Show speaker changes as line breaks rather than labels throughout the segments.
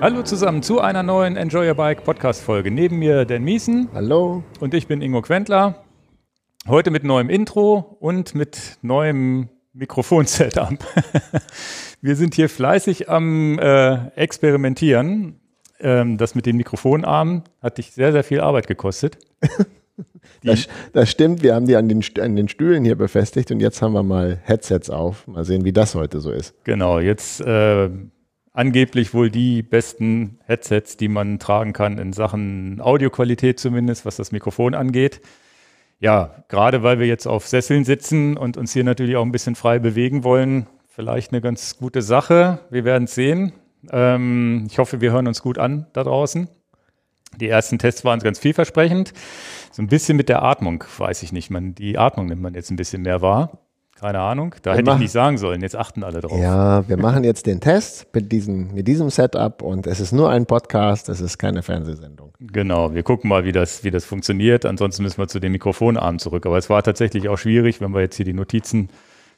Hallo zusammen zu einer neuen Enjoy Your Bike Podcast Folge. Neben mir Dan Miesen. Hallo. Und ich bin Ingo Quentler. Heute mit neuem Intro und mit neuem Mikrofon-Setup. Wir sind hier fleißig am äh, Experimentieren. Ähm, das mit den Mikrofonarmen hat dich sehr, sehr viel Arbeit gekostet.
Das, das, stimmt, wir haben die an den, an den Stühlen hier befestigt und jetzt haben wir mal Headsets auf. Mal sehen, wie das heute so ist.
Genau, jetzt äh, angeblich wohl die besten Headsets, die man tragen kann in Sachen Audioqualität zumindest, was das Mikrofon angeht. Ja, gerade weil wir jetzt auf Sesseln sitzen und uns hier natürlich auch ein bisschen frei bewegen wollen, vielleicht eine ganz gute Sache. Wir werden es sehen. Ähm, ich hoffe, wir hören uns gut an da draußen. Die ersten Tests waren ganz vielversprechend. So ein bisschen mit der Atmung, weiß ich nicht. Man, die Atmung nimmt man jetzt ein bisschen mehr wahr. Keine Ahnung. Da wir hätte ich nicht sagen sollen. Jetzt achten alle drauf.
Ja, wir machen jetzt den Test mit diesem, mit diesem
Setup und es ist nur ein Podcast, es ist keine Fernsehsendung. Genau, wir gucken mal, wie das, wie das funktioniert. Ansonsten müssen wir zu dem Mikrofonarm zurück. Aber es war tatsächlich auch schwierig, wenn wir jetzt hier die Notizen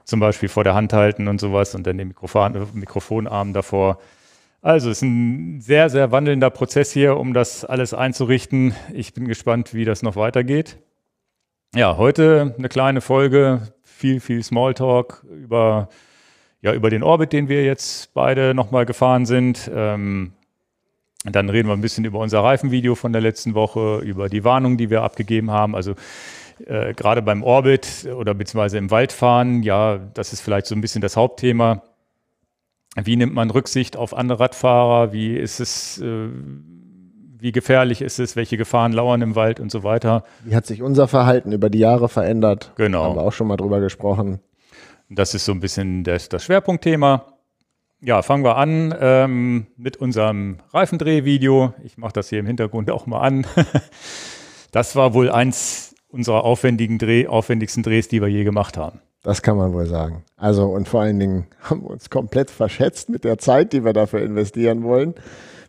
zum Beispiel vor der Hand halten und sowas und dann den Mikrofon, Mikrofonarm davor also es ist ein sehr, sehr wandelnder Prozess hier, um das alles einzurichten. Ich bin gespannt, wie das noch weitergeht. Ja, heute eine kleine Folge, viel, viel Smalltalk über, ja, über den Orbit, den wir jetzt beide nochmal gefahren sind. Ähm, dann reden wir ein bisschen über unser Reifenvideo von der letzten Woche, über die Warnung, die wir abgegeben haben. Also äh, gerade beim Orbit oder beziehungsweise im Waldfahren, ja, das ist vielleicht so ein bisschen das Hauptthema wie nimmt man Rücksicht auf andere Radfahrer, wie ist es, äh, wie gefährlich ist es, welche Gefahren lauern im Wald und so weiter. Wie hat sich unser Verhalten über die Jahre verändert? Genau. Haben wir auch schon mal drüber gesprochen. Das ist so ein bisschen das, das Schwerpunktthema. Ja, fangen wir an ähm, mit unserem Reifendrehvideo. Ich mache das hier im Hintergrund auch mal an. das war wohl eins unserer aufwendigen Dreh, aufwendigsten Drehs, die wir je gemacht haben.
Das kann man wohl sagen. Also und vor allen Dingen haben wir uns komplett verschätzt mit der Zeit, die wir dafür investieren wollen.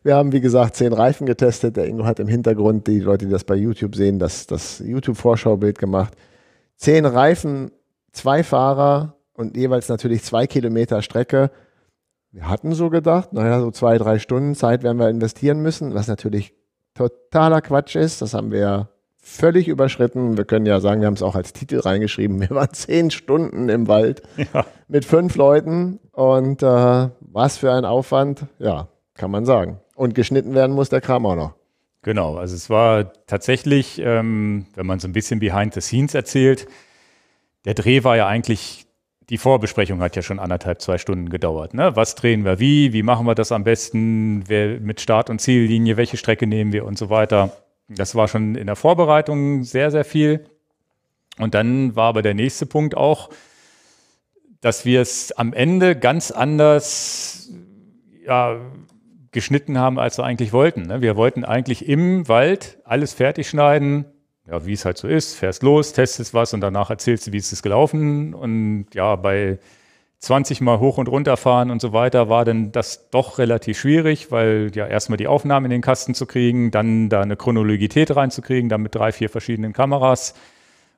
Wir haben, wie gesagt, zehn Reifen getestet. Der Ingo hat im Hintergrund, die Leute, die das bei YouTube sehen, das, das YouTube-Vorschaubild gemacht. Zehn Reifen, zwei Fahrer und jeweils natürlich zwei Kilometer Strecke. Wir hatten so gedacht, naja, so zwei, drei Stunden Zeit werden wir investieren müssen, was natürlich totaler Quatsch ist. Das haben wir völlig überschritten. Wir können ja sagen, wir haben es auch als Titel reingeschrieben. Wir waren zehn Stunden im Wald ja. mit fünf Leuten und äh, was für ein Aufwand, ja, kann
man sagen. Und geschnitten werden muss der Kram auch noch. Genau, also es war tatsächlich, ähm, wenn man so ein bisschen behind the scenes erzählt, der Dreh war ja eigentlich, die Vorbesprechung hat ja schon anderthalb, zwei Stunden gedauert. Ne? Was drehen wir wie, wie machen wir das am besten, wer, mit Start- und Ziellinie, welche Strecke nehmen wir und so weiter das war schon in der Vorbereitung sehr, sehr viel. Und dann war aber der nächste Punkt auch, dass wir es am Ende ganz anders ja, geschnitten haben, als wir eigentlich wollten. Ne? Wir wollten eigentlich im Wald alles fertig schneiden, ja, wie es halt so ist, fährst los, testest was und danach erzählst du, wie es ist gelaufen. Und ja, bei 20 Mal hoch und runter fahren und so weiter, war dann das doch relativ schwierig, weil ja erstmal die Aufnahmen in den Kasten zu kriegen, dann da eine Chronologität reinzukriegen, dann mit drei, vier verschiedenen Kameras.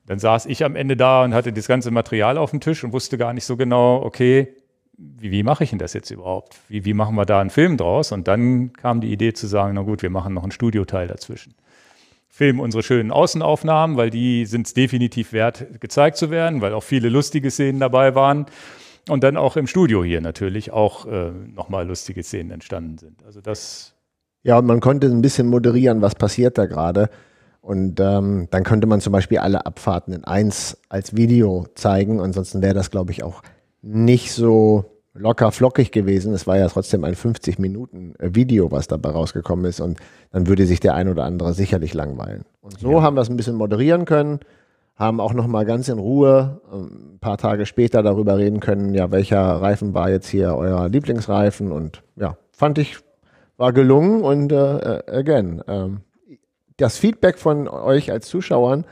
Dann saß ich am Ende da und hatte das ganze Material auf dem Tisch und wusste gar nicht so genau, okay, wie, wie mache ich denn das jetzt überhaupt? Wie, wie machen wir da einen Film draus? Und dann kam die Idee zu sagen, na gut, wir machen noch einen Studioteil dazwischen filmen unsere schönen Außenaufnahmen, weil die sind es definitiv wert, gezeigt zu werden, weil auch viele lustige Szenen dabei waren. Und dann auch im Studio hier natürlich auch äh, nochmal lustige Szenen entstanden sind. Also das.
Ja, und man konnte ein bisschen moderieren, was passiert da gerade. Und ähm, dann könnte man zum Beispiel alle Abfahrten in eins als Video zeigen. Ansonsten wäre das, glaube ich, auch nicht so locker flockig gewesen. Es war ja trotzdem ein 50 Minuten äh, Video, was dabei rausgekommen ist. Und dann würde sich der ein oder andere sicherlich langweilen. Und so ja. haben wir es ein bisschen moderieren können haben auch noch mal ganz in Ruhe ähm, ein paar Tage später darüber reden können, ja, welcher Reifen war jetzt hier euer Lieblingsreifen und ja, fand ich war gelungen und äh, äh again, äh, das Feedback von euch als Zuschauern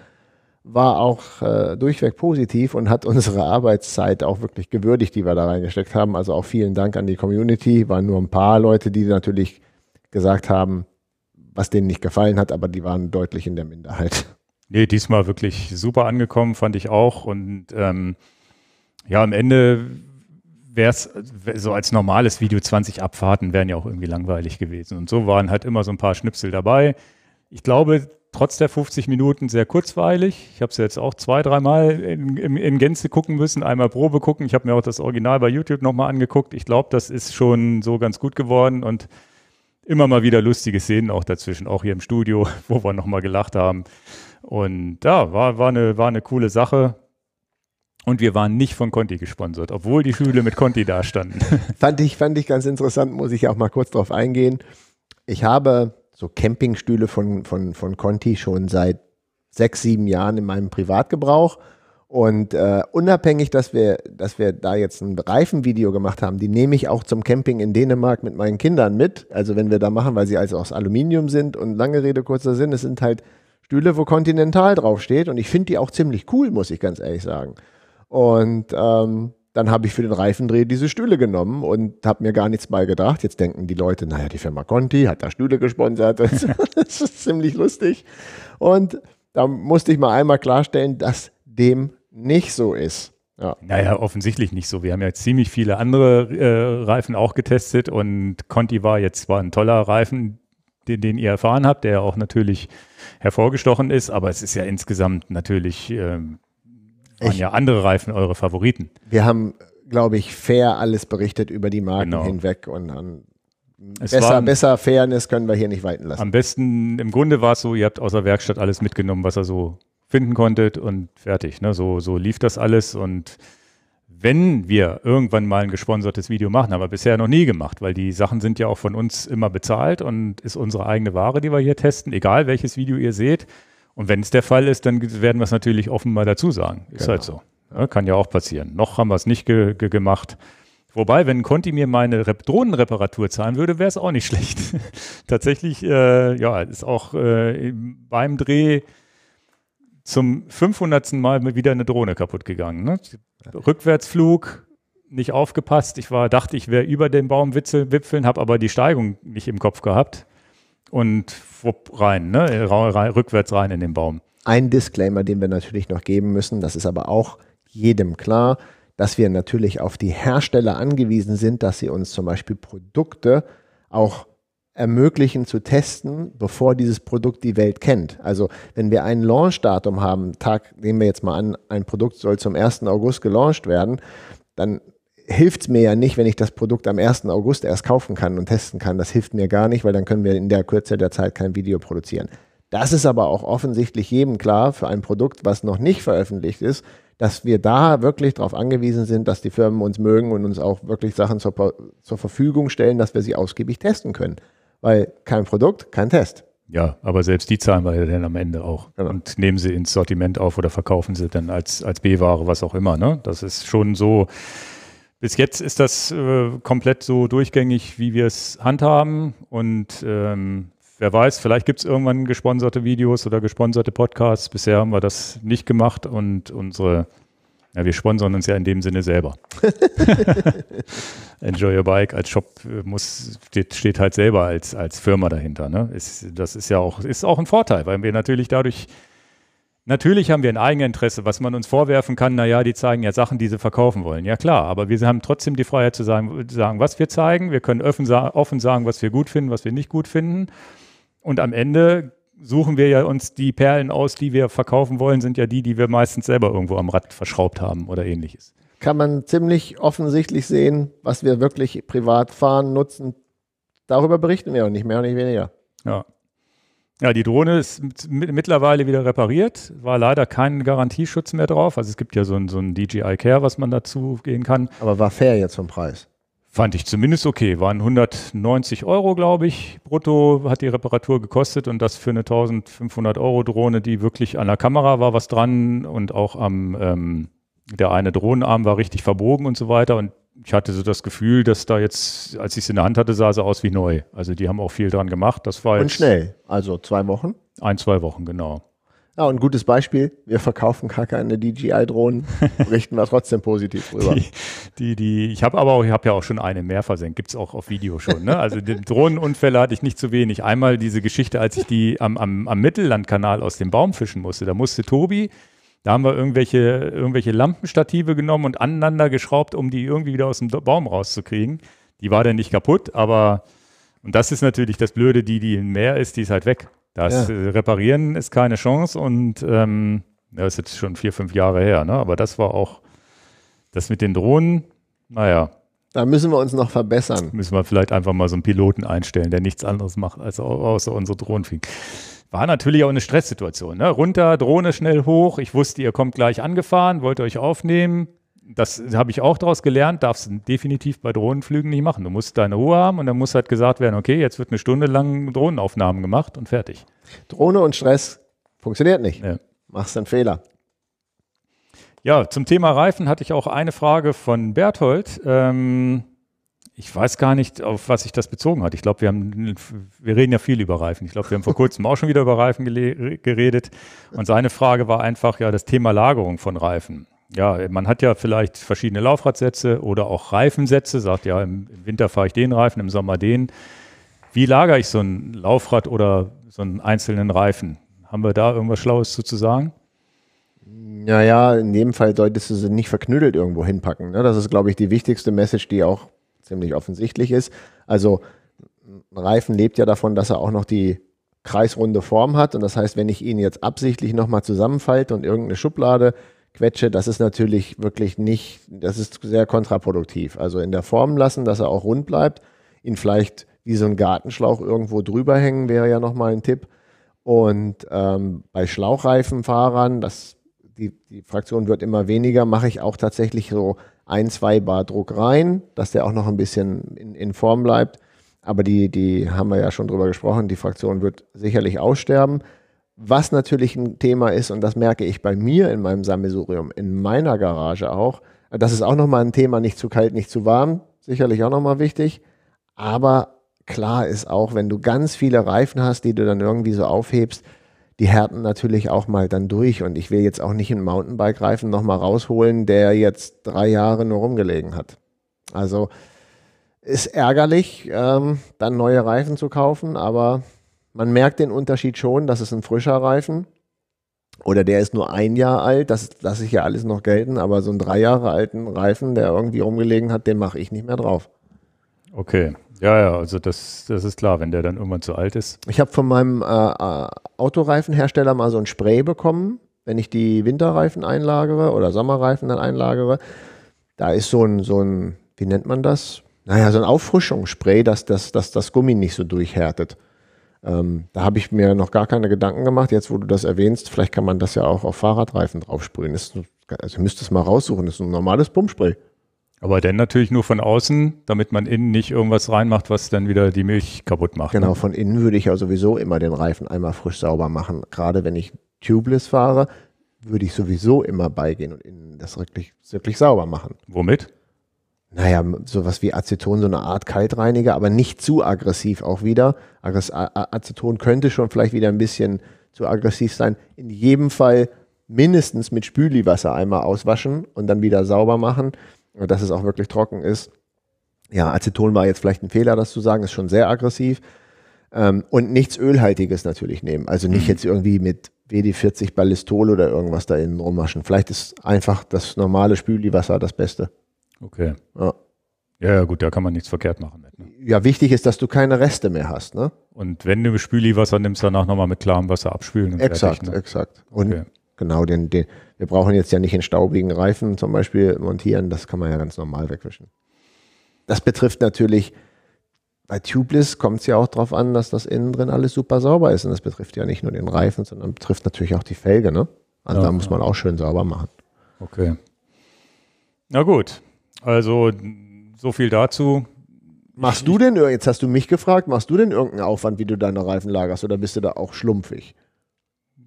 war auch äh, durchweg positiv und hat unsere Arbeitszeit auch wirklich gewürdigt, die wir da reingesteckt haben. Also auch vielen Dank an die Community. Waren nur ein paar Leute, die natürlich
gesagt haben, was denen nicht gefallen hat, aber die waren deutlich in der Minderheit. Nee, diesmal wirklich super angekommen, fand ich auch. Und ähm, ja, am Ende wäre es so als normales Video 20 Abfahrten wären ja auch irgendwie langweilig gewesen. Und so waren halt immer so ein paar Schnipsel dabei. Ich glaube, trotz der 50 Minuten sehr kurzweilig. Ich habe es jetzt auch zwei, dreimal in, in, in, Gänze gucken müssen, einmal Probe gucken. Ich habe mir auch das Original bei YouTube nochmal angeguckt. Ich glaube, das ist schon so ganz gut geworden und immer mal wieder lustige Szenen auch dazwischen, auch hier im Studio, wo wir nochmal gelacht haben. Und ja, war, war, eine, war eine coole Sache. Und wir waren nicht von Conti gesponsert, obwohl die Schüler mit Conti da standen. fand, ich, fand ich ganz interessant, muss ich auch mal kurz drauf
eingehen. Ich habe so Campingstühle von, von, von Conti schon seit sechs, sieben Jahren in meinem Privatgebrauch. Und äh, unabhängig, dass wir, dass wir da jetzt ein Reifenvideo gemacht haben, die nehme ich auch zum Camping in Dänemark mit meinen Kindern mit. Also wenn wir da machen, weil sie also aus Aluminium sind und lange Rede, kurzer Sinn, es sind halt Stühle, wo Continental draufsteht. Und ich finde die auch ziemlich cool, muss ich ganz ehrlich sagen. Und ähm, dann habe ich für den Reifendreh diese Stühle genommen und habe mir gar nichts bei gedacht. Jetzt denken die Leute, naja, die Firma Conti hat da Stühle gesponsert. das ist ziemlich lustig. Und
da musste ich mal einmal klarstellen, dass dem nicht so ist. Ja. Naja, offensichtlich nicht so. Wir haben ja ziemlich viele andere äh, Reifen auch getestet und Conti war jetzt zwar ein toller Reifen, den, den ihr erfahren habt, der auch natürlich hervorgestochen ist, aber es ist ja insgesamt natürlich ähm, waren ja andere Reifen eure Favoriten. Wir
haben, glaube ich, fair alles berichtet über die Marken genau. hinweg und an es besser, waren, besser Fairness können wir hier nicht walten lassen. Am
besten, im Grunde war es so, ihr habt aus der Werkstatt alles mitgenommen, was ihr so finden konntet und fertig. Ne? So, so lief das alles und wenn wir irgendwann mal ein gesponsertes Video machen, haben wir bisher noch nie gemacht, weil die Sachen sind ja auch von uns immer bezahlt und ist unsere eigene Ware, die wir hier testen, egal welches Video ihr seht. Und wenn es der Fall ist, dann werden wir es natürlich offen mal dazu sagen. Ist genau. halt so. Ja, ne? kann ja auch passieren. Noch haben wir es nicht ge ge gemacht. Wobei, wenn Conti mir meine Rep Drohnenreparatur zahlen würde, wäre es auch nicht schlecht. Tatsächlich, äh, ja, ist auch äh, beim Dreh zum 500. Mal wieder eine Drohne kaputt gegangen. Ne? Rückwärtsflug, nicht aufgepasst. Ich war, dachte, ich wäre über den Baum wipfeln, habe aber die Steigung nicht im Kopf gehabt. Und wupp, rein, ne? rein, rückwärts rein in den Baum.
Ein Disclaimer, den wir natürlich noch geben müssen, das ist aber auch jedem klar, dass wir natürlich auf die Hersteller angewiesen sind, dass sie uns zum Beispiel Produkte auch ermöglichen zu testen, bevor dieses Produkt die Welt kennt. Also wenn wir ein Launchdatum haben, Tag, nehmen wir jetzt mal an, ein Produkt soll zum 1. August gelauncht werden, dann hilft es mir ja nicht, wenn ich das Produkt am 1. August erst kaufen kann und testen kann. Das hilft mir gar nicht, weil dann können wir in der Kürze der Zeit kein Video produzieren. Das ist aber auch offensichtlich jedem klar für ein Produkt, was noch nicht veröffentlicht ist, dass wir da wirklich darauf angewiesen sind, dass die Firmen uns mögen und uns auch wirklich Sachen zur, zur Verfügung stellen, dass wir sie ausgiebig testen können. Weil kein Produkt,
kein Test. Ja, aber selbst die zahlen wir ja dann am Ende auch genau. und nehmen sie ins Sortiment auf oder verkaufen sie dann als, als B-Ware, was auch immer. Ne? Das ist schon so. Bis jetzt ist das äh, komplett so durchgängig, wie wir es handhaben. Und ähm, wer weiß, vielleicht gibt es irgendwann gesponserte Videos oder gesponserte Podcasts. Bisher haben wir das nicht gemacht und unsere ja, wir sponsern uns ja in dem Sinne selber. Enjoy Your Bike als Shop äh, muss, steht, steht halt selber als, als Firma dahinter. Ne? Ist, das ist ja auch, ist auch ein Vorteil, weil wir natürlich dadurch, natürlich haben wir ein Eigeninteresse, was man uns vorwerfen kann, naja, die zeigen ja Sachen, die sie verkaufen wollen. Ja klar, aber wir haben trotzdem die Freiheit zu sagen, sagen was wir zeigen. Wir können offen, offen sagen, was wir gut finden, was wir nicht gut finden. Und am Ende suchen wir ja uns die Perlen aus, die wir verkaufen wollen, sind ja die, die wir meistens selber irgendwo am Rad verschraubt haben oder ähnliches. Kann man
ziemlich offensichtlich sehen, was wir wirklich privat fahren, nutzen. Darüber berichten wir auch nicht mehr und nicht weniger.
Ja. Ja, die Drohne ist mittlerweile wieder repariert, war leider kein Garantieschutz mehr drauf. Also es gibt ja so ein, so ein DJI Care, was man dazu gehen kann. Aber war fair jetzt vom Preis. Fand ich zumindest okay. Waren 190 Euro, glaube ich, brutto hat die Reparatur gekostet und das für eine 1500 Euro Drohne, die wirklich an der Kamera war was dran und auch am, ähm, der eine Drohnenarm war richtig verbogen und so weiter und ich hatte so das Gefühl, dass da jetzt, als ich es in der Hand hatte, sah sie aus wie neu. Also die haben auch viel dran gemacht. Das war jetzt und schnell, also zwei Wochen? Ein, zwei Wochen, genau.
Ja, ah, und gutes Beispiel. Wir verkaufen gar keine DJI-Drohnen, richten wir trotzdem positiv rüber. Die,
die, die ich habe aber auch, ich habe ja auch schon eine mehr versenkt, gibt es auch auf Video schon. Ne? Also die Drohnenunfälle hatte ich nicht zu wenig. Einmal diese Geschichte, als ich die am, am, am Mittellandkanal aus dem Baum fischen musste. Da musste Tobi, da haben wir irgendwelche, irgendwelche Lampenstative genommen und aneinander geschraubt, um die irgendwie wieder aus dem Baum rauszukriegen. Die war dann nicht kaputt, aber und das ist natürlich das Blöde, die, die im Meer ist, die ist halt weg. Das ja. Äh, reparieren ist keine Chance und ähm, das ist jetzt schon vier, fünf Jahre her, ne? aber das war auch das mit den Drohnen, naja. Da müssen wir uns noch verbessern. Müssen wir vielleicht einfach mal so einen Piloten einstellen, der nichts anderes macht, als außer unsere Drohnen fliegen. War natürlich auch eine Stresssituation. Ne? Runter, Drohne schnell hoch. Ich wusste, ihr kommt gleich angefahren, wollt euch aufnehmen das habe ich auch daraus gelernt, darfst du definitiv bei Drohnenflügen nicht machen. Du musst deine Ruhe haben und dann muss halt gesagt werden, okay, jetzt wird eine Stunde lang Drohnenaufnahmen gemacht und fertig. Drohne und Stress funktioniert nicht. Ja. Machst einen Fehler. Ja, zum Thema Reifen hatte ich auch eine Frage von Berthold. Ähm, ich weiß gar nicht, auf was sich das bezogen hat. Ich glaube, wir wir reden ja viel über Reifen. Ich glaube, wir haben vor kurzem auch schon wieder über Reifen geredet. Und seine Frage war einfach ja das Thema Lagerung von Reifen ja, man hat ja vielleicht verschiedene Laufradsätze oder auch Reifensätze, sagt ja, im Winter fahre ich den Reifen, im Sommer den. Wie lagere ich so ein Laufrad oder so einen einzelnen Reifen? Haben wir da irgendwas Schlaues zu, zu sagen?
Naja, in dem Fall solltest du sie nicht verknüdelt irgendwo hinpacken. Ne? Das ist, glaube ich, die wichtigste Message, die auch ziemlich offensichtlich ist. Also ein Reifen lebt ja davon, dass er auch noch die kreisrunde Form hat. Und das heißt, wenn ich ihn jetzt absichtlich nochmal zusammenfalte und irgendeine Schublade quetsche, das ist natürlich wirklich nicht, das ist sehr kontraproduktiv. Also in der Form lassen, dass er auch rund bleibt, ihn vielleicht wie so ein Gartenschlauch irgendwo drüber hängen, wäre ja nochmal ein Tipp. Und ähm, bei Schlauchreifenfahrern, das, die, die Fraktion wird immer weniger, mache ich auch tatsächlich so ein, zwei Bar Druck rein, dass der auch noch ein bisschen in, in Form bleibt. Aber die, die haben wir ja schon drüber gesprochen, die Fraktion wird sicherlich aussterben. Was natürlich ein Thema ist, und das merke ich bei mir in meinem Sammelsurium, in meiner Garage auch, das ist auch nochmal ein Thema, nicht zu kalt, nicht zu warm, sicherlich auch nochmal wichtig. Aber klar ist auch, wenn du ganz viele Reifen hast, die du dann irgendwie so aufhebst, die härten natürlich auch mal dann durch. Und ich will jetzt auch nicht einen Mountainbike-Reifen nochmal rausholen, der jetzt drei Jahre nur rumgelegen hat. Also ist ärgerlich, ähm, dann neue Reifen zu kaufen, aber man merkt den Unterschied schon, das ist ein frischer Reifen oder der ist nur ein Jahr alt, das lasse ich ja alles noch gelten, aber so einen drei Jahre alten Reifen, der irgendwie rumgelegen hat, den mache ich nicht mehr drauf.
Okay, ja, ja, also das, das ist klar, wenn der dann irgendwann zu alt ist. Ich
habe von meinem äh, äh Autoreifenhersteller mal so ein Spray bekommen, wenn ich die Winterreifen einlagere oder Sommerreifen dann einlagere. Da ist so ein, so ein, wie nennt man das? Naja, so ein Auffrischungsspray, dass, dass, dass das Gummi nicht so durchhärtet. Ähm, da habe ich mir noch gar keine Gedanken gemacht. Jetzt, wo du das erwähnst, vielleicht kann man
das ja auch auf Fahrradreifen draufsprühen. Ist, also ihr müsst es mal raussuchen. Das ist ein normales Pumpspray. Aber dann natürlich nur von außen, damit man innen nicht irgendwas reinmacht, was dann wieder die Milch kaputt macht. Ne? Genau, von
innen würde ich ja sowieso immer den Reifen einmal frisch sauber machen. Gerade wenn ich tubeless fahre, würde ich sowieso immer beigehen und innen das wirklich, wirklich sauber machen. Womit? naja, sowas wie Aceton, so eine Art Kaltreiniger, aber nicht zu aggressiv auch wieder. Aceton könnte schon vielleicht wieder ein bisschen zu aggressiv sein. In jedem Fall mindestens mit Spüliwasser einmal auswaschen und dann wieder sauber machen, dass es auch wirklich trocken ist. Ja, Aceton war jetzt vielleicht ein Fehler, das zu sagen, ist schon sehr aggressiv. Ähm, und nichts Ölhaltiges natürlich nehmen. Also nicht mhm. jetzt irgendwie mit WD-40 Ballistol oder irgendwas da innen rummaschen. Vielleicht ist einfach das normale Spüliwasser das Beste.
Okay. Ja. Ja, gut, da kann man nichts verkehrt machen. Mit,
ne? Ja, wichtig ist, dass du keine Reste mehr hast. Ne?
Und wenn du Spüliwasser nimmst, danach nochmal mit klarem Wasser abspülen. Und exakt, fertig, ne? exakt. Und
okay. genau, den, den, wir brauchen jetzt ja nicht in staubigen Reifen zum Beispiel montieren, das kann man ja ganz normal wegwischen. Das betrifft natürlich, bei Tubeless kommt es ja auch darauf an, dass das innen drin alles super sauber ist. Und das betrifft ja nicht nur den Reifen, sondern betrifft natürlich auch die Felge. Ne? Also ja, da muss man auch schön sauber machen. Okay. Na gut, also so viel dazu. Machst du denn, äh, jetzt hast du mich gefragt, machst du denn irgendeinen Aufwand, wie du deine Reifen lagerst oder bist du da auch schlumpfig?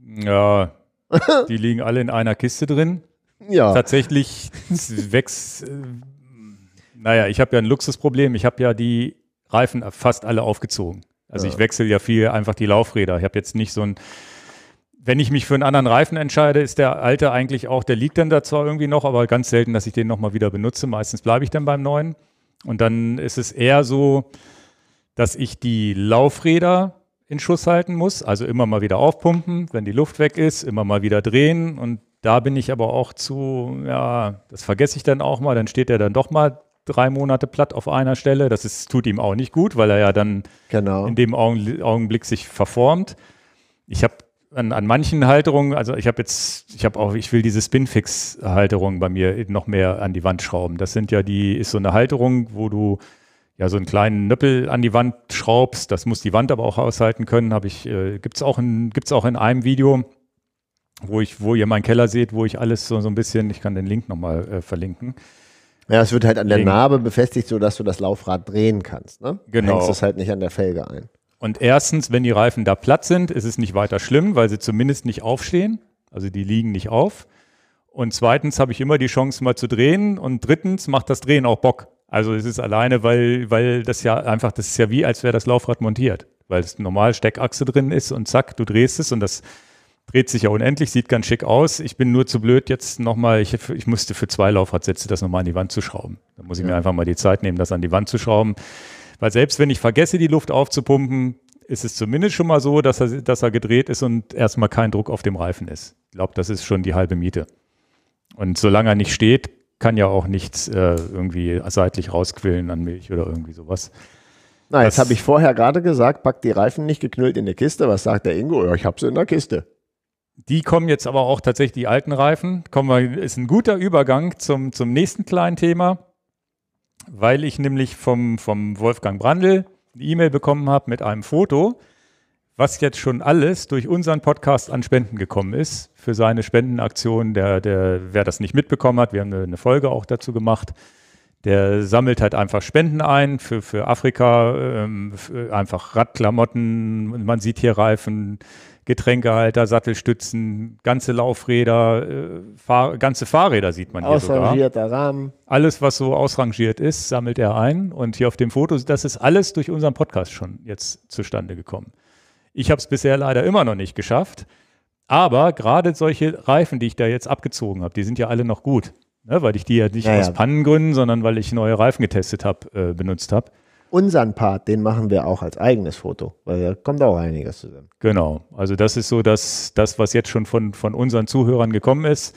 Ja, die liegen alle in einer Kiste drin. Ja. Tatsächlich wächst, äh, naja, ich habe ja ein Luxusproblem. Ich habe ja die Reifen fast alle aufgezogen. Also ja. ich wechsle ja viel einfach die Laufräder. Ich habe jetzt nicht so ein wenn ich mich für einen anderen Reifen entscheide, ist der alte eigentlich auch, der liegt dann da zwar irgendwie noch, aber ganz selten, dass ich den nochmal wieder benutze. Meistens bleibe ich dann beim neuen. Und dann ist es eher so, dass ich die Laufräder in Schuss halten muss, also immer mal wieder aufpumpen, wenn die Luft weg ist, immer mal wieder drehen. Und da bin ich aber auch zu, ja, das vergesse ich dann auch mal, dann steht er dann doch mal drei Monate platt auf einer Stelle. Das ist, tut ihm auch nicht gut, weil er ja dann genau. in dem Augenblick sich verformt. Ich habe an, an manchen Halterungen, also ich habe jetzt, ich habe auch, ich will diese Spinfix-Halterung bei mir noch mehr an die Wand schrauben. Das sind ja die, ist so eine Halterung, wo du ja so einen kleinen Nöppel an die Wand schraubst. Das muss die Wand aber auch aushalten können. Habe ich, äh, gibt's auch in, auch in einem Video, wo ich, wo ihr meinen Keller seht, wo ich alles so, so ein bisschen, ich kann den Link nochmal äh, verlinken. Ja,
es wird halt an der Narbe befestigt, sodass du das Laufrad drehen kannst. Ne? Genau. Du hängst es halt nicht an der Felge ein.
Und erstens, wenn die Reifen da platt sind, ist es nicht weiter schlimm, weil sie zumindest nicht aufstehen. Also die liegen nicht auf. Und zweitens habe ich immer die Chance, mal zu drehen. Und drittens macht das Drehen auch Bock. Also es ist alleine, weil, weil das ja einfach, das ist ja wie, als wäre das Laufrad montiert. Weil es normal Steckachse drin ist und zack, du drehst es und das dreht sich ja unendlich, sieht ganz schick aus. Ich bin nur zu blöd, jetzt nochmal, ich, ich müsste für zwei Laufradsätze das nochmal an die Wand zu schrauben. Da muss ich ja. mir einfach mal die Zeit nehmen, das an die Wand zu schrauben. Weil selbst wenn ich vergesse, die Luft aufzupumpen, ist es zumindest schon mal so, dass er, dass er gedreht ist und erstmal kein Druck auf dem Reifen ist. Ich glaube, das ist schon die halbe Miete. Und solange er nicht steht, kann ja auch nichts äh, irgendwie seitlich rausquillen an Milch oder irgendwie sowas. Na, jetzt habe ich vorher gerade gesagt,
pack die Reifen nicht geknüllt in die Kiste. Was sagt der Ingo? Ja, ich habe sie in der Kiste.
Die kommen jetzt aber auch tatsächlich, die alten Reifen. Kommen wir, ist ein guter Übergang zum, zum nächsten kleinen Thema weil ich nämlich vom, vom Wolfgang Brandl eine E-Mail bekommen habe mit einem Foto, was jetzt schon alles durch unseren Podcast an Spenden gekommen ist für seine Spendenaktion. Der, der, wer das nicht mitbekommen hat, wir haben eine Folge auch dazu gemacht. Der sammelt halt einfach Spenden ein für, für Afrika, ähm, für einfach Radklamotten, man sieht hier Reifen, Getränkehalter, Sattelstützen, ganze Laufräder, äh, Fahr ganze Fahrräder sieht man hier Ausrangierter Rahmen. Alles, was so ausrangiert ist, sammelt er ein. Und hier auf dem Foto, das ist alles durch unseren Podcast schon jetzt zustande gekommen. Ich habe es bisher leider immer noch nicht geschafft. Aber gerade solche Reifen, die ich da jetzt abgezogen habe, die sind ja alle noch gut. Ne? Weil ich die ja nicht ja, aus Pannengründen, sondern weil ich neue Reifen getestet habe, äh, benutzt habe
unseren Part, den machen wir auch als eigenes
Foto, weil da kommt auch einiges zusammen. Genau, also das ist so das, das was jetzt schon von, von unseren Zuhörern gekommen ist.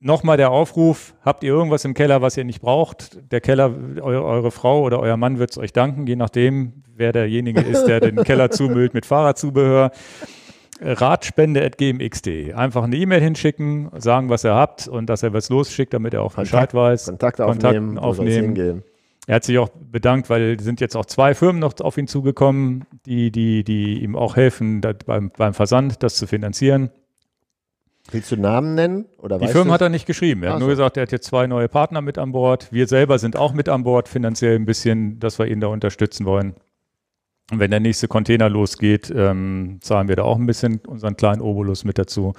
Nochmal der Aufruf, habt ihr irgendwas im Keller, was ihr nicht braucht? Der Keller, eu, eure Frau oder euer Mann wird es euch danken, je nachdem, wer derjenige ist, der den Keller zumüllt mit Fahrradzubehör. Ratspende.gmx.de. Einfach eine E-Mail hinschicken, sagen, was ihr habt und dass er was losschickt, damit er auch Kontakt, Bescheid weiß. Kontakte Kontakt aufnehmen. Kontakten aufnehmen er hat sich auch bedankt, weil sind jetzt auch zwei Firmen noch auf ihn zugekommen, die, die, die ihm auch helfen, beim, beim Versand das zu finanzieren. Willst du Namen nennen? Oder die Firma hat er nicht geschrieben. Er Ach hat nur so. gesagt, er hat jetzt zwei neue Partner mit an Bord. Wir selber sind auch mit an Bord, finanziell ein bisschen, dass wir ihn da unterstützen wollen. Und wenn der nächste Container losgeht, ähm, zahlen wir da auch ein bisschen unseren kleinen Obolus mit dazu. Und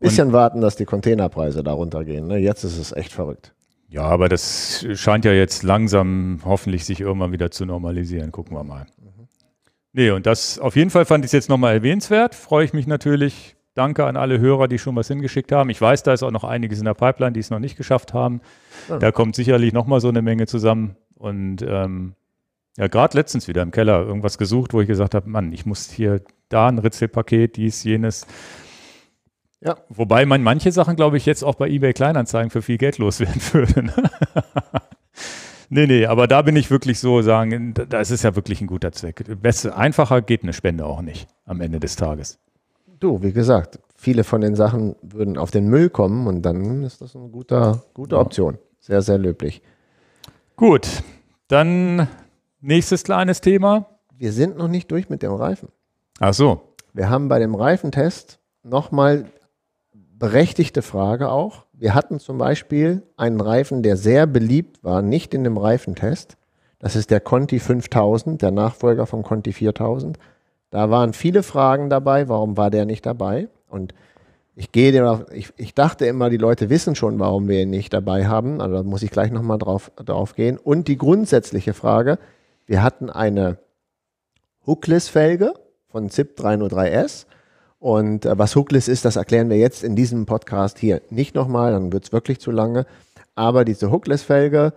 bisschen
warten, dass die Containerpreise da runtergehen. Ne? Jetzt ist es echt verrückt.
Ja, aber das scheint ja jetzt langsam hoffentlich sich irgendwann wieder zu normalisieren. Gucken wir mal. Mhm. Nee, und das auf jeden Fall fand ich es jetzt nochmal erwähnenswert. Freue ich mich natürlich. Danke an alle Hörer, die schon was hingeschickt haben. Ich weiß, da ist auch noch einiges in der Pipeline, die es noch nicht geschafft haben. Ja. Da kommt sicherlich nochmal so eine Menge zusammen. Und ähm, ja, gerade letztens wieder im Keller irgendwas gesucht, wo ich gesagt habe, Mann, ich muss hier da ein Ritzelpaket, dies, jenes. Ja. Wobei man manche Sachen, glaube ich, jetzt auch bei eBay Kleinanzeigen für viel Geld loswerden würde. Ne? nee, nee, aber da bin ich wirklich so sagen, das ist ja wirklich ein guter Zweck. Beste, einfacher geht eine Spende auch nicht am Ende des Tages. Du, wie gesagt, viele von den Sachen
würden auf den Müll kommen und dann ist das eine gute, gute Option. Sehr, sehr löblich.
Gut, dann nächstes kleines Thema. Wir sind noch nicht
durch mit dem Reifen. Ach so. Wir haben bei dem Reifentest nochmal berechtigte Frage auch. Wir hatten zum Beispiel einen Reifen, der sehr beliebt war, nicht in dem Reifentest. Das ist der Conti 5000, der Nachfolger vom Conti 4000. Da waren viele Fragen dabei, warum war der nicht dabei? Und ich gehe dem auf, ich, ich dachte immer, die Leute wissen schon, warum wir ihn nicht dabei haben. Also da muss ich gleich nochmal drauf, drauf gehen. Und die grundsätzliche Frage, wir hatten eine Hookless-Felge von ZIP 303S und äh, was Hookless ist, das erklären wir jetzt in diesem Podcast hier nicht nochmal, dann wird es wirklich zu lange. Aber diese Hookless-Felge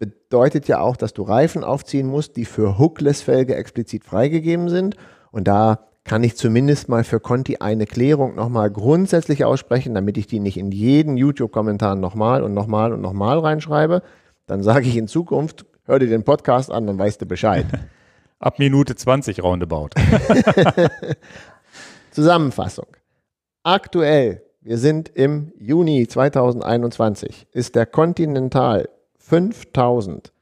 bedeutet ja auch, dass du Reifen aufziehen musst, die für Hookless-Felge explizit freigegeben sind. Und da kann ich zumindest mal für Conti eine Klärung nochmal grundsätzlich aussprechen, damit ich die nicht in jeden YouTube-Kommentar nochmal und nochmal und nochmal reinschreibe. Dann sage ich in Zukunft, hör dir den Podcast an, dann weißt du Bescheid. Ab Minute 20 roundabout. Zusammenfassung. Aktuell, wir sind im Juni 2021, ist der Continental 5000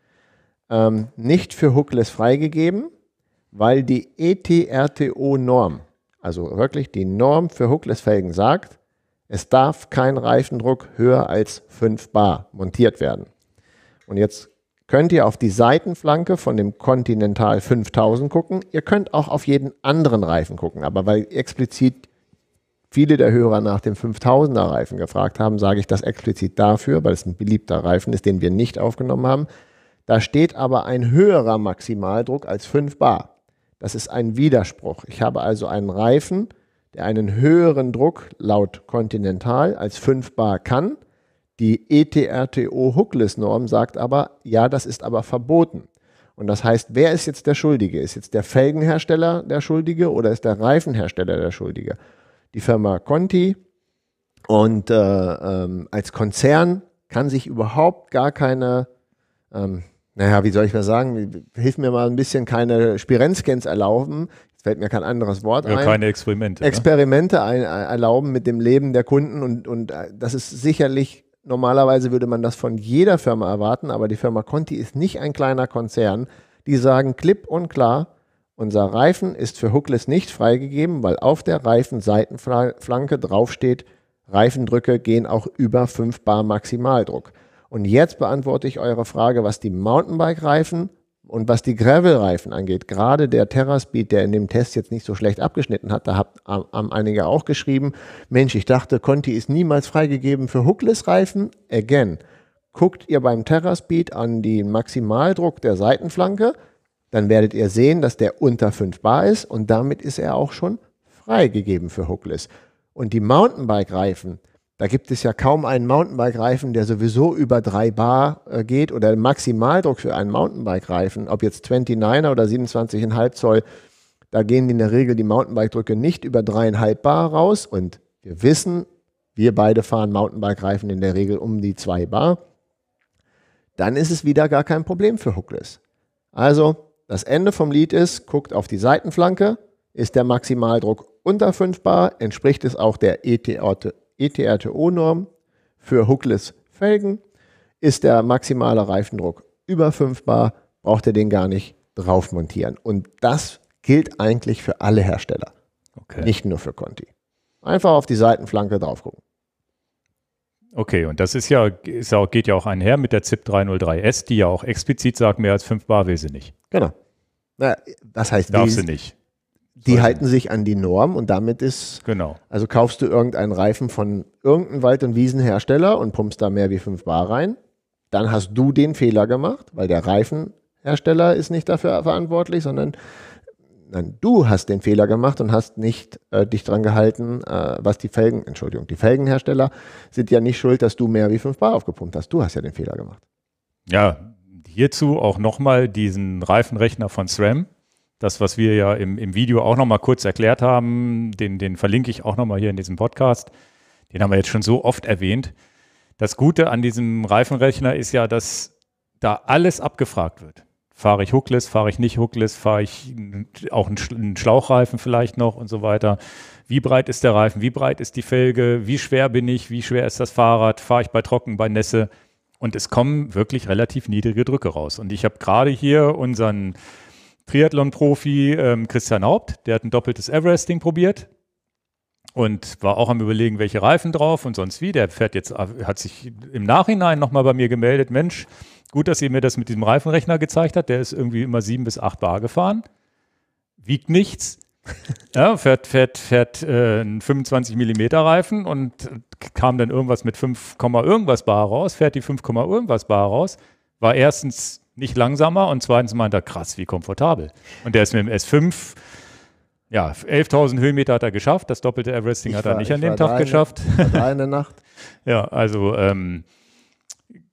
ähm, nicht für Hookless freigegeben, weil die ETRTO-Norm, also wirklich die Norm für Hookless-Felgen sagt, es darf kein Reifendruck höher als 5 bar montiert werden. Und jetzt könnt ihr auf die Seitenflanke von dem Continental 5000 gucken. Ihr könnt auch auf jeden anderen Reifen gucken, aber weil explizit viele der Hörer nach dem 5000er Reifen gefragt haben, sage ich das explizit dafür, weil es ein beliebter Reifen ist, den wir nicht aufgenommen haben. Da steht aber ein höherer Maximaldruck als 5 bar. Das ist ein Widerspruch. Ich habe also einen Reifen, der einen höheren Druck laut Continental als 5 bar kann die ETRTO-Hookless-Norm sagt aber, ja, das ist aber verboten. Und das heißt, wer ist jetzt der Schuldige? Ist jetzt der Felgenhersteller der Schuldige oder ist der Reifenhersteller der Schuldige? Die Firma Conti und äh, ähm, als Konzern kann sich überhaupt gar keine, ähm, naja, wie soll ich mal sagen, hilf mir mal ein bisschen, keine Spirenzscans erlauben. Jetzt fällt mir kein anderes Wort ja, ein. Keine Experimente. Ne? Experimente ne? ein, äh, erlauben mit dem Leben der Kunden und, und äh, das ist sicherlich Normalerweise würde man das von jeder Firma erwarten, aber die Firma Conti ist nicht ein kleiner Konzern. Die sagen klipp und klar, unser Reifen ist für Hookless nicht freigegeben, weil auf der Reifenseitenflanke draufsteht, Reifendrücke gehen auch über 5 Bar Maximaldruck. Und jetzt beantworte ich eure Frage, was die Mountainbike-Reifen und was die Gravel-Reifen angeht, gerade der Terraspeed, der in dem Test jetzt nicht so schlecht abgeschnitten hat, da ähm, haben einige auch geschrieben, Mensch, ich dachte, Conti ist niemals freigegeben für Hookless-Reifen. Again, guckt ihr beim Terraspeed an den Maximaldruck der Seitenflanke, dann werdet ihr sehen, dass der unter 5 bar ist und damit ist er auch schon freigegeben für Hookless. Und die Mountainbike-Reifen, da gibt es ja kaum einen Mountainbike-Reifen, der sowieso über drei Bar äh, geht oder Maximaldruck für einen Mountainbike-Reifen, ob jetzt 29er oder 27,5 Zoll, da gehen in der Regel die Mountainbike-Drücke nicht über dreieinhalb Bar raus. Und wir wissen, wir beide fahren Mountainbike-Reifen in der Regel um die zwei Bar. Dann ist es wieder gar kein Problem für Hookless. Also, das Ende vom Lied ist, guckt auf die Seitenflanke, ist der Maximaldruck unter 5 Bar, entspricht es auch der ETO ETRTO-Norm für Hookless Felgen ist der maximale Reifendruck über 5 bar, braucht ihr den gar nicht drauf montieren. Und das gilt eigentlich für alle Hersteller, okay. nicht nur für Conti. Einfach auf die Seitenflanke drauf gucken.
Okay, und das ist ja, ist auch, geht ja auch einher mit der ZIP 303S, die ja auch explizit sagt, mehr als 5 bar will sie nicht. Genau. Na, das heißt, darf sie nicht. Die halten
sich an die Norm und damit ist. Genau. Also kaufst du irgendeinen Reifen von irgendeinem Wald- und Wiesenhersteller und pumpst da mehr wie 5 Bar rein. Dann hast du den Fehler gemacht, weil der Reifenhersteller ist nicht dafür verantwortlich, sondern nein, du hast den Fehler gemacht und hast nicht äh, dich dran gehalten, äh, was die Felgen, Entschuldigung, die Felgenhersteller sind ja nicht schuld, dass du mehr wie 5 Bar aufgepumpt hast. Du hast ja den Fehler gemacht.
Ja, hierzu auch nochmal diesen Reifenrechner von SRAM das, was wir ja im, im Video auch nochmal kurz erklärt haben, den, den verlinke ich auch nochmal hier in diesem Podcast. Den haben wir jetzt schon so oft erwähnt. Das Gute an diesem Reifenrechner ist ja, dass da alles abgefragt wird. Fahre ich Hookless, fahre ich nicht Hookless, fahre ich auch einen Schlauchreifen vielleicht noch und so weiter. Wie breit ist der Reifen? Wie breit ist die Felge? Wie schwer bin ich? Wie schwer ist das Fahrrad? Fahre ich bei Trocken, bei Nässe? Und es kommen wirklich relativ niedrige Drücke raus. Und ich habe gerade hier unseren Triathlon-Profi ähm, Christian Haupt, der hat ein doppeltes Everesting probiert und war auch am überlegen, welche Reifen drauf und sonst wie. Der fährt jetzt, äh, hat sich im Nachhinein nochmal bei mir gemeldet, Mensch, gut, dass ihr mir das mit diesem Reifenrechner gezeigt habt, der ist irgendwie immer sieben bis acht Bar gefahren, wiegt nichts, ja, fährt, fährt, fährt äh, einen 25 Millimeter Reifen und äh, kam dann irgendwas mit 5, irgendwas Bar raus, fährt die 5, irgendwas Bar raus, war erstens nicht langsamer und zweitens meint er, krass, wie komfortabel. Und der ist mit dem S5, ja, 11.000 Höhenmeter hat er geschafft, das doppelte Everesting ich hat er nicht an dem Tag eine, geschafft. Eine Nacht. ja, also ähm,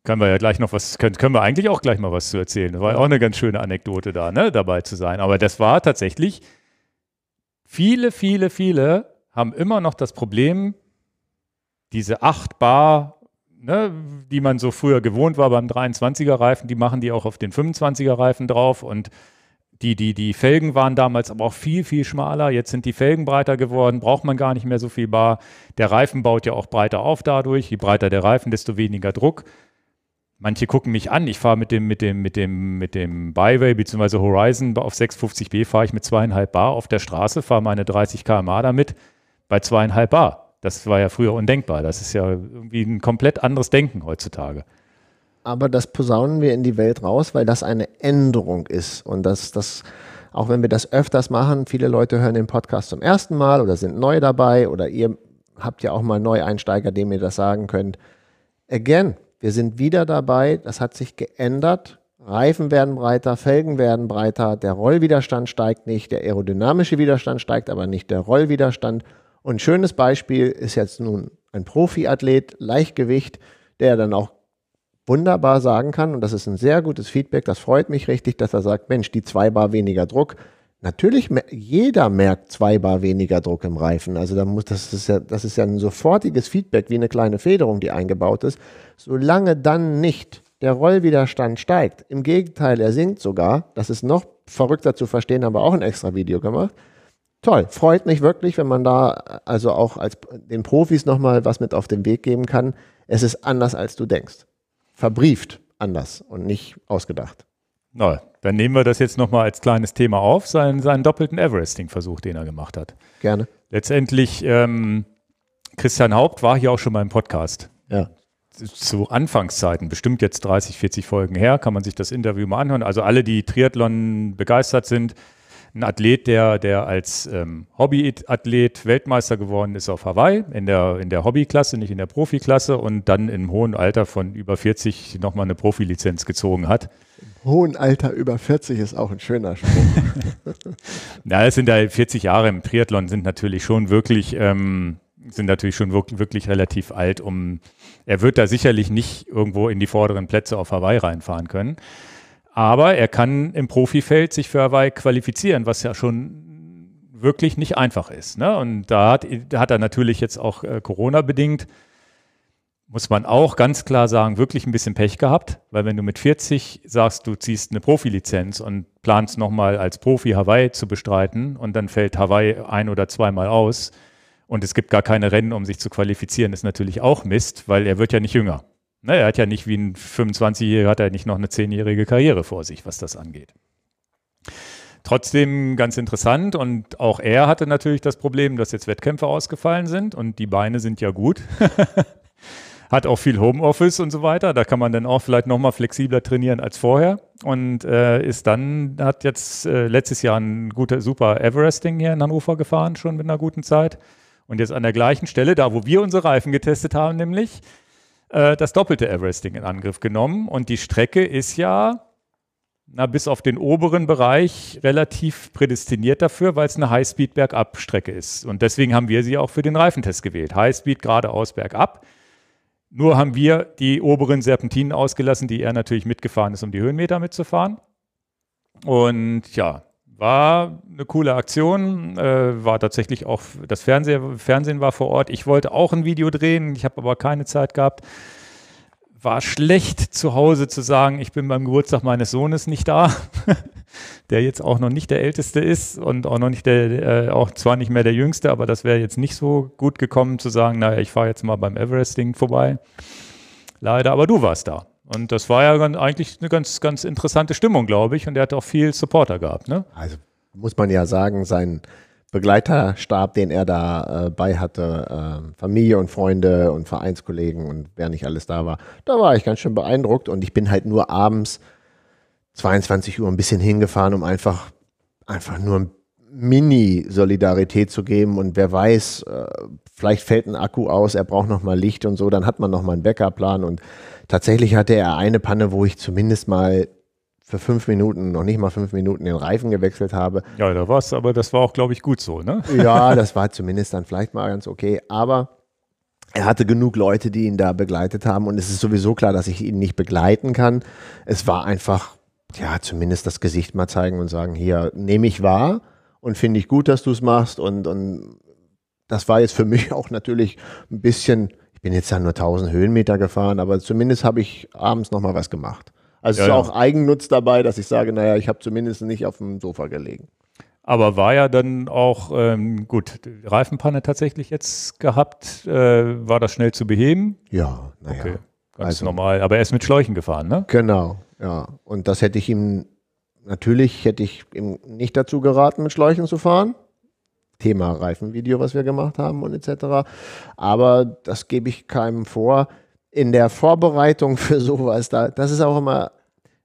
können wir ja gleich noch was, können, können wir eigentlich auch gleich mal was zu erzählen. Das war ja auch eine ganz schöne Anekdote da, ne, dabei zu sein. Aber das war tatsächlich, viele, viele, viele haben immer noch das Problem, diese 8 Bar ne, die man so früher gewohnt war beim 23er Reifen, die machen die auch auf den 25er Reifen drauf und die, die, die Felgen waren damals aber auch viel, viel schmaler. Jetzt sind die Felgen breiter geworden, braucht man gar nicht mehr so viel Bar. Der Reifen baut ja auch breiter auf dadurch. Je breiter der Reifen, desto weniger Druck. Manche gucken mich an, ich fahre mit dem, mit dem, mit dem, mit dem Byway bzw. Horizon auf 650B fahre ich mit zweieinhalb Bar auf der Straße, fahre meine 30 km/h damit bei zweieinhalb Bar. Das war ja früher undenkbar. Das ist ja irgendwie ein komplett anderes Denken heutzutage.
Aber das posaunen wir in die Welt raus, weil das eine Änderung ist. Und das, das, auch wenn wir das öfters machen, viele Leute hören den Podcast zum ersten Mal oder sind neu dabei oder ihr habt ja auch mal Neueinsteiger, dem ihr das sagen könnt. Again, wir sind wieder dabei. Das hat sich geändert. Reifen werden breiter, Felgen werden breiter, der Rollwiderstand steigt nicht, der aerodynamische Widerstand steigt aber nicht, der Rollwiderstand steigt. Und ein schönes Beispiel ist jetzt nun ein Profiathlet, Leichtgewicht, der dann auch wunderbar sagen kann, und das ist ein sehr gutes Feedback, das freut mich richtig, dass er sagt, Mensch, die zwei Bar weniger Druck. Natürlich, jeder merkt zwei Bar weniger Druck im Reifen. Also da muss, das, ist ja, das ist ja ein sofortiges Feedback, wie eine kleine Federung, die eingebaut ist. Solange dann nicht der Rollwiderstand steigt, im Gegenteil, er sinkt sogar, das ist noch verrückter zu verstehen, haben wir auch ein extra Video gemacht, toll. Freut mich wirklich, wenn man da also auch als den Profis nochmal was mit auf den Weg geben kann. Es ist anders, als du denkst. Verbrieft anders und nicht
ausgedacht. Na, dann nehmen wir das jetzt nochmal als kleines Thema auf, seinen, seinen doppelten Everesting-Versuch, den er gemacht hat. Gerne. Letztendlich, ähm, Christian Haupt war hier auch schon mal im Podcast. Ja zu Anfangszeiten, bestimmt jetzt 30, 40 Folgen her, kann man sich das Interview mal anhören. Also alle, die Triathlon begeistert sind, ein Athlet, der, der als ähm, Hobbyathlet Weltmeister geworden ist auf Hawaii, in der, in der Hobbyklasse, nicht in der Profiklasse und dann im hohen Alter von über 40 nochmal eine Profilizenz gezogen hat.
Im hohen Alter über 40 ist auch ein schöner Spruch.
Na, es sind da 40 Jahre im Triathlon, sind natürlich schon wirklich, ähm, sind natürlich schon wirklich relativ alt, um er wird da sicherlich nicht irgendwo in die vorderen Plätze auf Hawaii reinfahren können. Aber er kann im Profifeld sich für Hawaii qualifizieren, was ja schon wirklich nicht einfach ist. Ne? Und da hat, hat, er natürlich jetzt auch äh, Corona bedingt, muss man auch ganz klar sagen, wirklich ein bisschen Pech gehabt, weil wenn du mit 40 sagst, du ziehst eine Profilizenz und planst nochmal als Profi Hawaii zu bestreiten und dann fällt Hawaii ein oder zweimal aus und es gibt gar keine Rennen, um sich zu qualifizieren, ist natürlich auch Mist, weil er wird ja nicht jünger. Naja, er hat ja nicht wie ein 25-Jähriger, hat er nicht noch eine 10-jährige Karriere vor sich, was das angeht. Trotzdem ganz interessant und auch er hatte natürlich das Problem, dass jetzt Wettkämpfe ausgefallen sind und die Beine sind ja gut. hat auch viel Homeoffice und so weiter. Da kann man dann auch vielleicht nochmal flexibler trainieren als vorher. Und äh, ist dann, hat jetzt äh, letztes Jahr ein guter, super Everesting hier in Hannover gefahren, schon mit einer guten Zeit. Und jetzt an der gleichen Stelle, da wo wir unsere Reifen getestet haben, nämlich, äh, das doppelte Everesting in Angriff genommen. Und die Strecke ist ja na, bis auf den oberen Bereich relativ prädestiniert dafür, weil es eine Highspeed-Bergab-Strecke ist. Und deswegen haben wir sie auch für den Reifentest gewählt. Highspeed geradeaus bergab. Nur haben wir die oberen Serpentinen ausgelassen, die er natürlich mitgefahren ist, um die Höhenmeter mitzufahren. Und ja, war eine coole Aktion, äh, war tatsächlich auch, das Fernsehen, Fernsehen war vor Ort. Ich wollte auch ein Video drehen, ich habe aber keine Zeit gehabt. War schlecht zu Hause zu sagen, ich bin beim Geburtstag meines Sohnes nicht da, der jetzt auch noch nicht der Älteste ist und auch noch nicht der, äh, auch zwar nicht mehr der Jüngste, aber das wäre jetzt nicht so gut gekommen zu sagen, naja, ich fahre jetzt mal beim Everesting vorbei. Leider, aber du warst da. Und das war ja eigentlich eine ganz, ganz interessante Stimmung, glaube ich. Und er hat auch viel Supporter gehabt. Ne? Also
muss man ja sagen, sein Begleiterstab, den er da äh, bei hatte, äh, Familie und Freunde und Vereinskollegen und wer nicht alles da war, da war ich ganz schön beeindruckt. Und ich bin halt nur abends 22 Uhr ein bisschen hingefahren, um einfach, einfach nur ein Mini-Solidarität zu geben und wer weiß, äh, vielleicht fällt ein Akku aus, er braucht nochmal Licht und so, dann hat man nochmal einen Backup-Plan und tatsächlich hatte er eine Panne, wo ich zumindest mal für fünf Minuten, noch nicht mal fünf Minuten, den Reifen gewechselt habe.
Ja, da war es, aber das war auch, glaube ich, gut so, ne? ja, das
war zumindest dann vielleicht mal ganz okay, aber er hatte genug Leute, die ihn da begleitet haben und es ist sowieso klar, dass ich ihn nicht begleiten kann. Es war einfach, ja, zumindest das Gesicht mal zeigen und sagen, hier, nehme ich wahr und finde ich gut, dass du es machst. Und, und das war jetzt für mich auch natürlich ein bisschen, ich bin jetzt ja nur 1000 Höhenmeter gefahren, aber zumindest habe ich abends nochmal was gemacht. Also ja, ist ja. auch Eigennutz dabei, dass ich sage, naja, ich habe zumindest nicht auf dem Sofa gelegen.
Aber war ja dann auch, ähm, gut, Reifenpanne tatsächlich jetzt gehabt, äh, war das schnell zu beheben? Ja, naja. Okay, ganz also, normal. Aber er ist mit Schläuchen gefahren, ne? Genau, ja.
Und das hätte ich ihm natürlich hätte ich ihm nicht dazu geraten, mit Schläuchen zu fahren. Thema Reifenvideo, was wir gemacht haben und etc. Aber das gebe ich keinem vor. In der Vorbereitung für sowas, da, das ist auch immer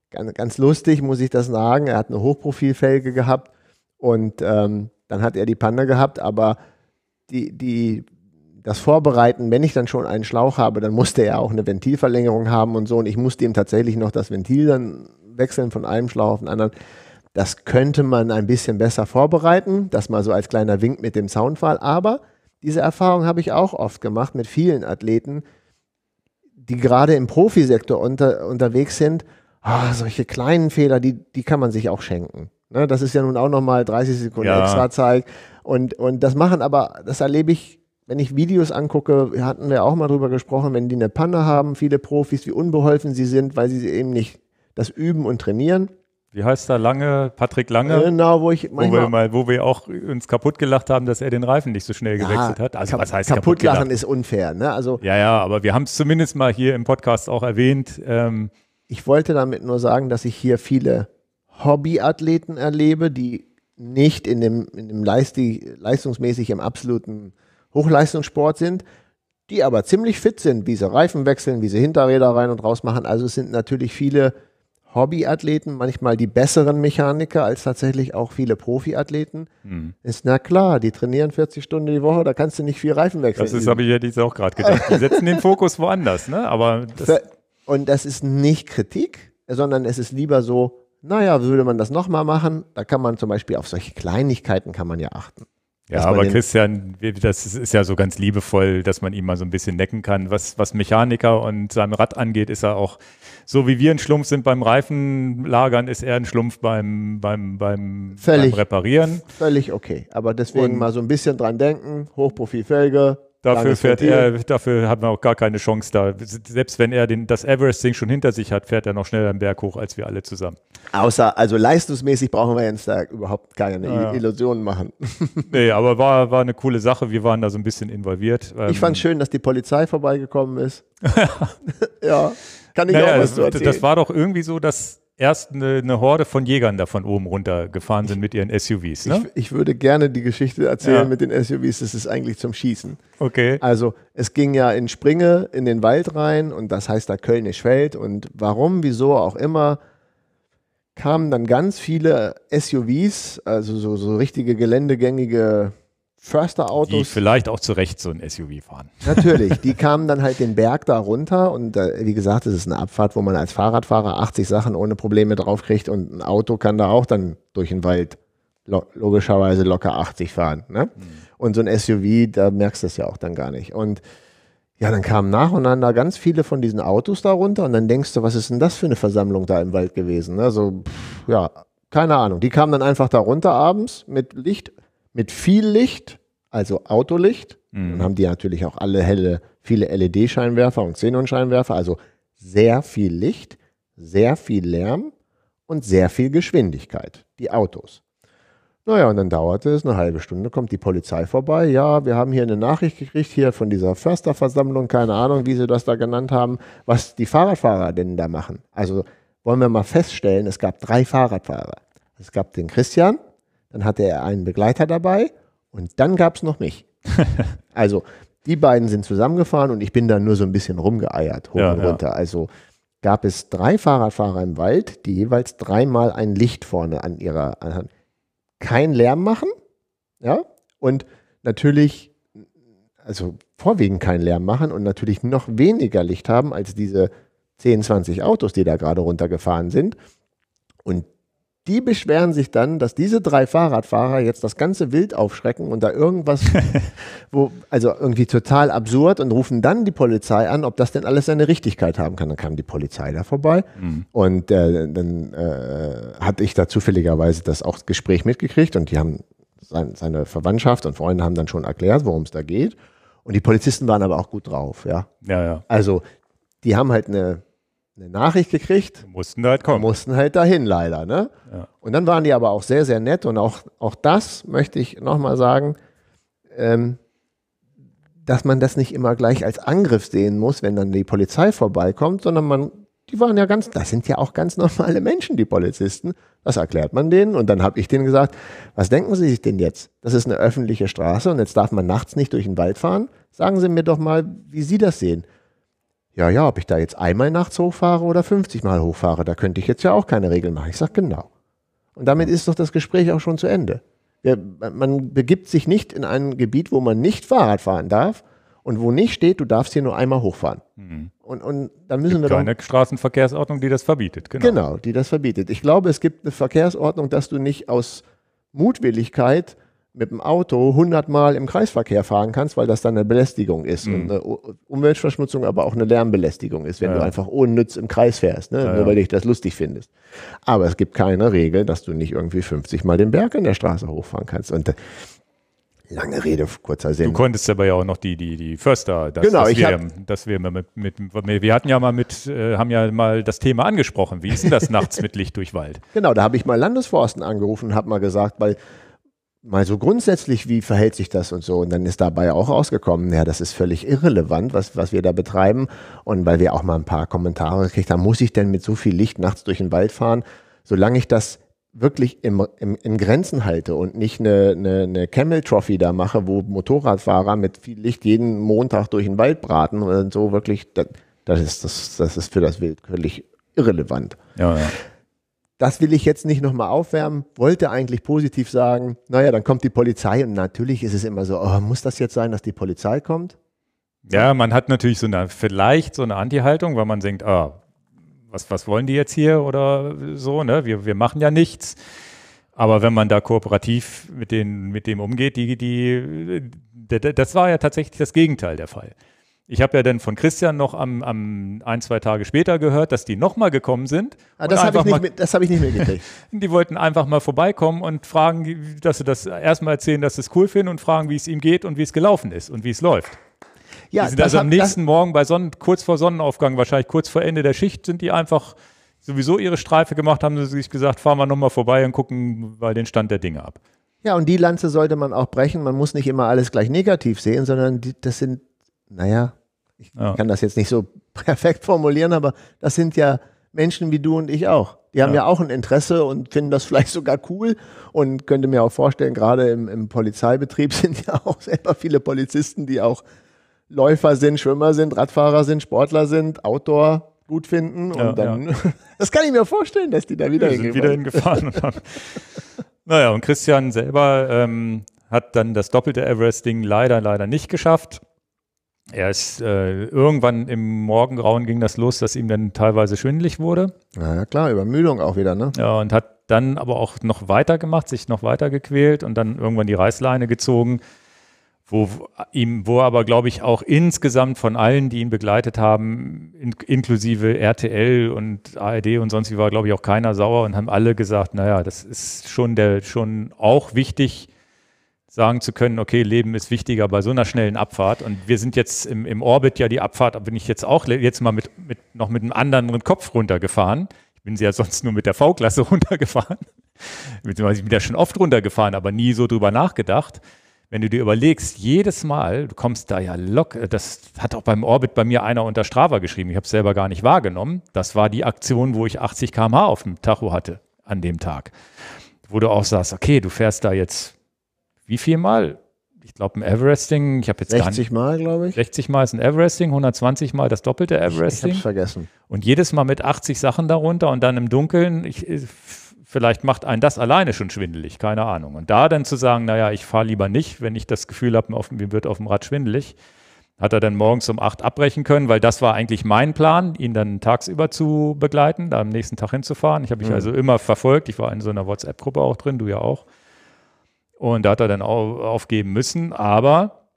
ganz, ganz lustig, muss ich das sagen. Er hat eine Hochprofilfelge gehabt und ähm, dann hat er die Panda gehabt, aber die, die, das Vorbereiten, wenn ich dann schon einen Schlauch habe, dann musste er auch eine Ventilverlängerung haben und so. Und ich musste ihm tatsächlich noch das Ventil dann wechseln von einem Schlauch auf den anderen. Das könnte man ein bisschen besser vorbereiten, das mal so als kleiner Wink mit dem Soundfall. Aber diese Erfahrung habe ich auch oft gemacht mit vielen Athleten, die gerade im Profisektor unter, unterwegs sind. Oh, solche kleinen Fehler, die, die kann man sich auch schenken. Ne, das ist ja nun auch nochmal 30 Sekunden ja. extra Zeit. Und, und das machen aber, das erlebe ich, wenn ich Videos angucke, wir hatten ja auch mal drüber gesprochen, wenn die eine Panne haben, viele Profis, wie unbeholfen sie sind, weil sie eben nicht das
Üben und Trainieren. Wie heißt da Lange, Patrick Lange? Genau, wo ich wo wir, mal, wo wir auch uns kaputt gelacht haben, dass er den Reifen nicht so schnell gewechselt ja, hat. Also was heißt kaputt, kaputt lachen ist
unfair, ne? Also
ja, ja, aber wir haben es zumindest mal hier im Podcast auch erwähnt. Ähm, ich wollte damit nur sagen,
dass ich hier viele Hobbyathleten erlebe, die nicht in dem, in dem Leisti leistungsmäßig im absoluten Hochleistungssport sind, die aber ziemlich fit sind, wie sie Reifen wechseln, wie sie Hinterräder rein und raus machen. Also es sind natürlich viele Hobbyathleten manchmal die besseren Mechaniker als tatsächlich auch viele Profiathleten. Mhm. Ist na klar, die trainieren 40 Stunden die Woche, da kannst du nicht viel Reifen wechseln. Das habe
ich ja jetzt auch gerade gedacht. Die setzen den Fokus woanders, ne? Aber das
und das ist nicht Kritik, sondern es ist lieber so, naja, würde man das nochmal machen? Da kann man zum Beispiel auf solche
Kleinigkeiten kann man ja achten. Ja, aber Christian, das ist ja so ganz liebevoll, dass man ihn mal so ein bisschen necken kann. Was, was Mechaniker und sein Rad angeht, ist er auch so wie wir ein Schlumpf sind beim Reifenlagern, ist er ein Schlumpf beim, beim, beim, völlig, beim Reparieren. Völlig okay.
Aber deswegen Und mal so ein bisschen dran denken, Hochprofilfelge, Dafür fährt er,
dafür hat man auch gar keine Chance da. Selbst wenn er den, das Everest-Ding schon hinter sich hat, fährt er noch schneller den Berg hoch als wir alle zusammen.
Außer, also leistungsmäßig brauchen wir jetzt da überhaupt keine ja. Illusionen machen.
Nee, aber war, war eine coole Sache. Wir waren da so ein bisschen involviert. Ich ähm, fand schön,
dass die Polizei vorbeigekommen ist.
ja kann ich naja, auch was zu erzählen. Das war doch irgendwie so, dass erst eine, eine, Horde von Jägern da von oben runter gefahren sind mit ihren SUVs. Ne? Ich, ich, würde gerne
die Geschichte erzählen ja. mit den SUVs. Das ist eigentlich zum Schießen. Okay. Also es ging ja in Springe in den Wald rein und das heißt da Kölnisch Feld. Und warum, wieso auch immer, kamen dann ganz viele SUVs, also so, so richtige geländegängige Förster-Autos. Die
vielleicht auch zu Recht so ein SUV fahren. Natürlich,
die kamen dann halt den Berg da runter und äh, wie gesagt, es ist eine Abfahrt, wo man als Fahrradfahrer 80 Sachen ohne Probleme draufkriegt und ein Auto kann da auch dann durch den Wald lo logischerweise locker 80 fahren. Ne? Mhm. Und so ein SUV, da merkst du es ja auch dann gar nicht. Und ja, dann kamen nacheinander ganz viele von diesen Autos da runter und dann denkst du, was ist denn das für eine Versammlung da im Wald gewesen? Also, pff, ja, keine Ahnung. Die kamen dann einfach da runter abends mit Licht mit viel Licht, also Autolicht. Mhm. Dann haben die natürlich auch alle helle, viele LED-Scheinwerfer und Xenon-Scheinwerfer, also sehr viel Licht, sehr viel Lärm und sehr viel Geschwindigkeit, die Autos. Naja, und dann dauerte es eine halbe Stunde, kommt die Polizei vorbei. Ja, wir haben hier eine Nachricht gekriegt, hier von dieser Försterversammlung, keine Ahnung, wie sie das da genannt haben, was die Fahrradfahrer denn da machen. Also wollen wir mal feststellen, es gab drei Fahrradfahrer. Es gab den Christian, dann hatte er einen Begleiter dabei und dann gab es noch mich. also die beiden sind zusammengefahren und ich bin dann nur so ein bisschen rumgeeiert, hoch ja, und runter. Ja. Also gab es drei Fahrradfahrer im Wald, die jeweils dreimal ein Licht vorne an ihrer Hand. Kein Lärm machen, ja, und natürlich, also vorwiegend keinen Lärm machen und natürlich noch weniger Licht haben als diese 10, 20 Autos, die da gerade runtergefahren sind. Und die beschweren sich dann, dass diese drei Fahrradfahrer jetzt das ganze Wild aufschrecken und da irgendwas, wo, also irgendwie total absurd und rufen dann die Polizei an, ob das denn alles seine Richtigkeit haben kann. Dann kam die Polizei da vorbei mhm. und äh, dann äh, hatte ich da zufälligerweise das auch Gespräch mitgekriegt und die haben sein, seine Verwandtschaft und Freunde haben dann schon erklärt, worum es da geht. Und die Polizisten waren aber auch gut drauf, ja. Ja, ja. Also die haben halt eine eine Nachricht gekriegt. Wir mussten halt kommen. mussten halt dahin leider. Ne? Ja. Und dann waren die aber auch sehr, sehr nett. Und auch, auch das möchte ich nochmal sagen, ähm, dass man das nicht immer gleich als Angriff sehen muss, wenn dann die Polizei vorbeikommt, sondern man, die waren ja ganz, das sind ja auch ganz normale Menschen, die Polizisten. Das erklärt man denen. Und dann habe ich denen gesagt, was denken Sie sich denn jetzt? Das ist eine öffentliche Straße und jetzt darf man nachts nicht durch den Wald fahren. Sagen Sie mir doch mal, wie Sie das sehen ja, ja, ob ich da jetzt einmal nachts hochfahre oder 50 Mal hochfahre, da könnte ich jetzt ja auch keine Regel machen. Ich sage genau. Und damit ist doch das Gespräch auch schon zu Ende. Ja, man begibt sich nicht in ein Gebiet, wo man nicht Fahrrad fahren darf und wo nicht steht, du darfst hier nur einmal hochfahren.
Mhm. Und, und dann müssen gibt wir keine Straßenverkehrsordnung, die das verbietet. Genau. genau, die
das verbietet. Ich glaube, es gibt eine Verkehrsordnung, dass du nicht aus Mutwilligkeit mit dem Auto 100 Mal im Kreisverkehr fahren kannst, weil das dann eine Belästigung ist. Mhm. Und eine Umweltverschmutzung, aber auch eine Lärmbelästigung ist, wenn ja. du einfach unnütz im Kreis fährst, ne? ja, nur weil dich das lustig findest. Aber es gibt keine Regel, dass du nicht irgendwie 50 Mal den Berg in der Straße hochfahren kannst. Und äh, lange Rede, kurzer Sinn. Du
konntest aber ja auch noch die, die, die Förster, das, genau, das ich wir, das wir mit, mit, wir hatten ja mal mit, äh, haben ja mal das Thema angesprochen. Wie ist denn das nachts mit Licht durch Wald?
Genau, da habe ich mal Landesforsten angerufen und habe mal gesagt, weil mal so grundsätzlich, wie verhält sich das und so. Und dann ist dabei auch rausgekommen, ja, das ist völlig irrelevant, was, was wir da betreiben. Und weil wir auch mal ein paar Kommentare gekriegt haben, muss ich denn mit so viel Licht nachts durch den Wald fahren? Solange ich das wirklich im, im, in Grenzen halte und nicht eine, eine, eine Camel Trophy da mache, wo Motorradfahrer mit viel Licht jeden Montag durch den Wald braten und so wirklich, das, das, ist, das, das ist für das Wild völlig irrelevant. Ja, ja das will ich jetzt nicht nochmal aufwärmen, wollte eigentlich positiv sagen, naja, dann kommt die Polizei und natürlich ist es immer so, oh, muss das jetzt sein, dass die Polizei kommt?
Ja, man hat natürlich so eine, vielleicht so eine Anti-Haltung, weil man denkt, ah, was, was wollen die jetzt hier oder so, ne? Wir, wir machen ja nichts. Aber wenn man da kooperativ mit, den, mit dem umgeht, die, die, das war ja tatsächlich das Gegenteil der Fall. Ich habe ja dann von Christian noch am, am, ein, zwei Tage später gehört, dass die nochmal gekommen sind. Ah, das habe ich, nicht mal, hab ich nicht mehr gekriegt. die wollten einfach mal vorbeikommen und fragen, dass sie das erstmal erzählen, dass sie es cool finden und fragen, wie es ihm geht und wie es gelaufen ist und wie es läuft. Ja, die sind also hab, am nächsten Morgen bei Sonnen, kurz vor Sonnenaufgang, wahrscheinlich kurz vor Ende der Schicht, sind die einfach sowieso ihre Streife gemacht, haben sie sich gesagt, fahren wir nochmal vorbei und gucken mal den Stand der Dinge ab.
Ja, und die Lanze sollte man auch brechen. Man muss nicht immer alles gleich negativ sehen, sondern die, das sind, naja, ich ja. kann das jetzt nicht so perfekt formulieren, aber das sind ja Menschen wie du und ich auch. Die haben ja. ja. auch ein Interesse und finden das vielleicht sogar cool und könnte mir auch vorstellen, gerade im, im Polizeibetrieb sind ja auch selber viele Polizisten, die auch Läufer sind, Schwimmer sind, Radfahrer sind, Sportler sind, Outdoor gut finden und ja, dann, ja. das kann ich mir vorstellen, dass die da wieder, hingefahren sind wieder hingefahren haben.
naja, und Christian selber ähm, hat dann das doppelte Everest-Ding leider, leider nicht geschafft er ist äh, irgendwann im Morgengrauen ging das los, dass ihm dann teilweise schwindelig wurde. Na klar, Übermüdung auch wieder, ne? Ja, und hat dann aber auch noch weiter gemacht, sich noch weiter gequält und dann irgendwann die Reißleine gezogen, wo ihm, wo aber, glaube ich, auch insgesamt von allen, die ihn begleitet haben, in, inklusive RTL und ARD und sonst wie war, glaube ich, auch keiner sauer und haben alle gesagt, naja, das ist schon der schon auch wichtig sagen zu können, okay, Leben ist wichtiger bei so einer schnellen Abfahrt. Und wir sind jetzt im, im Orbit ja die Abfahrt, bin ich jetzt auch jetzt mal mit, mit, noch mit einem anderen Kopf runtergefahren. Ich bin sie ja sonst nur mit der V-Klasse runtergefahren. Beziehungsweise ich bin ja schon oft runtergefahren, aber nie so drüber nachgedacht. Wenn du dir überlegst, jedes Mal, du kommst da ja locker, das hat auch beim Orbit bei mir einer unter Strava geschrieben, ich habe es selber gar nicht wahrgenommen. Das war die Aktion, wo ich 80 km/h auf dem Tacho hatte an dem Tag. Wo du auch sagst, okay, du fährst da jetzt wie viel Mal? Ich glaube, ein Everesting, ich habe jetzt 60 Mal, glaube ich. 60 Mal ist ein Everesting, 120 Mal das doppelte Everesting. Ich, ich vergessen. Und jedes Mal mit 80 Sachen darunter und dann im Dunkeln, ich, vielleicht macht einen das alleine schon schwindelig, keine Ahnung. Und da dann zu sagen, naja, ich fahre lieber nicht, wenn ich das Gefühl habe, mir wird auf dem Rad schwindelig, hat er dann morgens um acht abbrechen können, weil das war eigentlich mein Plan, ihn dann tagsüber zu begleiten, da am nächsten Tag hinzufahren. Ich habe mich mhm. also immer verfolgt. Ich war in so einer WhatsApp-Gruppe auch drin, du ja auch. Und da hat er dann aufgeben müssen. Aber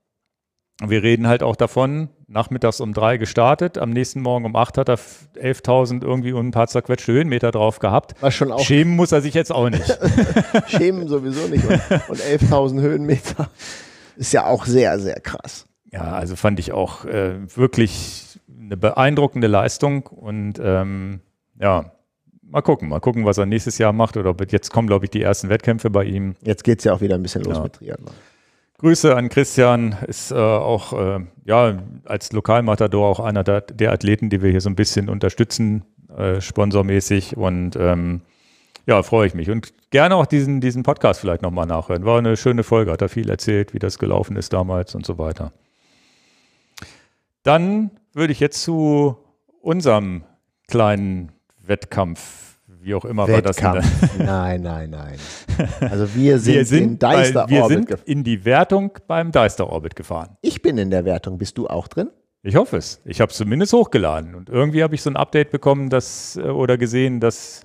wir reden halt auch davon, nachmittags um drei gestartet, am nächsten Morgen um acht hat er 11.000 irgendwie und ein paar zerquetschte Höhenmeter drauf gehabt. War schon auch Schämen muss er sich jetzt auch nicht. Schämen sowieso nicht. Und, und
11.000 Höhenmeter ist ja auch sehr, sehr krass.
Ja, also fand ich auch äh, wirklich eine beeindruckende Leistung und ähm, ja, mal gucken, mal gucken, was er nächstes Jahr macht. Oder jetzt kommen, glaube ich, die ersten Wettkämpfe bei ihm. Jetzt geht es ja auch wieder ein bisschen los ja. mit Triathlon. Ne? Grüße an Christian, ist äh, auch äh, ja, als Lokalmatador auch einer der, der, Athleten, die wir hier so ein bisschen unterstützen, äh, sponsormäßig. Und ähm, ja, freue ich mich. Und gerne auch diesen, diesen Podcast vielleicht nochmal nachhören. War eine schöne Folge, hat er viel erzählt, wie das gelaufen ist damals und so weiter. Dann würde ich jetzt zu unserem kleinen Wettkampf, wie auch immer Wettkampf. war das. nein, nein, nein. Also wir sind, wir sind in Deister wir Orbit sind in die Wertung beim Deister Orbit gefahren. Ich bin in der Wertung. Bist du auch drin? Ich hoffe es. Ich habe es zumindest hochgeladen. Und irgendwie habe ich so ein Update bekommen, dass äh, oder gesehen, dass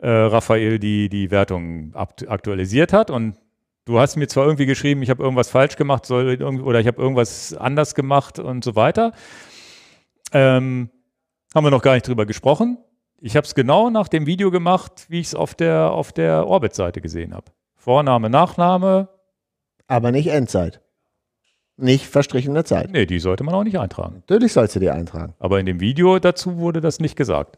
äh, Raphael die, die Wertung aktualisiert hat. Und du hast mir zwar irgendwie geschrieben, ich habe irgendwas falsch gemacht soll, oder ich habe irgendwas anders gemacht und so weiter. Ähm, haben wir noch gar nicht drüber gesprochen. Ich habe es genau nach dem Video gemacht, wie ich es auf der, auf der Orbit-Seite gesehen habe. Vorname, Nachname. Aber nicht Endzeit. Nicht verstrichene Zeit. Nee, die sollte man auch nicht eintragen. Natürlich sollst du die eintragen. Aber in dem Video dazu wurde das nicht gesagt.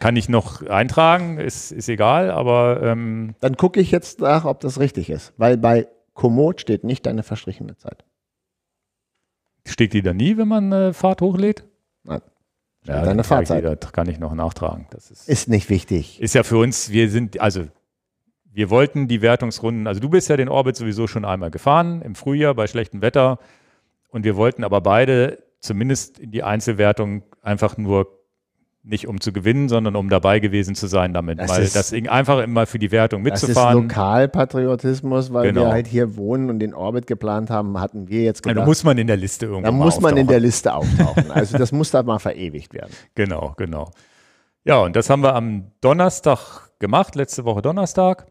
Kann ich noch eintragen, ist, ist egal, aber. Ähm Dann gucke ich jetzt nach, ob das richtig ist. Weil bei Komoot steht nicht deine verstrichene Zeit. Steht die da nie, wenn man eine äh, Fahrt hochlädt? Nein. Ja, deine Fahrzeit. Ich, das kann ich noch nachtragen. Das ist, ist nicht wichtig. Ist ja für uns, wir sind, also wir wollten die Wertungsrunden, also du bist ja den Orbit sowieso schon einmal gefahren, im Frühjahr bei schlechtem Wetter. Und wir wollten aber beide zumindest in die Einzelwertung einfach nur nicht um zu gewinnen, sondern um dabei gewesen zu sein damit. Das, mal, ist, das einfach immer für die Wertung mitzufahren. Das ist
Lokalpatriotismus, weil genau. wir halt hier wohnen und den Orbit geplant haben, hatten wir jetzt also gedacht. Da muss man in der Liste irgendwo Da muss man auftauchen. in der Liste
auftauchen. Also das muss da mal verewigt werden. Genau, genau. Ja, und das haben wir am Donnerstag gemacht, letzte Woche Donnerstag.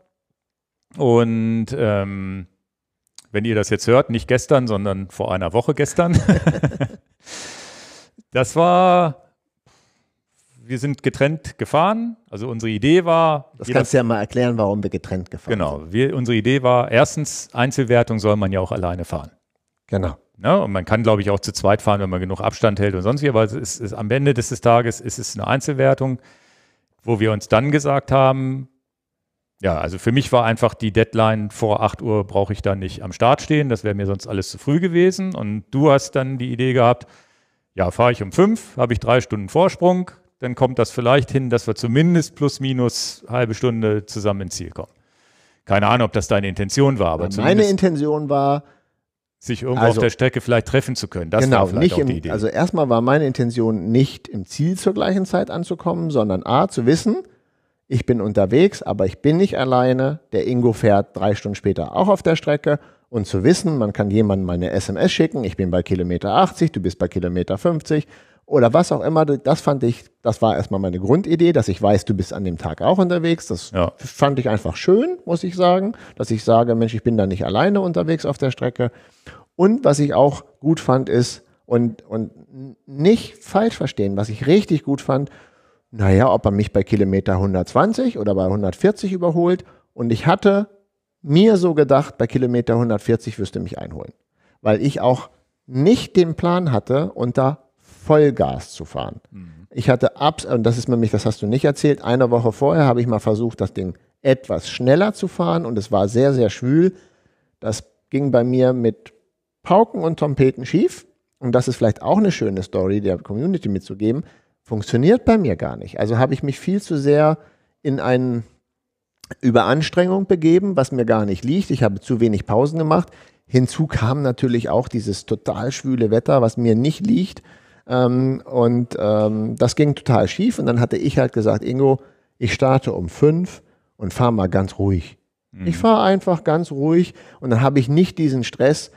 Und ähm, wenn ihr das jetzt hört, nicht gestern, sondern vor einer Woche gestern. das war wir sind getrennt gefahren. Also unsere Idee war. Das kannst du
ja mal erklären, warum wir getrennt gefahren
genau, sind. Genau. Unsere Idee war, erstens, Einzelwertung soll man ja auch alleine fahren. Genau. Ne? Und man kann, glaube ich, auch zu zweit fahren, wenn man genug Abstand hält und sonst wie. Aber es ist, ist, am Ende des Tages ist es eine Einzelwertung, wo wir uns dann gesagt haben, ja, also für mich war einfach die Deadline vor 8 Uhr brauche ich da nicht am Start stehen. Das wäre mir sonst alles zu früh gewesen. Und du hast dann die Idee gehabt, ja, fahre ich um fünf, habe ich drei Stunden Vorsprung, dann kommt das vielleicht hin, dass wir zumindest plus minus halbe Stunde zusammen ins Ziel kommen. Keine Ahnung, ob das deine Intention war, aber zumindest. Meine Intention war, sich irgendwo also, auf der Strecke vielleicht treffen zu können. Das genau, war vielleicht nicht auch im, die Idee. Also
erstmal war meine Intention nicht im Ziel zur gleichen Zeit anzukommen, sondern A, zu wissen, ich bin unterwegs, aber ich bin nicht alleine. Der Ingo fährt drei Stunden später auch auf der Strecke. Und zu wissen, man kann jemandem meine SMS schicken, ich bin bei Kilometer 80, du bist bei Kilometer 50 oder was auch immer. Das fand ich, das war erstmal meine Grundidee, dass ich weiß, du bist an dem Tag auch unterwegs. Das ja. fand ich einfach schön, muss ich sagen, dass ich sage, Mensch, ich bin da nicht alleine unterwegs auf der Strecke. Und was ich auch gut fand, ist, und, und nicht falsch verstehen, was ich richtig gut fand, naja, ob er mich bei Kilometer 120 oder bei 140 überholt. Und ich hatte mir so gedacht, bei Kilometer 140 wirst du mich einholen. Weil ich auch nicht den Plan hatte, unter Vollgas zu fahren. Mhm. Ich hatte abs, und das ist nämlich, das hast du nicht erzählt, eine Woche vorher habe ich mal versucht, das Ding etwas schneller zu fahren und es war sehr, sehr schwül. Das ging bei mir mit Pauken und Trompeten schief. Und das ist vielleicht auch eine schöne Story der Community mitzugeben. Funktioniert bei mir gar nicht. Also habe ich mich viel zu sehr in eine Überanstrengung begeben, was mir gar nicht liegt. Ich habe zu wenig Pausen gemacht. Hinzu kam natürlich auch dieses total schwüle Wetter, was mir nicht liegt. Ähm, und ähm, das ging total schief. Und dann hatte ich halt gesagt, Ingo, ich starte um fünf und fahre mal ganz ruhig. Mhm. Ich fahre einfach ganz ruhig und dann habe ich nicht diesen Stress.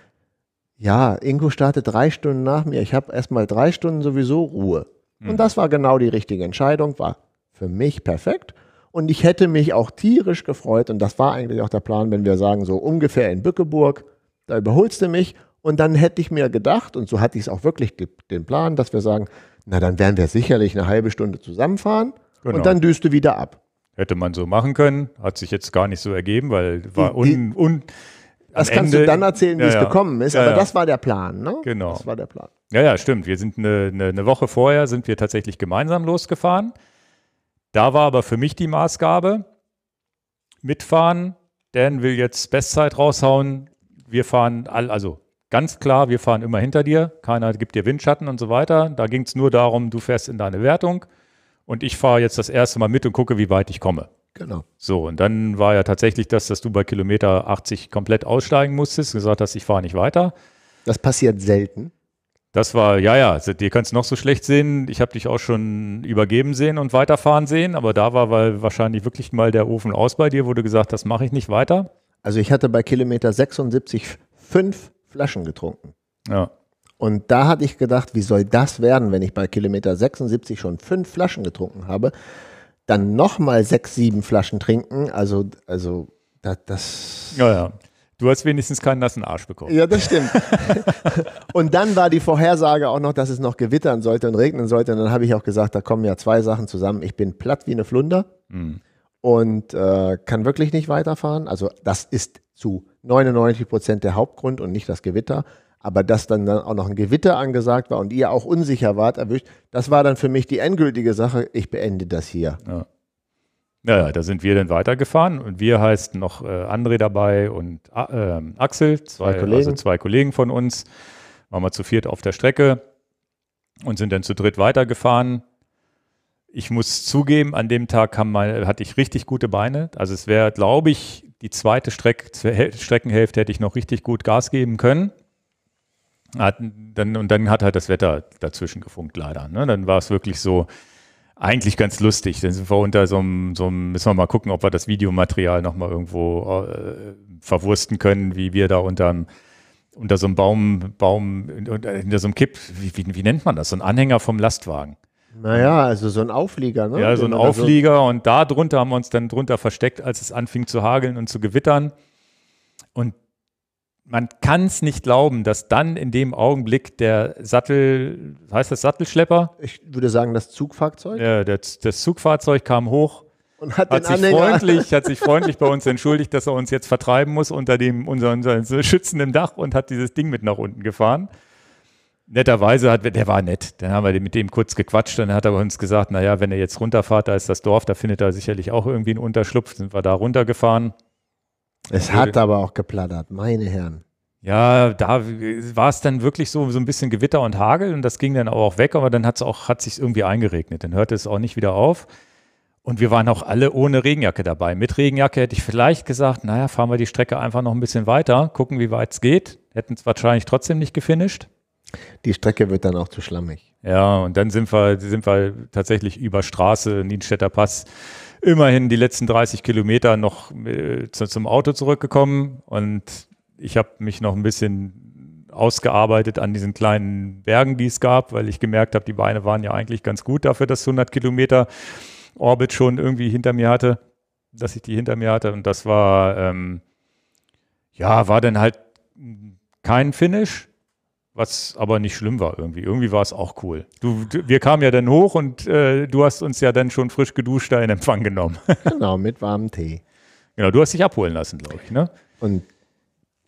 Ja, Ingo startet drei Stunden nach mir. Ich habe erstmal drei Stunden sowieso Ruhe. Mhm. Und das war genau die richtige Entscheidung, war für mich perfekt. Und ich hätte mich auch tierisch gefreut, und das war eigentlich auch der Plan, wenn wir sagen, so ungefähr in Bückeburg, da überholst du mich und dann hätte ich mir gedacht, und so hatte ich es auch wirklich den Plan, dass wir sagen, na dann werden wir sicherlich eine halbe Stunde zusammenfahren genau. und dann düst du wieder ab.
Hätte man so machen können, hat sich jetzt gar nicht so ergeben, weil war die, un, un das kannst du dann erzählen, wie ja, es gekommen ist, ja, aber ja. das
war der Plan, ne? Genau. Das war der Plan.
Ja, ja, stimmt. Wir sind eine, eine, eine, Woche vorher sind wir tatsächlich gemeinsam losgefahren. Da war aber für mich die Maßgabe, mitfahren, Dan will jetzt Bestzeit raushauen, wir fahren all, also Ganz klar, wir fahren immer hinter dir, keiner gibt dir Windschatten und so weiter. Da ging es nur darum, du fährst in deine Wertung und ich fahre jetzt das erste Mal mit und gucke, wie weit ich komme. Genau. So, und dann war ja tatsächlich das, dass du bei Kilometer 80 komplett aussteigen musstest, und gesagt hast, ich fahre nicht weiter. Das passiert selten. Das war, ja, ja, dir kannst noch so schlecht sehen. Ich habe dich auch schon übergeben sehen und weiterfahren sehen, aber da war weil wahrscheinlich wirklich mal der Ofen aus bei dir, wo du gesagt hast, mache ich nicht weiter. Also ich hatte bei Kilometer 76 fünf Flaschen getrunken.
Ja. Und da hatte ich gedacht, wie soll das werden, wenn ich bei Kilometer 76 schon fünf Flaschen getrunken habe, dann nochmal sechs, sieben Flaschen trinken. Also, also das. das
ja, ja. Du hast wenigstens
keinen nassen Arsch bekommen. Ja, das stimmt. und dann war die Vorhersage auch noch, dass es noch gewittern sollte und regnen sollte. Und dann habe ich auch gesagt, da kommen ja zwei Sachen zusammen. Ich bin platt wie eine Flunder mhm. und äh, kann wirklich nicht weiterfahren. Also das ist zu 99 Prozent der Hauptgrund und nicht das Gewitter. Aber dass dann, auch noch ein Gewitter angesagt war und ihr auch unsicher wart, erwischt, das war dann für mich die endgültige Sache. Ich beende das hier. Ja.
Naja, da sind wir dann weitergefahren und wir heißt noch äh, André dabei und äh, Axel, zwei, zwei also zwei Kollegen von uns. Waren wir zu viert auf der Strecke und sind dann zu dritt weitergefahren. Ich muss zugeben, an dem Tag haben meine, hatte ich richtig gute Beine. Also es wäre, glaube ich, die zweite Streck Streckenhälfte hätte ich noch richtig gut Gas geben können. dann, und dann hat halt das Wetter dazwischen gefunkt, leider. Ne? Dann war es wirklich so, eigentlich ganz lustig. Dann sind wir unter so einem, so einem, müssen wir mal gucken, ob wir das Videomaterial nochmal irgendwo äh, verwursten können, wie wir da unterm, unter so einem Baum, Baum, hinter so einem Kipp, wie, wie, wie nennt man das? So ein Anhänger vom Lastwagen. Naja, also so ein Auflieger, ne? Ja, so ein Auflieger und da drunter haben wir uns dann drunter versteckt, als es anfing zu hageln und zu gewittern. Und man kann es nicht glauben, dass dann in dem Augenblick der Sattel, heißt das Sattelschlepper? Ich würde sagen, das Zugfahrzeug. Ja, das, das Zugfahrzeug kam hoch. Und hat, hat sich freundlich, hat sich freundlich bei uns entschuldigt, dass er uns jetzt vertreiben muss unter dem unser, unser schützenden Dach und hat dieses Ding mit nach unten gefahren netterweise hat, der war nett. Dann haben wir mit dem kurz gequatscht. und Dann hat er uns gesagt, naja, wenn er jetzt runterfahrt, da ist das Dorf, da findet er sicherlich auch irgendwie einen Unterschlupf. Sind wir da runtergefahren. Es äh, hat aber
auch geplattert, meine
Herren. Ja, da war es dann wirklich so, so ein bisschen Gewitter und Hagel und das ging dann auch weg, aber dann hat's auch, hat es sich irgendwie eingeregnet. Dann hörte es auch nicht wieder auf. Und wir waren auch alle ohne Regenjacke dabei. Mit Regenjacke hätte ich vielleicht gesagt, naja, fahren wir die Strecke einfach noch ein bisschen weiter, gucken, wie weit es geht. Hätten es wahrscheinlich trotzdem nicht gefinisht.
Die Strecke wird dann auch zu schlammig.
Ja, und dann sind wir, sind wir tatsächlich über Straße, Nienstädter Pass, immerhin die letzten 30 Kilometer noch äh, zu, zum Auto zurückgekommen. Und ich habe mich noch ein bisschen ausgearbeitet an diesen kleinen Bergen, die es gab, weil ich gemerkt habe, die Beine waren ja eigentlich ganz gut dafür, dass 100 Kilometer Orbit schon irgendwie hinter mir hatte, dass ich die hinter mir hatte. Und das war, ähm, ja, war dann halt kein Finish was aber nicht schlimm war irgendwie. Irgendwie war es auch cool. Du, du wir kamen ja dann hoch und äh, du hast uns ja dann schon frisch geduscht da in Empfang genommen. genau, mit warmem Tee. Genau, du hast dich abholen lassen, glaube ich. Ne? Und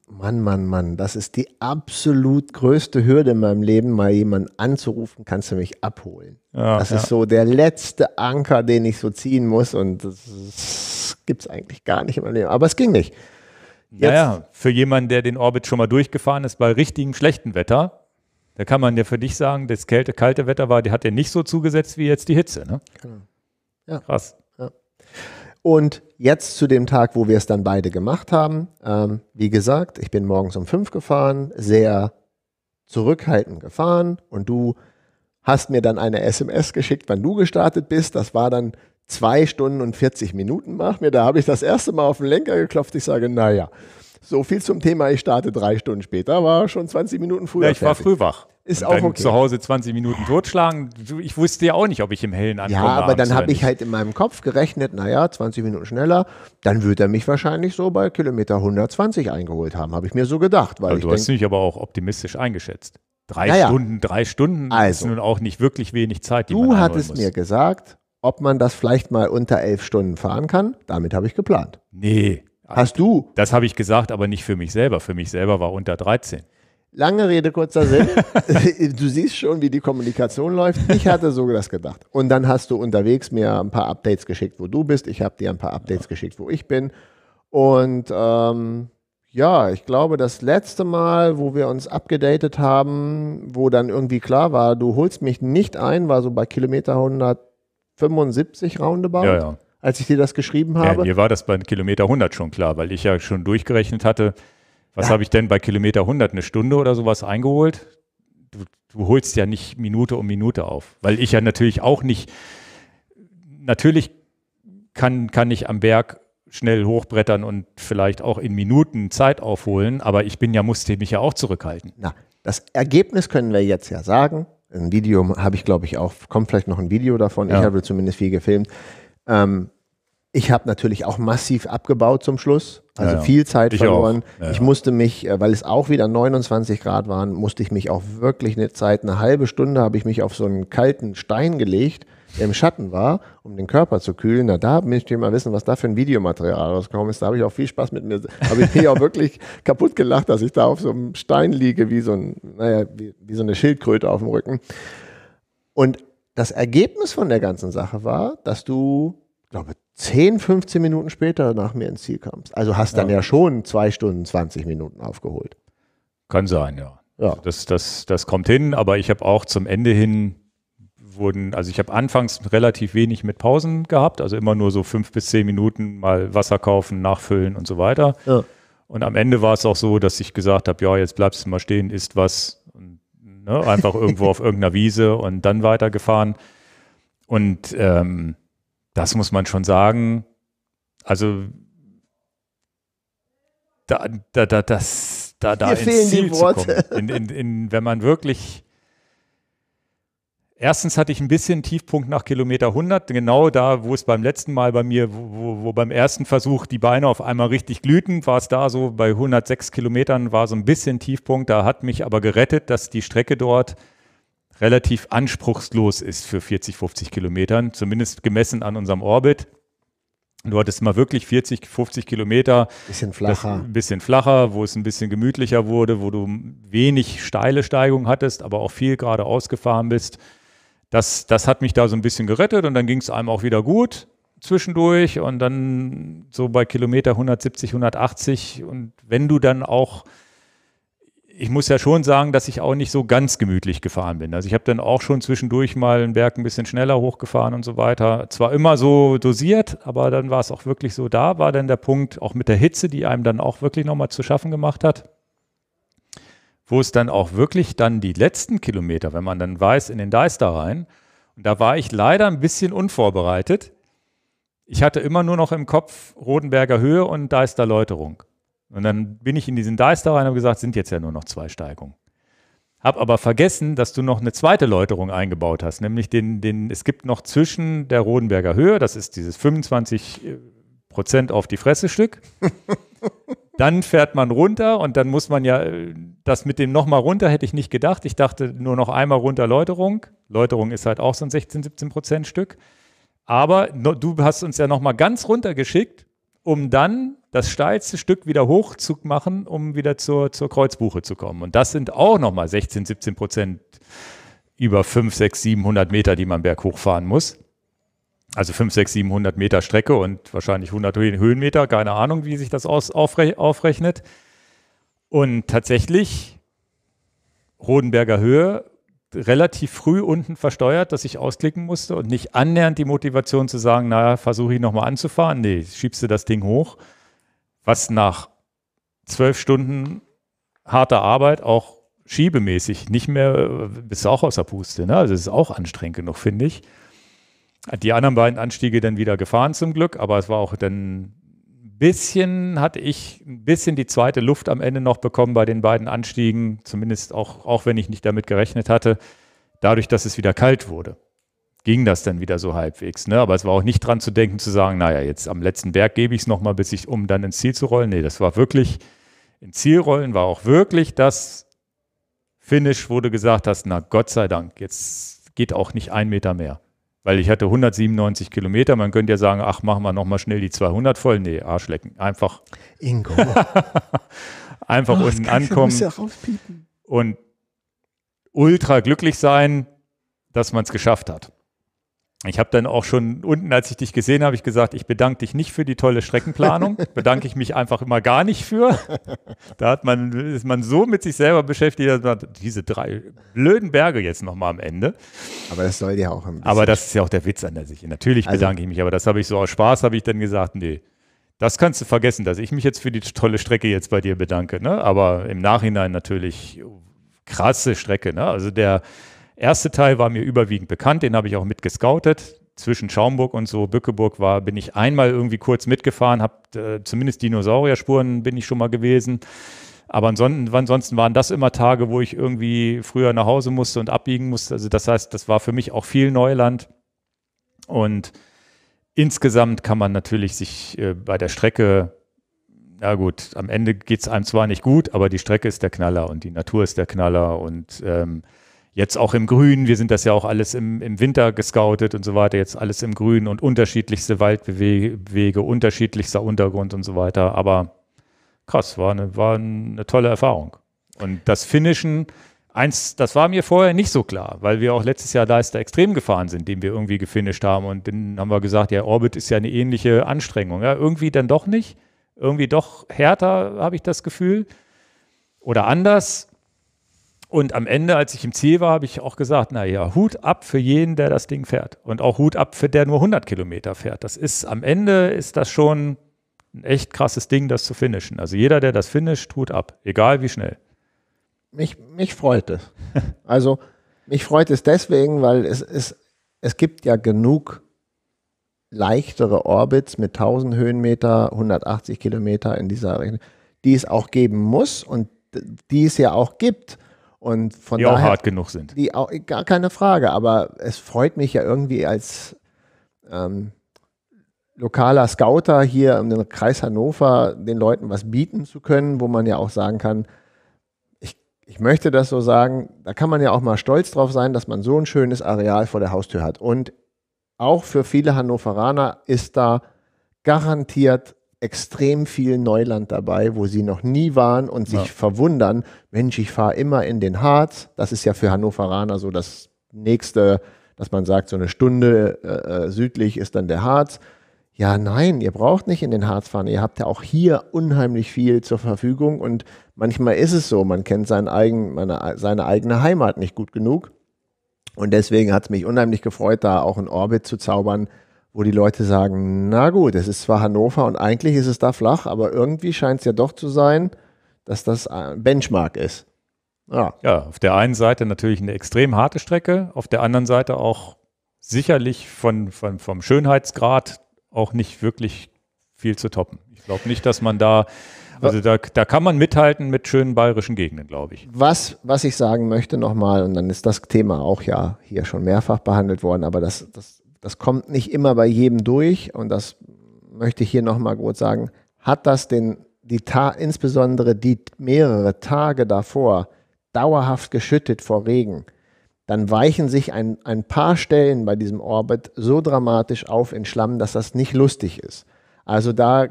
Mann, Mann, Mann, das ist die absolut größte Hürde in meinem Leben, mal jemanden anzurufen, kannst du mich abholen. Ja, das ja. ist so der letzte Anker, den ich so ziehen muss und das, gibt es eigentlich gar nicht in meinem Leben. Aber es ging nicht.
Naja, für jemanden, der den Orbit schon mal durchgefahren ist, bei richtigem schlechten Wetter, da kann man ja für dich sagen, das kälte, kalte Wetter war, die hat ja nicht so zugesetzt wie jetzt die Hitze. Ne? Genau. Ja. Krass. Ja.
Und jetzt zu dem Tag, wo wir es dann beide gemacht haben. Ähm, wie gesagt, ich bin morgens um fünf gefahren, sehr zurückhaltend gefahren und du hast mir dann eine SMS geschickt, wann du gestartet bist. Das war dann zwei Stunden und 40 Minuten macht mir. Da habe ich das erste Mal auf den Lenker geklopft. Ich sage, naja, so viel zum Thema, ich starte drei Stunden später, war schon 20 Minuten früher. Ja, ich fertig. war früh wach. Ist auch okay. zu
Hause 20 Minuten totschlagen. Ich wusste ja auch nicht, ob ich im Hellen ankomme. Ja, aber dann habe ich halt in meinem Kopf gerechnet, naja,
20 Minuten schneller, dann wird er mich wahrscheinlich so bei Kilometer 120 eingeholt haben, habe ich mir
so gedacht. Weil aber du hast mich aber auch optimistisch eingeschätzt. Drei naja. Stunden, drei Stunden also, ist nun auch nicht wirklich wenig Zeit, die du man hattest muss. mir gesagt, ob man
das vielleicht mal unter elf Stunden
fahren kann. Damit habe ich geplant. Nee. Hast du? Das habe ich gesagt, aber nicht für mich selber. Für mich selber war unter 13.
Lange Rede, kurzer Sinn. du siehst schon, wie die Kommunikation läuft. Ich hatte so das gedacht. Und dann hast du unterwegs mir ein paar Updates geschickt, wo du bist. Ich habe dir ein paar Updates ja. geschickt, wo ich bin. Und ähm, ja, ich glaube, das letzte Mal, wo wir uns abgedatet haben, wo dann irgendwie klar war, du holst mich nicht ein, war so bei Kilometer 100. 75 roundabout. Ja, ja. Als ich dir das geschrieben habe. Ja, mir
war das bei Kilometer 100 schon klar, weil ich ja schon durchgerechnet hatte, was ja. habe ich denn bei Kilometer 100 eine Stunde oder sowas eingeholt? Du, du holst ja nicht Minute um Minute auf, weil ich ja natürlich auch nicht, natürlich kann, kann ich am Berg schnell hochbrettern und vielleicht auch in Minuten Zeit aufholen, aber ich bin ja, musste mich ja auch zurückhalten. Na,
das Ergebnis können wir jetzt ja sagen ein Video habe ich, glaube ich, auch, kommt vielleicht noch ein Video davon. Ja. Ich habe zumindest viel gefilmt. Ähm, ich habe natürlich auch massiv abgebaut zum Schluss, also ja, ja. viel Zeit ich verloren. Ich musste mich, äh, weil es auch wieder 29 Grad waren, musste ich mich auch wirklich eine Zeit, eine halbe Stunde habe ich mich auf so einen kalten Stein gelegt im Schatten war, um den Körper zu kühlen. Na, da möchte ich mal wissen, was da für ein Videomaterial rausgekommen ist. Da habe ich auch viel Spaß mit mir. Habe ich mich auch wirklich kaputt gelacht, dass ich da auf so einem Stein liege, wie so, ein, naja, wie, wie so eine Schildkröte auf dem Rücken. Und das Ergebnis von der ganzen Sache war, dass du, glaube ich, 10, 15 Minuten später nach mir ins Ziel kamst. Also hast dann ja, ja schon zwei Stunden, 20 Minuten
aufgeholt. Kann sein, ja. ja. das, das, das kommt hin, aber ich habe auch zum Ende hin wurden, also ich habe anfangs relativ wenig mit Pausen gehabt, also immer nur so fünf bis zehn Minuten mal Wasser kaufen, nachfüllen und so weiter. Ja. Und am Ende war es auch so, dass ich gesagt habe, ja, jetzt bleibst du mal stehen, isst was, und, ne, einfach irgendwo auf irgendeiner Wiese und dann weitergefahren. Und ähm, das muss man schon sagen. Also da, da, da, das, da, da ins fehlen Ziel die Worte. In, in, in, wenn man wirklich Erstens hatte ich ein bisschen Tiefpunkt nach Kilometer 100, genau da, wo es beim letzten Mal bei mir, wo, wo, beim ersten Versuch die Beine auf einmal richtig glühten, war es da so, bei 106 Kilometern war so ein bisschen Tiefpunkt. Da hat mich aber gerettet, dass die Strecke dort relativ anspruchslos ist für 40, 50 Kilometern, zumindest gemessen an unserem Orbit. Du hattest mal wirklich 40, 50 Kilometer. Bisschen flacher. ein bisschen flacher, wo es ein bisschen gemütlicher wurde, wo du wenig steile Steigung hattest, aber auch viel geradeaus gefahren bist das, das hat mich da so ein bisschen gerettet und dann ging es einem auch wieder gut zwischendurch und dann so bei Kilometer 170, 180 und wenn du dann auch, ich muss ja schon sagen, dass ich auch nicht so ganz gemütlich gefahren bin. Also ich habe dann auch schon zwischendurch mal einen Berg ein bisschen schneller hochgefahren und so weiter. Zwar immer so dosiert, aber dann war es auch wirklich so, da war dann der Punkt, auch mit der Hitze, die einem dann auch wirklich nochmal zu schaffen gemacht hat wo es dann auch wirklich dann die letzten Kilometer, wenn man dann weiß, in den Deister rein. Und da war ich leider ein bisschen unvorbereitet. Ich hatte immer nur noch im Kopf Rodenberger Höhe und Deister Läuterung. Und dann bin ich in diesen Deister rein und habe gesagt, sind jetzt ja nur noch zwei Steigungen. Hab aber vergessen, dass du noch eine zweite Läuterung eingebaut hast, nämlich den, den, es gibt noch zwischen der Rodenberger Höhe, das ist dieses 25 äh, Prozent auf die Fresse Stück. dann fährt man runter und dann muss man ja, äh, das mit dem nochmal runter hätte ich nicht gedacht. Ich dachte nur noch einmal runter Läuterung. Läuterung ist halt auch so ein 16, 17 Prozent Stück. Aber du hast uns ja nochmal ganz runter geschickt, um dann das steilste Stück wieder hoch zu machen, um wieder zur, zur Kreuzbuche zu kommen. Und das sind auch nochmal 16, 17 Prozent über 5, 6, 700 Meter, die man berghoch fahren muss also 5, 6, 700 Meter Strecke und wahrscheinlich 100 Höhenmeter, keine Ahnung, wie sich das aus, aufre aufrechnet. Und tatsächlich, Rodenberger Höhe, relativ früh unten versteuert, dass ich ausklicken musste und nicht annähernd die Motivation zu sagen, naja, versuche ich nochmal anzufahren. Nee, schiebst du das Ding hoch, was nach zwölf Stunden harter Arbeit auch schiebemäßig nicht mehr, äh, bist du auch aus der Puste. Ne? Also es ist auch anstrengend genug, finde ich die anderen beiden Anstiege dann wieder gefahren zum Glück, aber es war auch dann ein bisschen, hatte ich ein bisschen die zweite Luft am Ende noch bekommen bei den beiden Anstiegen, zumindest auch, auch wenn ich nicht damit gerechnet hatte, dadurch, dass es wieder kalt wurde. Ging das dann wieder so halbwegs, ne? Aber es war auch nicht dran zu denken, zu sagen, naja, jetzt am letzten Berg gebe ich es nochmal, bis ich, um dann ins Ziel zu rollen. Nee, das war wirklich, ins Ziel rollen war auch wirklich das Finish, wo du gesagt hast, na Gott sei Dank, jetzt geht auch nicht ein Meter mehr. Weil ich hatte 197 Kilometer. Man könnte ja sagen, ach, machen wir nochmal schnell die 200 voll. Nee, Arschlecken. Einfach. Ingo. einfach oh, unten ankommen. Ja und ultra glücklich sein, dass man es geschafft hat. Ich habe dann auch schon unten, als ich dich gesehen habe, ich gesagt, ich bedanke dich nicht für die tolle Streckenplanung, bedanke ich mich einfach immer gar nicht für. Da hat man, ist man so mit sich selber beschäftigt, dass man diese drei blöden Berge jetzt nochmal am Ende. Aber das soll ja auch ein bisschen. Aber das ist ja auch der Witz an der Sicht. Natürlich also bedanke also, ich mich, aber das habe ich so aus Spaß, habe ich dann gesagt, nee, das kannst du vergessen, dass ich mich jetzt für die tolle Strecke jetzt bei dir bedanke. Ne? Aber im Nachhinein natürlich krasse Strecke. Ne? Also der erste Teil war mir überwiegend bekannt, den habe ich auch mitgescoutet. Zwischen Schaumburg und so Bückeburg war, bin ich einmal irgendwie kurz mitgefahren, habe äh, zumindest Dinosaurierspuren bin ich schon mal gewesen. Aber ansonsten, ansonsten, waren das immer Tage, wo ich irgendwie früher nach Hause musste und abbiegen musste. Also das heißt, das war für mich auch viel Neuland. Und insgesamt kann man natürlich sich äh, bei der Strecke, na gut, am Ende geht es einem zwar nicht gut, aber die Strecke ist der Knaller und die Natur ist der Knaller und ähm, jetzt auch im Grün. Wir sind das ja auch alles im, im Winter gescoutet und so weiter. Jetzt alles im Grün und unterschiedlichste Waldwege, unterschiedlichster Untergrund und so weiter. Aber krass, war eine, war eine tolle Erfahrung. Und das Finischen, eins, das war mir vorher nicht so klar, weil wir auch letztes Jahr Leister Extrem gefahren sind, den wir irgendwie gefinisht haben. Und dann haben wir gesagt, ja, Orbit ist ja eine ähnliche Anstrengung. Ja, irgendwie dann doch nicht. Irgendwie doch härter, habe ich das Gefühl. Oder anders. Und am Ende, als ich im Ziel war, habe ich auch gesagt, naja, Hut ab für jeden, der das Ding fährt. Und auch Hut ab für der nur 100 Kilometer fährt. Das ist, am Ende ist das schon ein echt krasses Ding, das zu finishen. Also jeder, der das finisht, Hut ab. Egal wie schnell.
Mich, mich freut es. also mich freut es deswegen, weil es, es, es gibt ja genug leichtere Orbits mit 1000 Höhenmeter, 180 Kilometer in dieser Richtung, die es auch geben muss und die es ja auch gibt. Und von die daher, auch hart genug sind. Die auch, gar keine Frage, aber es freut mich ja irgendwie als ähm, lokaler Scouter hier im Kreis Hannover den Leuten was bieten zu können, wo man ja auch sagen kann, ich, ich möchte das so sagen, da kann man ja auch mal stolz drauf sein, dass man so ein schönes Areal vor der Haustür hat. Und auch für viele Hannoveraner ist da garantiert extrem viel Neuland dabei, wo sie noch nie waren und sich ja. verwundern, Mensch, ich fahre immer in den Harz. Das ist ja für Hannoveraner so das nächste, dass man sagt, so eine Stunde äh, äh, südlich ist dann der Harz. Ja, nein, ihr braucht nicht in den Harz fahren. Ihr habt ja auch hier unheimlich viel zur Verfügung und manchmal ist es so, man kennt sein eigen, meine, seine eigene Heimat nicht gut genug. Und deswegen hat es mich unheimlich gefreut, da auch einen Orbit zu zaubern, wo die Leute sagen, na gut, es ist zwar Hannover und eigentlich ist es da flach, aber irgendwie scheint es ja doch zu sein, dass das ein
Benchmark ist. Ja. ja, auf der einen Seite natürlich eine extrem harte Strecke, auf der anderen Seite auch sicherlich von, von vom Schönheitsgrad auch nicht wirklich viel zu toppen. Ich glaube nicht, dass man da, also da, da kann man mithalten mit schönen bayerischen Gegenden, glaube ich.
Was, was ich sagen möchte nochmal, und dann ist das Thema auch ja hier schon mehrfach behandelt worden, aber das, das das kommt nicht immer bei jedem durch und das möchte ich hier nochmal kurz sagen. Hat das den, die Ta insbesondere die mehrere Tage davor dauerhaft geschüttet vor Regen, dann weichen sich ein, ein paar Stellen bei diesem Orbit so dramatisch auf in Schlamm, dass das nicht lustig ist. Also da,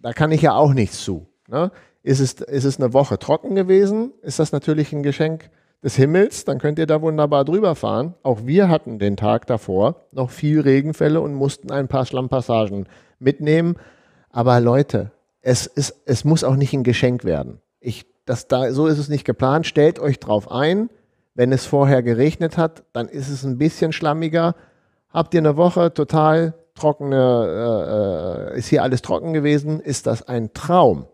da kann ich ja auch nichts zu. Ne? Ist, es, ist es eine Woche trocken gewesen, ist das natürlich ein Geschenk des Himmels, dann könnt ihr da wunderbar drüber fahren. Auch wir hatten den Tag davor noch viel Regenfälle und mussten ein paar Schlammpassagen mitnehmen. Aber Leute, es, ist, es muss auch nicht ein Geschenk werden. Ich, das da, so ist es nicht geplant. Stellt euch drauf ein. Wenn es vorher geregnet hat, dann ist es ein bisschen schlammiger. Habt ihr eine Woche total trockene, äh, äh ist hier alles trocken gewesen, ist das ein Traum.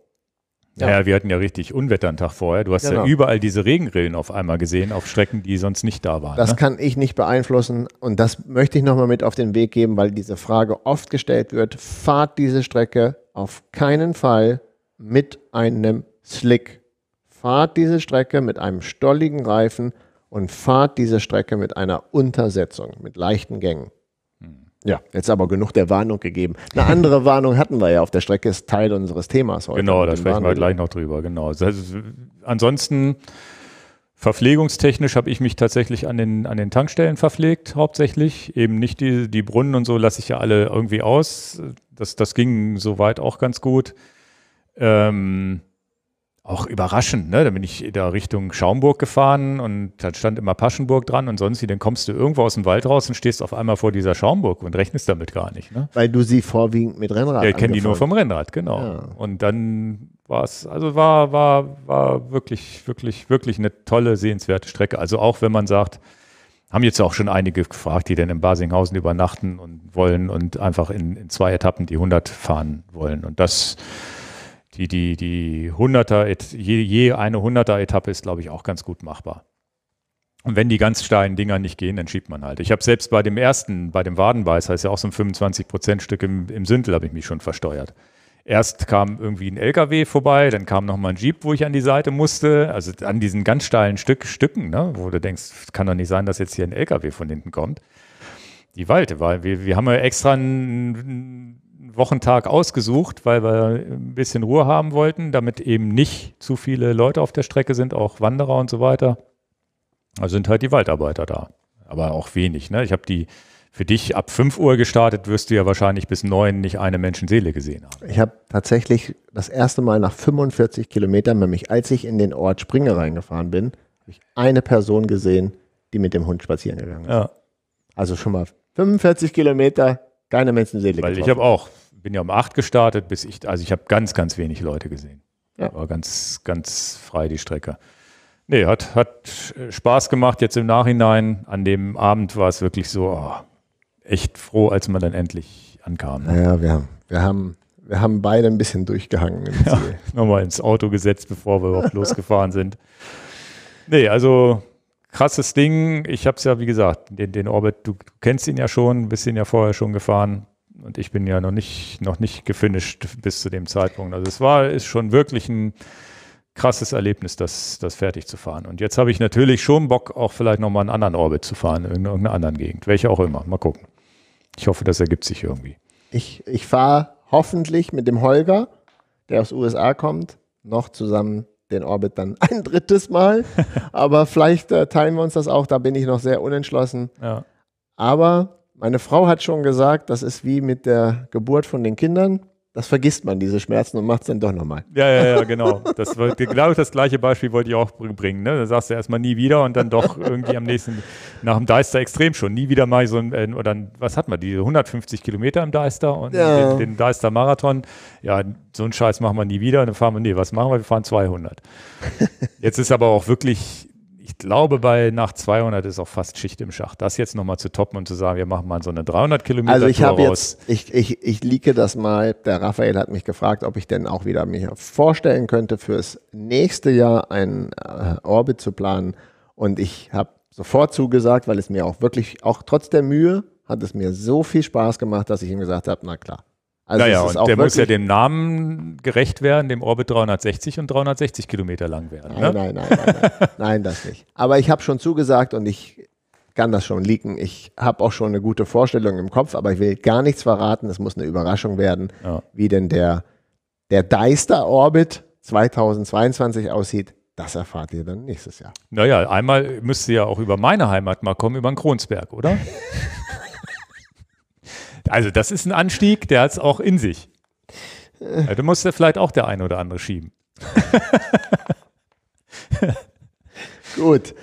Ja. Naja,
wir hatten ja richtig Unwetter einen Tag vorher. Du hast genau. ja überall diese Regenrillen auf einmal gesehen, auf Strecken, die sonst nicht da waren. Das ne? kann ich
nicht beeinflussen und das möchte ich nochmal mit auf den Weg geben, weil diese Frage oft gestellt wird. Fahrt diese Strecke auf keinen Fall mit einem Slick. Fahrt diese Strecke mit einem stolligen Reifen und fahrt diese Strecke mit einer Untersetzung, mit leichten Gängen. Ja. Jetzt aber genug der Warnung gegeben. Eine
andere Warnung hatten wir ja auf der Strecke, ist Teil unseres Themas heute. Genau, da sprechen Warnungen. wir gleich noch drüber, genau. Also, das ansonsten, verpflegungstechnisch habe ich mich tatsächlich an den, an den Tankstellen verpflegt, hauptsächlich. Eben nicht die, die Brunnen und so lasse ich ja alle irgendwie aus. Das, das ging soweit auch ganz gut. Ähm, auch überraschend. Ne? Da bin ich da Richtung Schaumburg gefahren und dann stand immer Paschenburg dran und sonst wie. Dann kommst du irgendwo aus dem Wald raus und stehst auf einmal vor dieser Schaumburg und rechnest damit gar nicht.
Ne? Weil du sie vorwiegend mit Rennrad ja, Ich kenne die nur vom Rennrad, genau. Ja.
Und dann war es, also war, war, war wirklich, wirklich, wirklich eine tolle, sehenswerte Strecke. Also auch wenn man sagt, haben jetzt auch schon einige gefragt, die denn in Basinghausen übernachten und wollen und einfach in, in zwei Etappen die 100 fahren wollen. Und das die, die, die 100er, je, je eine 100er-Etappe ist, glaube ich, auch ganz gut machbar. Und wenn die ganz steilen Dinger nicht gehen, dann schiebt man halt. Ich habe selbst bei dem ersten, bei dem Wadenbeiß, heißt ja auch so ein 25-Prozent-Stück im, im Sündel, habe ich mich schon versteuert. Erst kam irgendwie ein LKW vorbei, dann kam nochmal ein Jeep, wo ich an die Seite musste. Also an diesen ganz steilen Stück, Stücken, ne? wo du denkst, kann doch nicht sein, dass jetzt hier ein LKW von hinten kommt. Die Walte, weil wir, wir haben ja extra ein, Wochentag ausgesucht, weil wir ein bisschen Ruhe haben wollten, damit eben nicht zu viele Leute auf der Strecke sind, auch Wanderer und so weiter. Also sind halt die Waldarbeiter da, aber auch wenig. Ne? Ich habe die für dich ab 5 Uhr gestartet, wirst du ja wahrscheinlich bis 9 nicht eine Menschenseele gesehen
haben. Ich habe tatsächlich das erste Mal nach 45 Kilometern, nämlich als ich in den Ort Springe reingefahren bin, habe ich eine Person gesehen, die mit dem Hund spazieren gegangen ist. Ja. Also schon mal 45 Kilometer, keine Menschenseele.
Weil getroffen. ich habe auch bin ja um acht gestartet, bis ich, also ich habe ganz, ganz wenig Leute gesehen. Ja. War ganz, ganz frei die Strecke. Nee, hat, hat äh, Spaß gemacht jetzt im Nachhinein. An dem Abend war es wirklich so oh, echt froh, als man dann endlich ankam. Ne? Ja, wir haben, wir haben, wir haben beide ein bisschen durchgehangen. Im ja, nochmal ins Auto gesetzt, bevor wir überhaupt losgefahren sind. Nee, also krasses Ding. Ich habe es ja, wie gesagt, den, den Orbit, du, du kennst ihn ja schon, bist ihn ja vorher schon gefahren. Und ich bin ja noch nicht, noch nicht gefinisht bis zu dem Zeitpunkt. Also es war, ist schon wirklich ein krasses Erlebnis, das, das fertig zu fahren. Und jetzt habe ich natürlich schon Bock, auch vielleicht nochmal einen anderen Orbit zu fahren, in irgendeiner anderen Gegend, welche auch immer. Mal gucken. Ich hoffe, das ergibt sich irgendwie.
Ich, ich fahre hoffentlich mit dem Holger, der aus USA kommt, noch zusammen den Orbit dann ein drittes Mal. Aber vielleicht äh, teilen wir uns das auch, da bin ich noch sehr unentschlossen. Ja. Aber meine Frau hat schon gesagt, das ist wie mit der Geburt von den Kindern. Das vergisst man, diese Schmerzen, und macht es dann doch nochmal. Ja, ja, ja, genau.
Das war, glaube das gleiche Beispiel wollte ich auch bringen. Ne? Da sagst du erstmal nie wieder und dann doch irgendwie am nächsten, nach dem Deister extrem schon. Nie wieder mal so ein, äh, oder ein, was hat man, diese 150 Kilometer im Deister und ja. den, den Deister-Marathon. Ja, so einen Scheiß machen wir nie wieder. Und dann fahren wir, nee, was machen wir? Wir fahren 200. Jetzt ist aber auch wirklich ich glaube, bei nach 200 ist auch fast Schicht im Schacht. Das jetzt nochmal zu toppen und zu sagen, wir machen mal so eine 300 Kilometer Also ich habe jetzt,
ich, ich, ich liege das mal. Der Raphael hat mich gefragt, ob ich denn auch wieder mir vorstellen könnte, fürs nächste Jahr einen äh, Orbit zu planen. Und ich habe sofort zugesagt, weil es mir auch wirklich, auch trotz der Mühe, hat es mir so viel Spaß gemacht, dass ich ihm gesagt habe, na klar. Also naja, und der muss ja
dem Namen gerecht werden, dem Orbit 360 und 360 Kilometer lang werden. Nein, ne? nein, nein, nein, nein, nein, das
nicht. Aber ich habe schon zugesagt und ich kann das schon leaken. Ich habe auch schon eine gute Vorstellung im Kopf, aber ich will gar nichts verraten. Es muss eine Überraschung werden, ja. wie denn der, der Deister Orbit 2022 aussieht. Das erfahrt ihr dann nächstes Jahr.
Naja, einmal müsst ihr ja auch über meine Heimat mal kommen, über den Kronsberg, oder? Also das ist ein Anstieg, der hat es auch in sich. Ja, also, du musst ja vielleicht auch der eine oder andere schieben. Gut.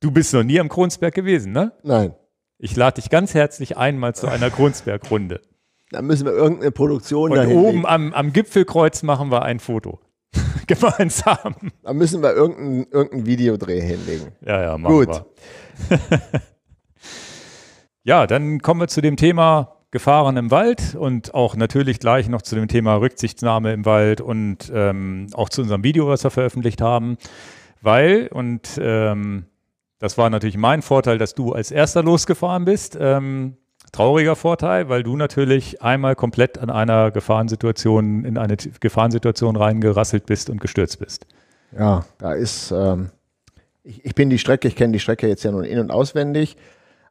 Du bist noch nie am Kronsberg gewesen, ne? Nein. Ich lade dich ganz herzlich einmal zu einer Kronsberg-Runde.
Da müssen wir irgendeine
Produktion Und oben am, am, Gipfelkreuz machen wir ein Foto. Gemeinsam. Da
müssen wir irgendeinen irgendein Videodreh hinlegen. Ja, ja, machen Gut. wir.
ja, dann kommen wir zu dem Thema Gefahren im Wald und auch natürlich gleich noch zu dem Thema Rücksichtnahme im Wald und ähm, auch zu unserem Video, was wir veröffentlicht haben, weil und ähm, das war natürlich mein Vorteil, dass du als erster losgefahren bist. Ähm, trauriger Vorteil, weil du natürlich einmal komplett an einer Gefahrensituation, in eine Gefahrensituation reingerasselt bist und gestürzt bist. Ja,
da ist, ähm, ich, ich, bin die Strecke, ich kenne die Strecke jetzt ja nun in- und auswendig.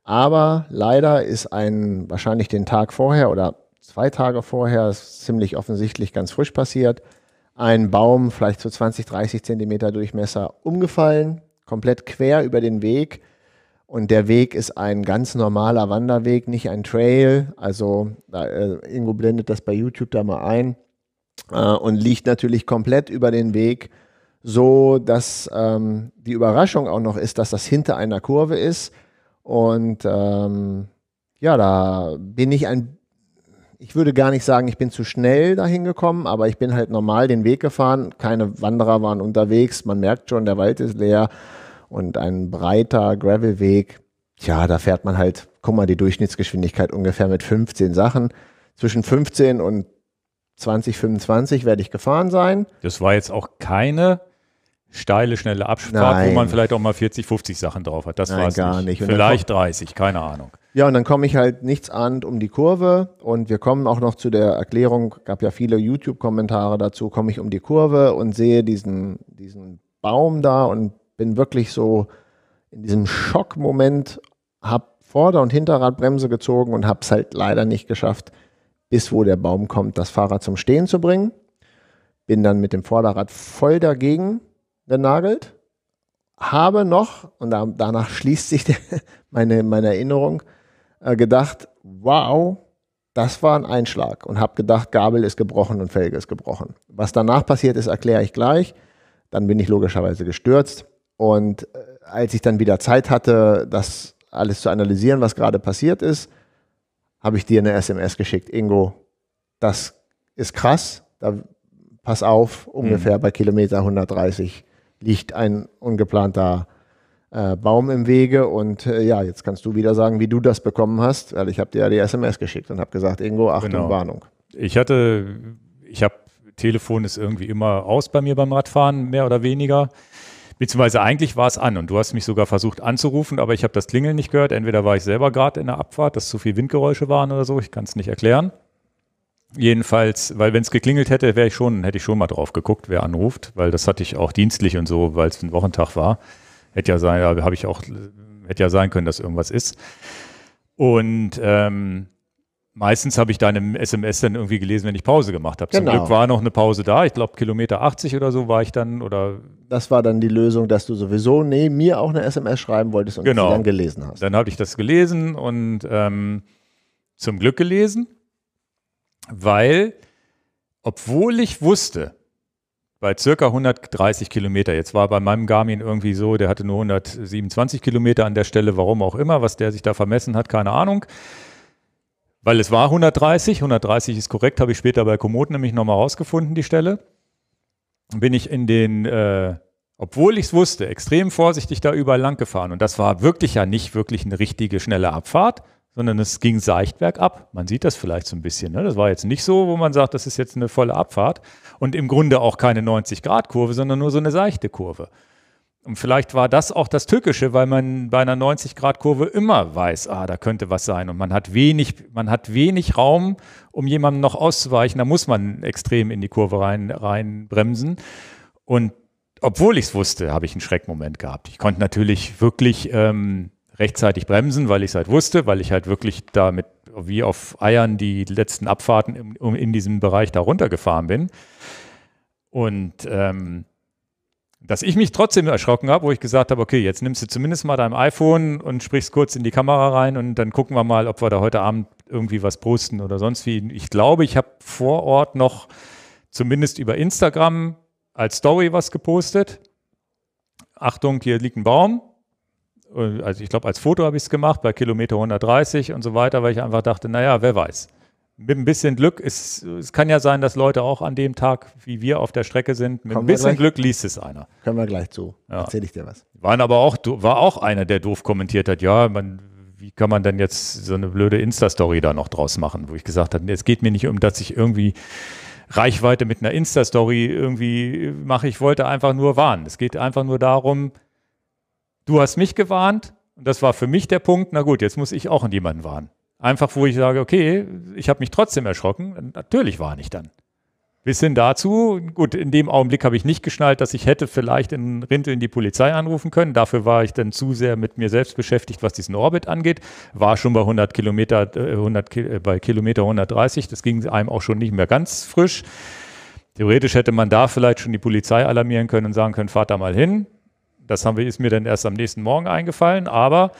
Aber leider ist ein wahrscheinlich den Tag vorher oder zwei Tage vorher, ziemlich offensichtlich ganz frisch passiert, ein Baum vielleicht so 20, 30 Zentimeter Durchmesser umgefallen, komplett quer über den Weg. Und der Weg ist ein ganz normaler Wanderweg, nicht ein Trail. Also da, äh, Ingo blendet das bei YouTube da mal ein äh, und liegt natürlich komplett über den Weg, so dass ähm, die Überraschung auch noch ist, dass das hinter einer Kurve ist und ähm, ja, da bin ich ein, ich würde gar nicht sagen, ich bin zu schnell dahin gekommen, aber ich bin halt normal den Weg gefahren. Keine Wanderer waren unterwegs. Man merkt schon, der Wald ist leer und ein breiter Gravelweg. Tja, da fährt man halt, guck mal, die Durchschnittsgeschwindigkeit ungefähr mit 15 Sachen. Zwischen 15 und 20, 25 werde ich gefahren sein.
Das war jetzt auch keine steile, schnelle Abfahrt, wo man vielleicht auch mal 40, 50 Sachen drauf hat. Das war es nicht. nicht. Vielleicht komm, 30, keine Ahnung.
Ja, und dann komme ich halt nichts an um die Kurve und wir kommen auch noch zu der Erklärung, gab ja viele YouTube-Kommentare dazu, komme ich um die Kurve und sehe diesen, diesen Baum da und bin wirklich so in diesem Schockmoment, habe Vorder- und Hinterradbremse gezogen und habe es halt leider nicht geschafft, bis wo der Baum kommt, das Fahrrad zum Stehen zu bringen. Bin dann mit dem Vorderrad voll dagegen genagelt, habe noch, und da, danach schließt sich der, meine, meine Erinnerung, äh, gedacht, wow, das war ein Einschlag und habe gedacht, Gabel ist gebrochen und Felge ist gebrochen. Was danach passiert ist, erkläre ich gleich. Dann bin ich logischerweise gestürzt. Und äh, als ich dann wieder Zeit hatte, das alles zu analysieren, was gerade passiert ist, habe ich dir eine SMS geschickt. Ingo, das ist krass. Da, pass auf, mhm. ungefähr mhm. bei Kilometer 130 liegt ein ungeplanter äh, Baum im Wege. Und äh, ja, jetzt kannst du wieder sagen, wie du das bekommen hast, weil ich habe dir ja die SMS geschickt und habe gesagt, Ingo, Achtung, genau. Warnung.
Ich hatte, ich habe, Telefon ist irgendwie immer aus bei mir beim Radfahren, mehr oder weniger. Beziehungsweise eigentlich war es an und du hast mich sogar versucht anzurufen, aber ich habe das Klingeln nicht gehört. Entweder war ich selber gerade in der Abfahrt, dass zu viel Windgeräusche waren oder so, ich kann es nicht erklären jedenfalls, weil wenn es geklingelt hätte, wäre ich schon, hätte ich schon mal drauf geguckt, wer anruft, weil das hatte ich auch dienstlich und so, weil es ein Wochentag war. Hätte ja sein, habe ich auch, hätte ja sein können, dass irgendwas ist. Und ähm, meistens habe ich da eine SMS dann irgendwie gelesen, wenn ich Pause gemacht habe. Genau. Zum Glück war noch eine Pause da. Ich glaube, Kilometer 80 oder so war ich dann oder. Das
war dann die Lösung, dass du sowieso nee, mir auch eine SMS schreiben wolltest und genau. sie dann
gelesen hast. Dann habe ich das gelesen und ähm, zum Glück gelesen weil, obwohl ich wusste, bei circa 130 Kilometer. Jetzt war bei meinem Garmin irgendwie so, der hatte nur 127 Kilometer an der Stelle, warum auch immer, was der sich da vermessen hat, keine Ahnung. Weil es war 130, 130 ist korrekt, habe ich später bei Komoot nämlich nochmal rausgefunden, die Stelle. Bin ich in den, äh, obwohl ich es wusste, extrem vorsichtig da überall lang gefahren. Und das war wirklich ja nicht wirklich eine richtige schnelle Abfahrt, sondern es ging seicht bergab. Man sieht das vielleicht so ein bisschen. Ne? Das war jetzt nicht so, wo man sagt, das ist jetzt eine volle Abfahrt und im Grunde auch keine 90-Grad-Kurve, sondern nur so eine seichte Kurve. Und vielleicht war das auch das Tückische, weil man bei einer 90-Grad-Kurve immer weiß, ah, da könnte was sein. Und man hat wenig, man hat wenig Raum, um jemandem noch auszuweichen. Da muss man extrem in die Kurve rein, rein Und obwohl ich es wusste, habe ich einen Schreckmoment gehabt. Ich konnte natürlich wirklich ähm, rechtzeitig bremsen, weil ich es halt wusste, weil ich halt wirklich damit wie auf Eiern die letzten Abfahrten in, in diesem Bereich da runtergefahren bin. Und ähm, dass ich mich trotzdem erschrocken habe, wo ich gesagt habe, okay, jetzt nimmst du zumindest mal dein iPhone und sprichst kurz in die Kamera rein und dann gucken wir mal, ob wir da heute Abend irgendwie was posten oder sonst wie. Ich glaube, ich habe vor Ort noch zumindest über Instagram als Story was gepostet. Achtung, hier liegt ein Baum also ich glaube, als Foto habe ich es gemacht, bei Kilometer 130 und so weiter, weil ich einfach dachte, naja, wer weiß. Mit ein bisschen Glück, ist, es kann ja sein, dass Leute auch an dem Tag, wie wir auf der Strecke sind, mit Kommen ein bisschen Glück liest es einer. Können
wir gleich zu. Ja. Erzähle ich dir was.
Waren aber auch, war auch einer, der doof kommentiert hat, ja, man, wie kann man denn jetzt so eine blöde Insta-Story da noch draus machen, wo ich gesagt habe, es geht mir nicht um, dass ich irgendwie Reichweite mit einer Insta-Story irgendwie mache. Ich wollte einfach nur warnen. Es geht einfach nur darum, du hast mich gewarnt und das war für mich der Punkt, na gut, jetzt muss ich auch an jemanden warnen. Einfach, wo ich sage, okay, ich habe mich trotzdem erschrocken, natürlich warne ich dann. Bis hin dazu, gut, in dem Augenblick habe ich nicht geschnallt, dass ich hätte vielleicht in Rinteln die Polizei anrufen können. Dafür war ich dann zu sehr mit mir selbst beschäftigt, was diesen Orbit angeht. War schon bei 100 Kilometer, 100, äh, äh, bei Kilometer 130. Das ging einem auch schon nicht mehr ganz frisch. Theoretisch hätte man da vielleicht schon die Polizei alarmieren können und sagen können, fahrt da mal hin. Das haben wir, ist mir dann erst am nächsten Morgen eingefallen, aber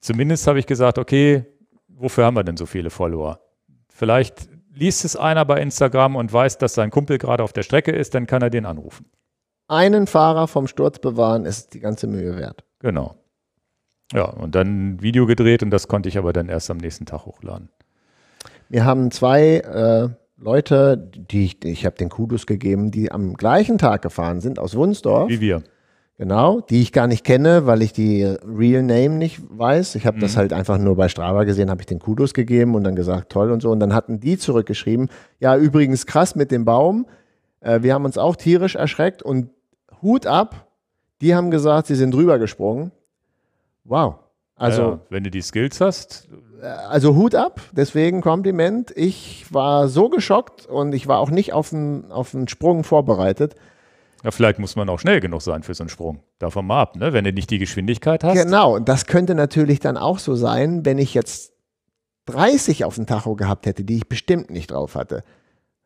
zumindest habe ich gesagt, okay, wofür haben wir denn so viele Follower? Vielleicht liest es einer bei Instagram und weiß, dass sein Kumpel gerade auf der Strecke ist, dann kann er den anrufen.
Einen Fahrer vom Sturz bewahren ist die ganze Mühe wert.
Genau. Ja, und dann ein Video gedreht und das konnte ich aber dann erst am nächsten Tag hochladen.
Wir haben zwei äh, Leute, die ich, ich habe den Kudos gegeben, die am gleichen Tag gefahren sind aus Wunsdorf. Wie wir. Genau, die ich gar nicht kenne, weil ich die Real Name nicht weiß. Ich habe mhm. das halt einfach nur bei Strava gesehen, habe ich den Kudos gegeben und dann gesagt, toll und so. Und dann hatten die zurückgeschrieben, ja, übrigens krass mit dem Baum. Äh, wir haben uns auch tierisch erschreckt und Hut ab, die haben gesagt, sie sind drüber gesprungen. Wow. Also, ja, wenn du die Skills hast. Äh, also Hut ab, deswegen Kompliment. Ich war so geschockt und ich war auch nicht auf einen, auf einen Sprung vorbereitet. Ja, vielleicht muss man auch schnell genug sein für so einen Sprung. Davon mal ab, ne? wenn du nicht die Geschwindigkeit hast. Genau, das könnte natürlich dann auch so sein, wenn ich jetzt 30 auf dem Tacho gehabt hätte, die ich bestimmt nicht drauf hatte.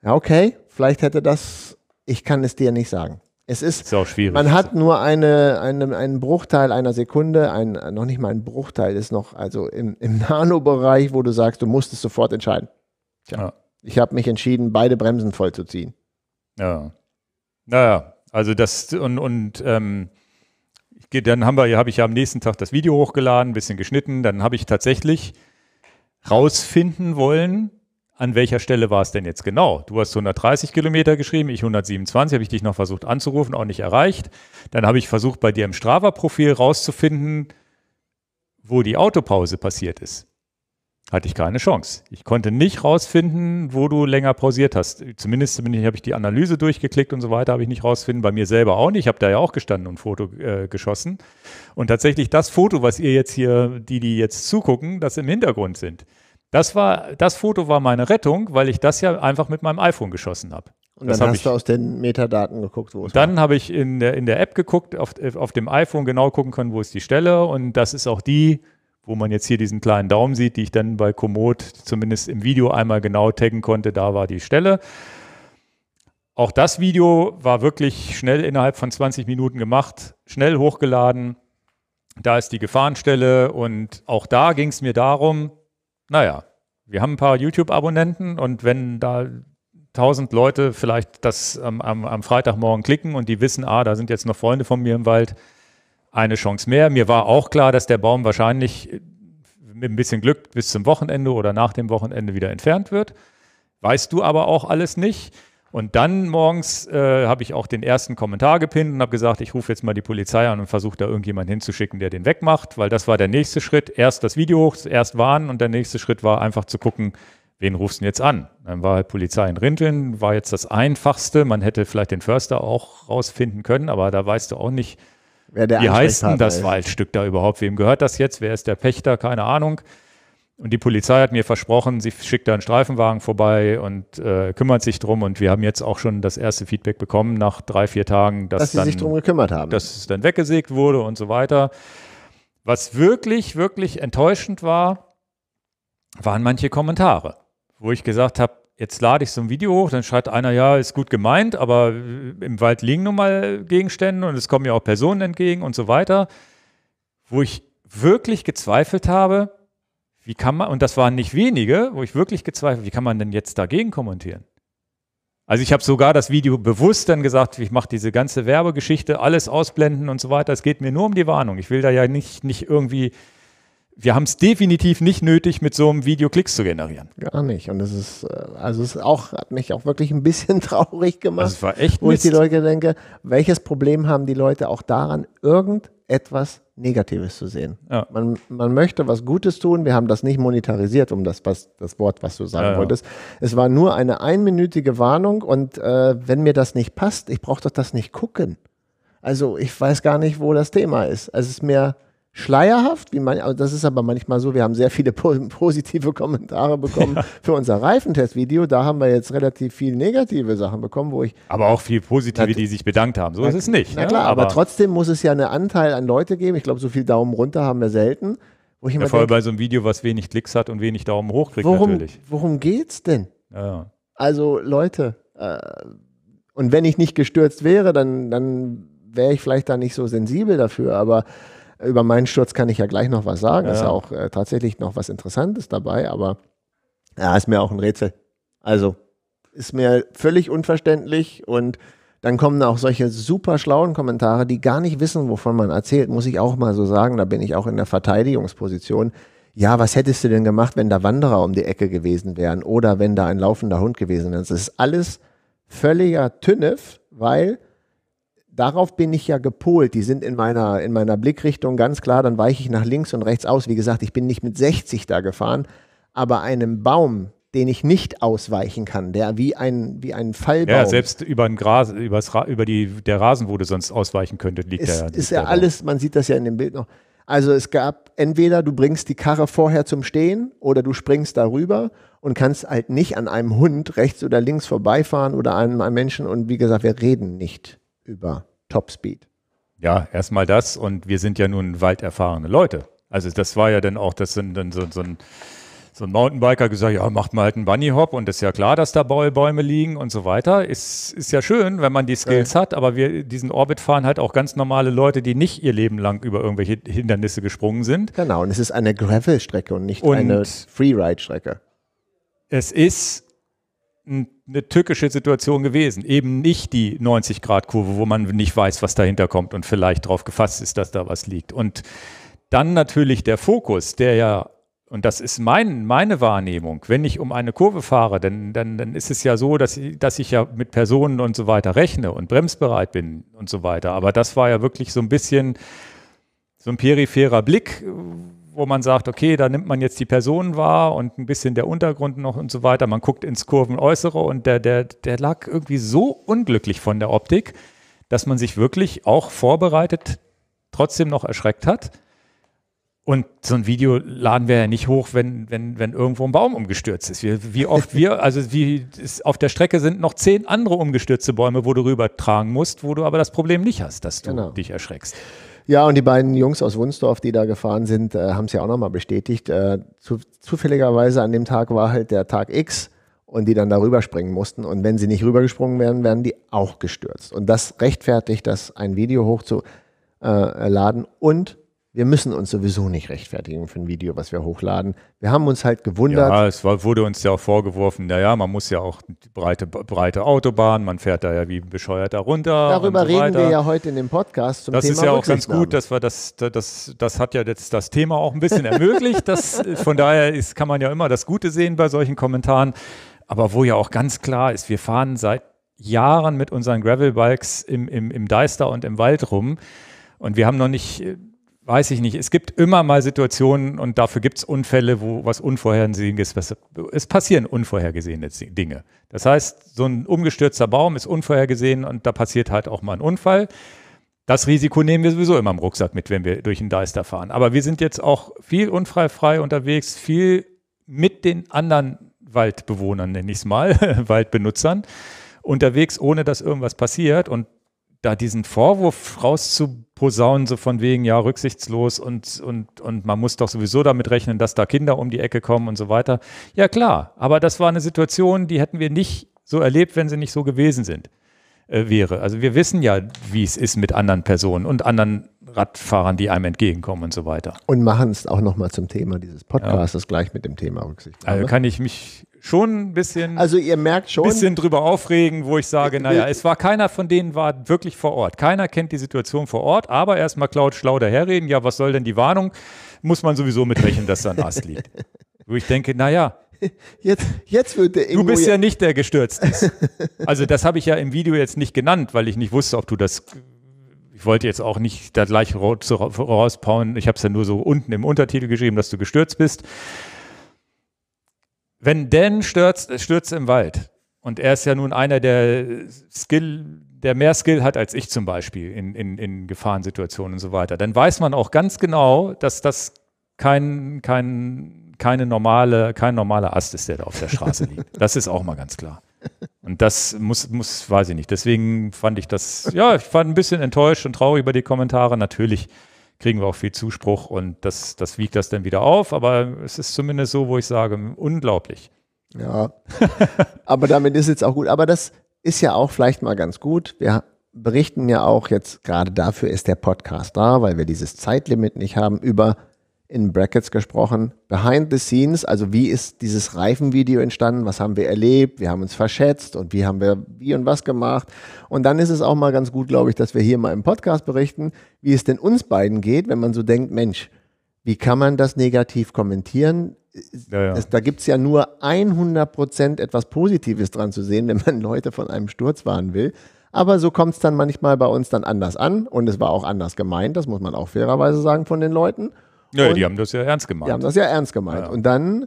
Ja, okay, vielleicht hätte das, ich kann es dir nicht sagen. Es ist, ist auch schwierig. Man hat nur eine, eine, einen Bruchteil einer Sekunde, ein, noch nicht mal ein Bruchteil ist noch, also im, im Nanobereich, wo du sagst, du musst es sofort entscheiden. Tja, ja. Ich habe mich entschieden,
beide Bremsen vollzuziehen. Ja. Naja, also das und, und ähm, dann haben wir, habe ich ja am nächsten Tag das Video hochgeladen, ein bisschen geschnitten, dann habe ich tatsächlich rausfinden wollen, an welcher Stelle war es denn jetzt genau? Du hast 130 Kilometer geschrieben, ich 127, habe ich dich noch versucht anzurufen, auch nicht erreicht. Dann habe ich versucht, bei dir im Strava-Profil rauszufinden, wo die Autopause passiert ist hatte ich keine Chance. Ich konnte nicht rausfinden, wo du länger pausiert hast. Zumindest habe ich die Analyse durchgeklickt und so weiter, habe ich nicht rausfinden. Bei mir selber auch nicht. Ich habe da ja auch gestanden und ein Foto äh, geschossen. Und tatsächlich das Foto, was ihr jetzt hier, die, die jetzt zugucken, das im Hintergrund sind. Das war, das Foto war meine Rettung, weil ich das ja einfach mit meinem iPhone geschossen habe. Und das dann hast ich, du
aus den Metadaten geguckt,
wo es Dann habe ich in der, in der App geguckt, auf, auf dem iPhone genau gucken können, wo ist die Stelle. Und das ist auch die wo man jetzt hier diesen kleinen Daumen sieht, die ich dann bei Komoot zumindest im Video einmal genau taggen konnte, da war die Stelle. Auch das Video war wirklich schnell innerhalb von 20 Minuten gemacht, schnell hochgeladen. Da ist die Gefahrenstelle und auch da ging es mir darum, naja, wir haben ein paar YouTube-Abonnenten und wenn da 1000 Leute vielleicht das ähm, am, am Freitagmorgen klicken und die wissen, ah, da sind jetzt noch Freunde von mir im Wald, eine Chance mehr. Mir war auch klar, dass der Baum wahrscheinlich äh, mit ein bisschen Glück bis zum Wochenende oder nach dem Wochenende wieder entfernt wird. Weißt du aber auch alles nicht. Und dann morgens äh, habe ich auch den ersten Kommentar gepinnt und habe gesagt, ich rufe jetzt mal die Polizei an und versuche da irgendjemanden hinzuschicken, der den wegmacht, weil das war der nächste Schritt. Erst das Video hoch, erst warnen und der nächste Schritt war einfach zu gucken, wen rufst du denn jetzt an? Dann war halt Polizei in Rinteln, war jetzt das Einfachste. Man hätte vielleicht den Förster auch rausfinden können, aber da weißt du auch nicht, wer der Wie heißt denn das ist. Waldstück da überhaupt? Wem gehört das jetzt? Wer ist der Pächter? Keine Ahnung. Und die Polizei hat mir versprochen, sie schickt da einen Streifenwagen vorbei und äh, kümmert sich drum. Und wir haben jetzt auch schon das erste Feedback bekommen nach drei, vier Tagen, dass, dass sie dann, sich drum gekümmert haben. Dass es dann weggesägt wurde und so weiter. Was wirklich, wirklich enttäuschend war, waren manche Kommentare, wo ich gesagt habe, jetzt lade ich so ein Video hoch, dann schreibt einer, ja, ist gut gemeint, aber im Wald liegen nun mal Gegenstände und es kommen ja auch Personen entgegen und so weiter, wo ich wirklich gezweifelt habe, wie kann man, und das waren nicht wenige, wo ich wirklich gezweifelt, wie kann man denn jetzt dagegen kommentieren? Also ich habe sogar das Video bewusst dann gesagt, ich mache diese ganze Werbegeschichte, alles ausblenden und so weiter. Es geht mir nur um die Warnung. Ich will da ja nicht, nicht irgendwie wir haben es definitiv nicht nötig, mit so einem Video Klicks zu generieren. Gar nicht. Und es ist, äh, also es auch, hat
mich auch wirklich ein bisschen traurig gemacht. Das also war echt Wo Mist. ich die Leute denke, welches Problem haben die Leute auch daran, irgendetwas Negatives zu sehen? Ja. Man, man möchte was Gutes tun. Wir haben das nicht monetarisiert, um das, was, das Wort, was du sagen ja, wolltest. Ja. Es war nur eine einminütige Warnung. Und äh, wenn mir das nicht passt, ich brauche doch das nicht gucken. Also ich weiß gar nicht, wo das Thema ist. Also es ist mir, schleierhaft, wie man, das ist aber manchmal so, wir haben sehr viele positive Kommentare bekommen ja. für unser Reifentestvideo, da haben wir jetzt relativ viele negative Sachen bekommen, wo ich...
Aber auch viel positive, na, die sich bedankt haben, so na, ist es nicht. Na ne? klar, ja, aber, aber,
trotzdem muss es ja einen Anteil an Leute geben, ich glaube, so viel Daumen runter haben wir selten. Wo ich ja, vor allem bei so einem
Video, was wenig Klicks hat und wenig Daumen hoch kriegt worum, natürlich.
Worum geht's denn?
Ja. Also
Leute, äh, und wenn ich nicht gestürzt wäre, dann, dann wäre ich vielleicht da nicht so sensibel dafür, aber über meinen Sturz kann ich ja gleich noch was sagen. Ja. Ist ja auch äh, tatsächlich noch was Interessantes dabei, aber ja, ist mir auch ein Rätsel. Also ist mir völlig unverständlich und dann kommen auch solche super schlauen Kommentare, die gar nicht wissen, wovon man erzählt, muss ich auch mal so sagen. Da bin ich auch in der Verteidigungsposition. Ja, was hättest du denn gemacht, wenn da Wanderer um die Ecke gewesen wären oder wenn da ein laufender Hund gewesen wäre? Das ist alles völliger Tünnef, weil darauf bin ich ja gepolt. Die sind in meiner, in meiner Blickrichtung ganz klar. Dann weiche ich nach links und rechts aus. Wie gesagt, ich bin nicht mit 60 da gefahren, aber einem Baum, den ich nicht ausweichen kann, der wie ein, wie ein Fallbaum. Ja, selbst
über, ein Gras, übers, über die, der Rasen, wo du sonst ausweichen könntest, liegt ist, der. Ist, ist ja alles,
man sieht das ja in dem Bild noch. Also es gab entweder du bringst die Karre vorher zum Stehen oder du springst darüber und kannst halt nicht an einem Hund rechts oder links vorbeifahren oder an einem Menschen. Und wie gesagt, wir reden nicht über Top Speed.
Ja, erstmal das und wir sind ja nun weit Leute. Also das war ja dann auch, das sind dann so, so ein so ein Mountainbiker gesagt, ja, macht mal halt einen Bunny Hop und ist ja klar, dass da Bäume liegen und so weiter. Ist, ist ja schön, wenn man die Skills hat, aber wir diesen Orbit fahren halt auch ganz normale Leute, die nicht ihr Leben lang über irgendwelche Hindernisse gesprungen sind. Genau, und es ist eine Gravel-Strecke
und nicht und eine Freeride-Strecke.
Es ist eine tückische Situation gewesen. Eben nicht die 90-Grad-Kurve, wo man nicht weiß, was dahinter kommt und vielleicht darauf gefasst ist, dass da was liegt. Und dann natürlich der Fokus, der ja, und das ist mein, meine Wahrnehmung, wenn ich um eine Kurve fahre, dann, dann, dann ist es ja so, dass ich, dass ich ja mit Personen und so weiter rechne und bremsbereit bin und so weiter. Aber das war ja wirklich so ein bisschen so ein peripherer Blick, wo man sagt, okay, da nimmt man jetzt die Personen wahr und ein bisschen der Untergrund noch und so weiter. Man guckt ins Kurvenäußere und der, der, der lag irgendwie so unglücklich von der Optik, dass man sich wirklich auch vorbereitet trotzdem noch erschreckt hat. Und so ein Video laden wir ja nicht hoch, wenn, wenn, wenn irgendwo ein Baum umgestürzt ist. Wir, wie oft wir, also wie auf der Strecke sind noch zehn andere umgestürzte Bäume, wo du rübertragen musst, wo du aber das Problem nicht hast, dass du genau. dich erschreckst.
Ja, und die beiden Jungs aus Wunsdorf, die da gefahren sind, äh, haben es ja auch nochmal bestätigt. Äh, zu, zufälligerweise an dem Tag war halt der Tag X und die dann darüber springen mussten. Und wenn sie nicht rübergesprungen wären, wären die auch gestürzt. Und das rechtfertigt, das ein Video hochzuladen äh, und wir müssen uns sowieso nicht rechtfertigen für ein Video, was wir
hochladen. Wir haben uns halt gewundert. Ja, es war, wurde uns ja auch vorgeworfen, naja, man muss ja auch breite, breite Autobahn, man fährt da ja wie bescheuert da runter. Darüber so reden wir ja
heute in dem Podcast zum das Thema ist ja auch ganz gut,
dass wir das, das, das hat ja jetzt das Thema auch ein bisschen ermöglicht. Das, von daher ist, kann man ja immer das Gute sehen bei solchen Kommentaren. Aber wo ja auch ganz klar ist, wir fahren seit Jahren mit unseren Gravelbikes im, im, im Deister und im Wald rum. Und wir haben noch nicht äh, weiß ich nicht, es gibt immer mal Situationen und dafür gibt es Unfälle, wo was Unvorhergesehenes passiert. Es passieren unvorhergesehene Dinge. Das heißt, so ein umgestürzter Baum ist unvorhergesehen und da passiert halt auch mal ein Unfall. Das Risiko nehmen wir sowieso immer im Rucksack mit, wenn wir durch den Deister fahren. Aber wir sind jetzt auch viel unfreifrei unterwegs, viel mit den anderen Waldbewohnern, nenne ich es mal, Waldbenutzern, unterwegs, ohne dass irgendwas passiert. Und da diesen Vorwurf rauszubringen, posaunen, so von wegen, ja, rücksichtslos und, und, und man muss doch sowieso damit rechnen, dass da Kinder um die Ecke kommen und so weiter. Ja, klar, aber das war eine Situation, die hätten wir nicht so erlebt, wenn sie nicht so gewesen sind, äh, wäre. Also wir wissen ja, wie es ist mit anderen Personen und anderen Radfahrern, die einem entgegenkommen und so weiter.
Und machen es auch nochmal zum Thema dieses Podcasts
ja. gleich mit dem Thema Rücksicht. Also kann
ich mich
schon ein bisschen, also ihr merkt schon, bisschen drüber aufregen, wo ich sage, naja, es war keiner von denen war wirklich vor Ort. Keiner kennt die Situation vor Ort, aber erstmal Cloud schlau daherreden, ja, was soll denn die Warnung? Muss man sowieso mitrechnen, dass da ein Ast liegt. Wo ich denke, naja,
Jetzt, jetzt wird der Ingo Du bist ja nicht
der gestürzt Also das habe ich ja im Video jetzt nicht genannt, weil ich nicht wusste, ob du das. Ich wollte jetzt auch nicht da gleich rauspauen. Ich habe es ja nur so unten im Untertitel geschrieben, dass du gestürzt bist. Wenn Dan stürzt, stürzt im Wald. Und er ist ja nun einer, der Skill, der mehr Skill hat als ich zum Beispiel in, in, in Gefahrensituationen und so weiter. Dann weiß man auch ganz genau, dass das kein, kein, keine normale, kein normaler Ast ist, der da auf der Straße liegt. Das ist auch mal ganz klar. Und das muss, muss, weiß ich nicht. Deswegen fand ich das, ja, ich war ein bisschen enttäuscht und traurig über die Kommentare. Natürlich kriegen wir auch viel Zuspruch und das, das wiegt das dann wieder auf. Aber es ist zumindest so, wo ich sage, unglaublich. Ja, aber damit ist jetzt auch
gut. Aber das ist ja auch vielleicht mal ganz gut. Wir berichten ja auch jetzt, gerade dafür ist der Podcast da, weil wir dieses Zeitlimit nicht haben, über in Brackets gesprochen, behind the scenes, also wie ist dieses Reifenvideo entstanden, was haben wir erlebt, wir haben uns verschätzt und wie haben wir wie und was gemacht. Und dann ist es auch mal ganz gut, glaube ich, dass wir hier mal im Podcast berichten, wie es denn uns beiden geht, wenn man so denkt, Mensch, wie kann man das negativ kommentieren? Ja, ja. Es, da gibt es ja nur 100% etwas Positives dran zu sehen, wenn man Leute von einem Sturz warnen will. Aber so kommt es dann manchmal bei uns dann anders an und es war auch anders gemeint, das muss man auch fairerweise sagen von den Leuten.
Ja, die haben das ja ernst gemeint. Die haben das ja
ernst gemeint. Ja. Und dann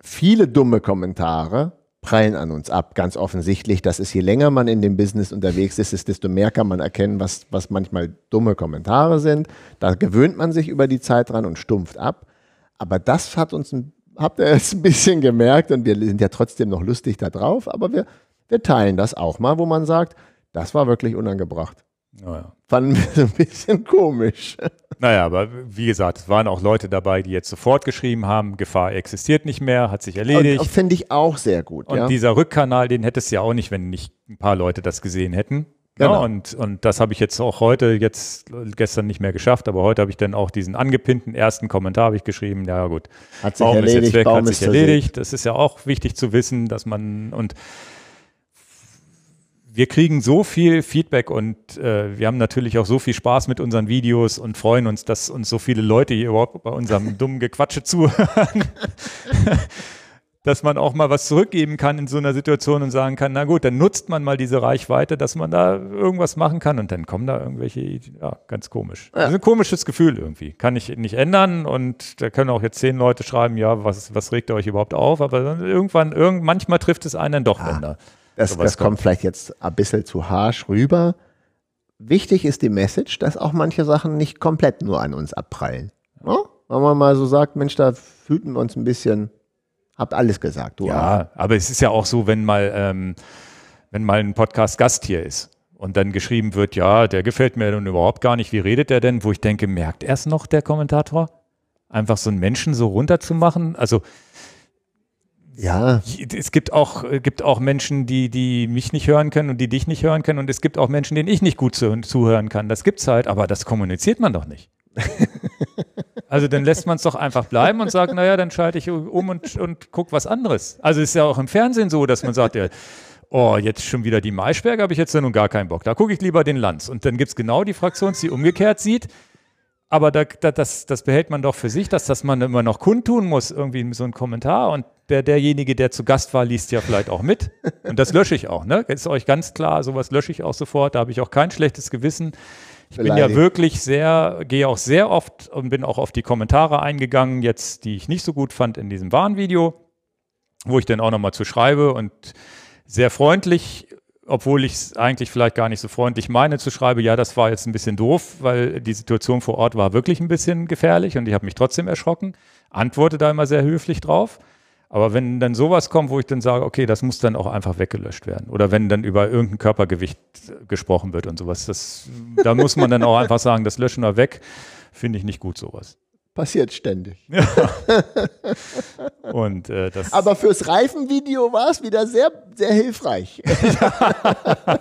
viele dumme Kommentare prallen an uns ab, ganz offensichtlich. Das ist, je länger man in dem Business unterwegs ist, ist desto mehr kann man erkennen, was, was manchmal dumme Kommentare sind. Da gewöhnt man sich über die Zeit dran und stumpft ab. Aber das hat uns, ein, habt ihr jetzt ein bisschen gemerkt und wir sind ja trotzdem noch lustig da drauf, aber wir, wir teilen das auch mal, wo man sagt, das war wirklich unangebracht. Naja. Fanden wir ein bisschen
komisch. Naja, aber wie gesagt, es waren auch Leute dabei, die jetzt sofort geschrieben haben, Gefahr existiert nicht mehr, hat sich erledigt. Und, finde ich auch sehr gut. Und ja. dieser Rückkanal, den hättest du ja auch nicht, wenn nicht ein paar Leute das gesehen hätten. Ne? Genau. Ja, und, und das habe ich jetzt auch heute, jetzt gestern nicht mehr geschafft, aber heute habe ich dann auch diesen angepinnten ersten Kommentar habe ich geschrieben, ja gut, hat sich Baum erledigt, ist jetzt weg, Baum hat sich erledigt. Das ist ja auch wichtig zu wissen, dass man und wir kriegen so viel Feedback und äh, wir haben natürlich auch so viel Spaß mit unseren Videos und freuen uns, dass uns so viele Leute hier überhaupt bei unserem dummen Gequatsche zuhören. dass man auch mal was zurückgeben kann in so einer Situation und sagen kann, na gut, dann nutzt man mal diese Reichweite, dass man da irgendwas machen kann und dann kommen da irgendwelche, ja, ganz komisch. Ja. Das also ist ein komisches Gefühl irgendwie. Kann ich nicht ändern und da können auch jetzt zehn Leute schreiben, ja, was, was regt ihr euch überhaupt auf? Aber irgendwann, irgend, manchmal trifft es einen dann doch, ja. Ah. Das, das kommt
vielleicht jetzt ein bisschen zu harsch rüber. Wichtig ist die Message, dass auch manche Sachen nicht komplett nur an uns abprallen. Ne? Wenn man mal so sagt, Mensch, da fühlten wir uns ein bisschen, habt alles gesagt. Du ja,
auch. aber es ist ja auch so, wenn mal, ähm, wenn mal ein Podcast-Gast hier ist und dann geschrieben wird, ja, der gefällt mir nun überhaupt gar nicht, wie redet der denn? Wo ich denke, merkt erst noch der Kommentator? Einfach so einen Menschen so runterzumachen? Also ja. Es gibt auch, äh, gibt auch Menschen, die, die mich nicht hören können und die dich nicht hören können. Und es gibt auch Menschen, denen ich nicht gut zu, zuhören kann. Das gibt's halt, aber das kommuniziert man doch nicht. also dann lässt man es doch einfach bleiben und sagt, naja, dann schalte ich um und, und guck was anderes. Also ist ja auch im Fernsehen so, dass man sagt, ja, oh, jetzt schon wieder die Maischberge, habe ich jetzt ja nun gar keinen Bock. Da gucke ich lieber den Lanz. Und dann gibt es genau die Fraktion, die umgekehrt sieht. Aber da, da, das, das, behält man doch für sich, dass das man immer noch kundtun muss, irgendwie so ein Kommentar. Und der, derjenige, der zu Gast war, liest ja vielleicht auch mit. Und das lösche ich auch. Ne? Ist euch ganz klar, sowas lösche ich auch sofort. Da habe ich auch kein schlechtes Gewissen. Ich bin ja wirklich sehr, gehe auch sehr oft und bin auch auf die Kommentare eingegangen, jetzt, die ich nicht so gut fand in diesem Warnvideo, wo ich dann auch nochmal zu schreibe und sehr freundlich, obwohl ich es eigentlich vielleicht gar nicht so freundlich meine, zu schreibe, ja, das war jetzt ein bisschen doof, weil die Situation vor Ort war wirklich ein bisschen gefährlich und ich habe mich trotzdem erschrocken, antworte da immer sehr höflich drauf. Aber wenn dann sowas kommt, wo ich dann sage, okay, das muss dann auch einfach weggelöscht werden. Oder wenn dann über irgendein Körpergewicht äh, gesprochen wird und sowas, das, da muss man dann auch einfach sagen, das löschen wir weg, finde ich nicht gut sowas. Passiert ständig. Ja.
Und, äh, das Aber fürs Reifenvideo war es wieder sehr, sehr hilfreich. Ja.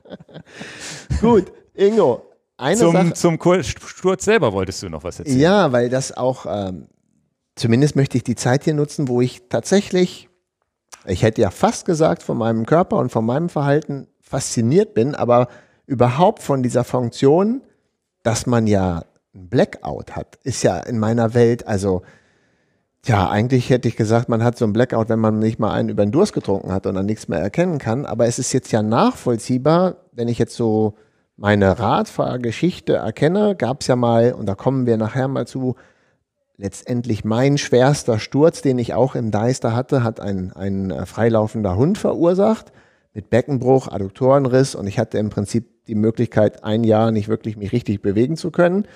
Gut, Ingo,
eine zum, Sache. Zum Sturz selber wolltest du noch was erzählen.
Ja, weil das auch ähm, zumindest möchte ich die Zeit hier nutzen, wo ich tatsächlich, ich hätte ja fast gesagt, von meinem Körper und von meinem Verhalten fasziniert bin, aber überhaupt von dieser Funktion, dass man ja ein Blackout hat, ist ja in meiner Welt, also ja, eigentlich hätte ich gesagt, man hat so ein Blackout, wenn man nicht mal einen über den Durst getrunken hat und dann nichts mehr erkennen kann. Aber es ist jetzt ja nachvollziehbar, wenn ich jetzt so meine Radfahrgeschichte erkenne, gab es ja mal, und da kommen wir nachher mal zu, letztendlich mein schwerster Sturz, den ich auch im Deister hatte, hat ein, ein äh, freilaufender Hund verursacht mit Beckenbruch, Adduktorenriss und ich hatte im Prinzip die Möglichkeit, ein Jahr nicht wirklich mich richtig bewegen zu können.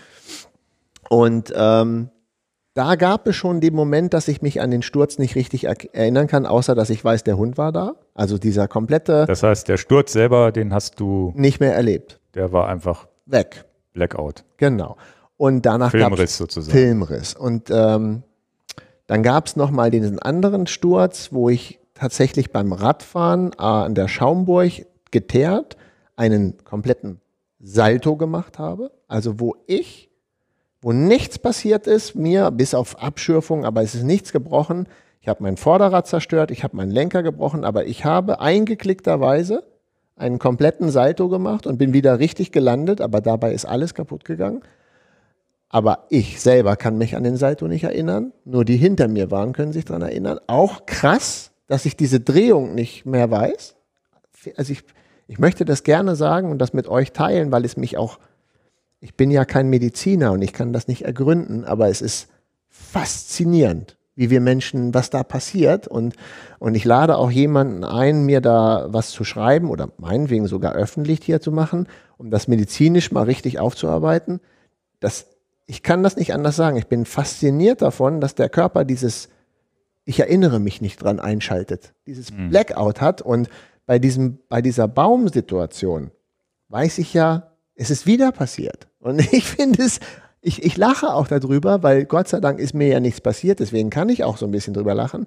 Und ähm, da gab es schon den Moment, dass ich mich an den Sturz nicht richtig erinnern kann, außer dass ich weiß, der Hund war da. Also
dieser komplette. Das heißt, der Sturz selber, den hast du nicht mehr erlebt. Der war einfach
weg. Blackout. Genau. Und danach Filmriss sozusagen. Filmriss. Und ähm, dann gab es nochmal diesen anderen Sturz, wo ich tatsächlich beim Radfahren äh, an der Schaumburg geteert einen kompletten Salto gemacht habe. Also wo ich, wo nichts passiert ist, mir bis auf Abschürfung, aber es ist nichts gebrochen. Ich habe mein Vorderrad zerstört, ich habe meinen Lenker gebrochen, aber ich habe eingeklickterweise einen kompletten Salto gemacht und bin wieder richtig gelandet, aber dabei ist alles kaputt gegangen. Aber ich selber kann mich an den Salto nicht erinnern. Nur die hinter mir waren, können sich daran erinnern. Auch krass, dass ich diese Drehung nicht mehr weiß. Also ich, ich möchte das gerne sagen und das mit euch teilen, weil es mich auch, ich bin ja kein Mediziner und ich kann das nicht ergründen, aber es ist faszinierend, wie wir Menschen, was da passiert. Und, und ich lade auch jemanden ein, mir da was zu schreiben oder meinetwegen sogar öffentlich hier zu machen, um das medizinisch mal richtig aufzuarbeiten. Das ich kann das nicht anders sagen. Ich bin fasziniert davon, dass der Körper dieses, ich erinnere mich nicht dran, einschaltet, dieses mhm. Blackout hat. Und bei, diesem, bei dieser Baumsituation weiß ich ja, es ist wieder passiert. Und ich finde es, ich, ich lache auch darüber, weil Gott sei Dank ist mir ja nichts passiert, deswegen kann ich auch so ein bisschen drüber lachen.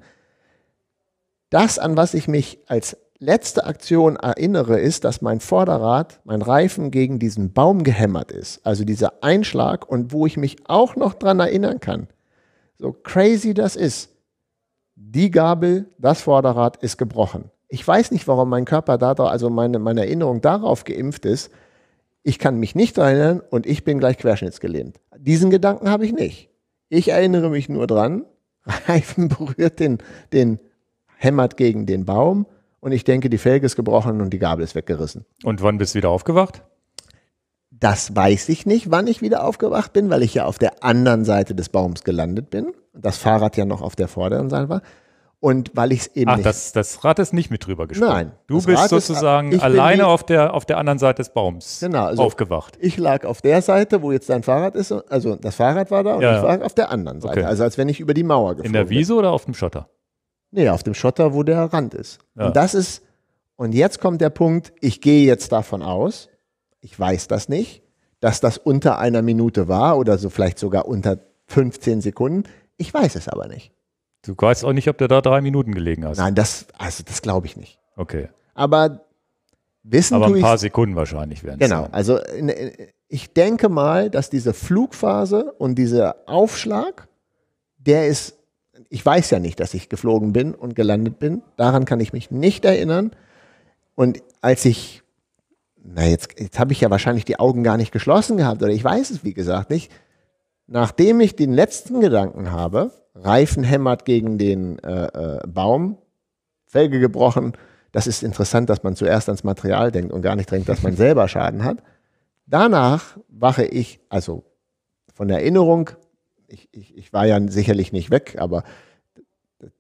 Das, an was ich mich als letzte Aktion erinnere, ist, dass mein Vorderrad, mein Reifen gegen diesen Baum gehämmert ist. Also dieser Einschlag und wo ich mich auch noch dran erinnern kann. So crazy das ist. Die Gabel, das Vorderrad ist gebrochen. Ich weiß nicht, warum mein Körper da, also meine, meine Erinnerung darauf geimpft ist. Ich kann mich nicht erinnern und ich bin gleich querschnittsgelähmt. Diesen Gedanken habe ich nicht. Ich erinnere mich nur dran, Reifen berührt den, den hämmert gegen den Baum und ich denke, die Felge ist gebrochen und die Gabel ist weggerissen. Und wann bist du wieder aufgewacht? Das weiß ich nicht, wann ich wieder aufgewacht bin, weil ich ja auf der anderen Seite des Baums gelandet bin. Das Fahrrad ja noch auf der vorderen Seite war. Und weil ich es eben. Ach, nicht das,
das Rad ist nicht mit drüber gesprungen. Nein. Du bist Rad sozusagen ist, alleine die, auf, der, auf der anderen Seite des Baums genau, also aufgewacht. Ich
lag auf der Seite, wo jetzt dein Fahrrad ist. Also das Fahrrad war da und ja, ich war ja. auf der anderen Seite. Okay. Also als wenn ich über die Mauer gefahren bin. In der Wiese bin. oder auf dem Schotter? Nee, auf dem Schotter, wo der Rand ist. Ja. Und das ist, und jetzt kommt der Punkt, ich gehe jetzt davon aus, ich weiß das nicht, dass das unter einer Minute war oder so vielleicht sogar unter 15 Sekunden. Ich weiß es aber
nicht. Du weißt auch nicht, ob der da drei Minuten gelegen hat. Nein, das, also das glaube ich nicht. Okay. Aber wissen Aber ein paar ich, Sekunden wahrscheinlich werden Genau, sein. also
in, in, ich denke mal, dass diese Flugphase und dieser Aufschlag, der ist ich weiß ja nicht, dass ich geflogen bin und gelandet bin. Daran kann ich mich nicht erinnern. Und als ich, na jetzt, jetzt habe ich ja wahrscheinlich die Augen gar nicht geschlossen gehabt oder ich weiß es wie gesagt nicht. Nachdem ich den letzten Gedanken habe, Reifen hämmert gegen den äh, äh, Baum, Felge gebrochen, das ist interessant, dass man zuerst ans Material denkt und gar nicht denkt, dass man selber Schaden hat. Danach wache ich, also von der Erinnerung ich, ich, ich war ja sicherlich nicht weg, aber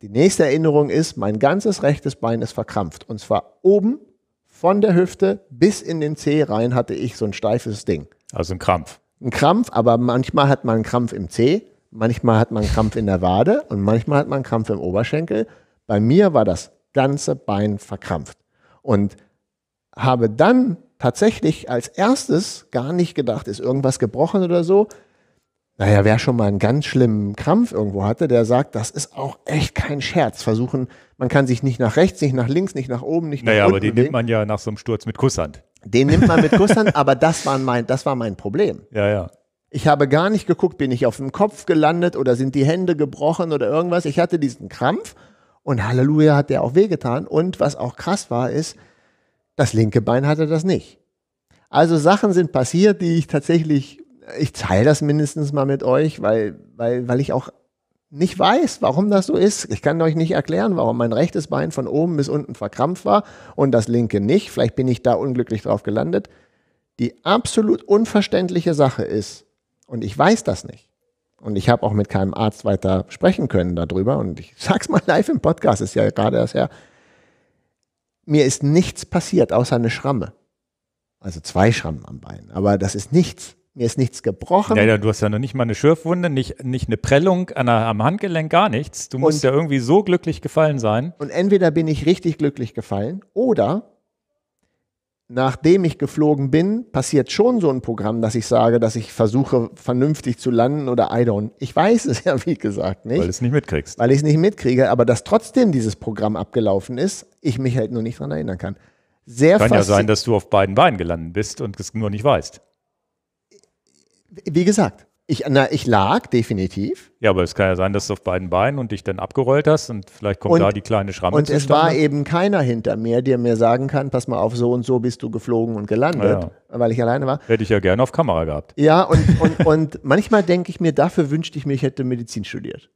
die nächste Erinnerung ist, mein ganzes rechtes Bein ist verkrampft. Und zwar oben von der Hüfte bis in den Zeh rein hatte ich so ein steifes Ding. Also ein Krampf. Ein Krampf, aber manchmal hat man einen Krampf im Zeh, manchmal hat man einen Krampf in der Wade und manchmal hat man einen Krampf im Oberschenkel. Bei mir war das ganze Bein verkrampft. Und habe dann tatsächlich als erstes gar nicht gedacht, ist irgendwas gebrochen oder so, naja, wer schon mal einen ganz schlimmen Krampf irgendwo hatte, der sagt, das ist auch echt kein Scherz. Versuchen, man kann sich nicht nach rechts, nicht nach links, nicht nach oben, nicht naja, nach unten. Naja, aber den nimmt man
ja nach so einem Sturz mit Kusshand.
Den nimmt man mit Kusshand, aber das, war mein, das war mein Problem. Ja, ja. Ich habe gar nicht geguckt, bin ich auf dem Kopf gelandet oder sind die Hände gebrochen oder irgendwas. Ich hatte diesen Krampf und Halleluja hat der auch wehgetan. Und was auch krass war, ist, das linke Bein hatte das nicht. Also Sachen sind passiert, die ich tatsächlich ich teile das mindestens mal mit euch, weil, weil, weil ich auch nicht weiß, warum das so ist. Ich kann euch nicht erklären, warum mein rechtes Bein von oben bis unten verkrampft war und das linke nicht. Vielleicht bin ich da unglücklich drauf gelandet. Die absolut unverständliche Sache ist, und ich weiß das nicht. Und ich habe auch mit keinem Arzt weiter sprechen können darüber. Und ich sag's mal live im Podcast, ist ja gerade das her. Mir ist nichts passiert, außer eine Schramme. Also zwei Schrammen am Bein. Aber das ist nichts mir ist nichts gebrochen. Naja,
du hast ja noch nicht mal eine Schürfwunde, nicht, nicht eine Prellung an der, am Handgelenk, gar nichts. Du musst und, ja irgendwie so glücklich gefallen sein. Und entweder bin ich richtig glücklich gefallen
oder nachdem ich geflogen bin, passiert schon so ein Programm, dass ich sage, dass ich versuche, vernünftig zu landen oder I don't. Ich weiß es ja, wie gesagt, nicht. Weil du es nicht mitkriegst.
Weil ich es nicht mitkriege, aber dass
trotzdem dieses Programm abgelaufen ist, ich mich halt nur nicht dran erinnern kann. Sehr Kann ja sein,
dass du auf beiden Beinen gelandet bist und es nur nicht weißt. Wie gesagt, ich, na, ich lag definitiv. Ja, aber es kann ja sein, dass du auf beiden Beinen und dich dann abgerollt hast und vielleicht kommt und, da die kleine Schramme. Und zustande. es war
eben keiner hinter mir, der mir sagen kann, pass mal auf, so und so bist du geflogen und gelandet, ja, weil ich alleine
war. Hätte ich ja gerne auf Kamera gehabt.
Ja, und, und, und manchmal denke ich mir, dafür wünschte ich mir, ich hätte Medizin studiert.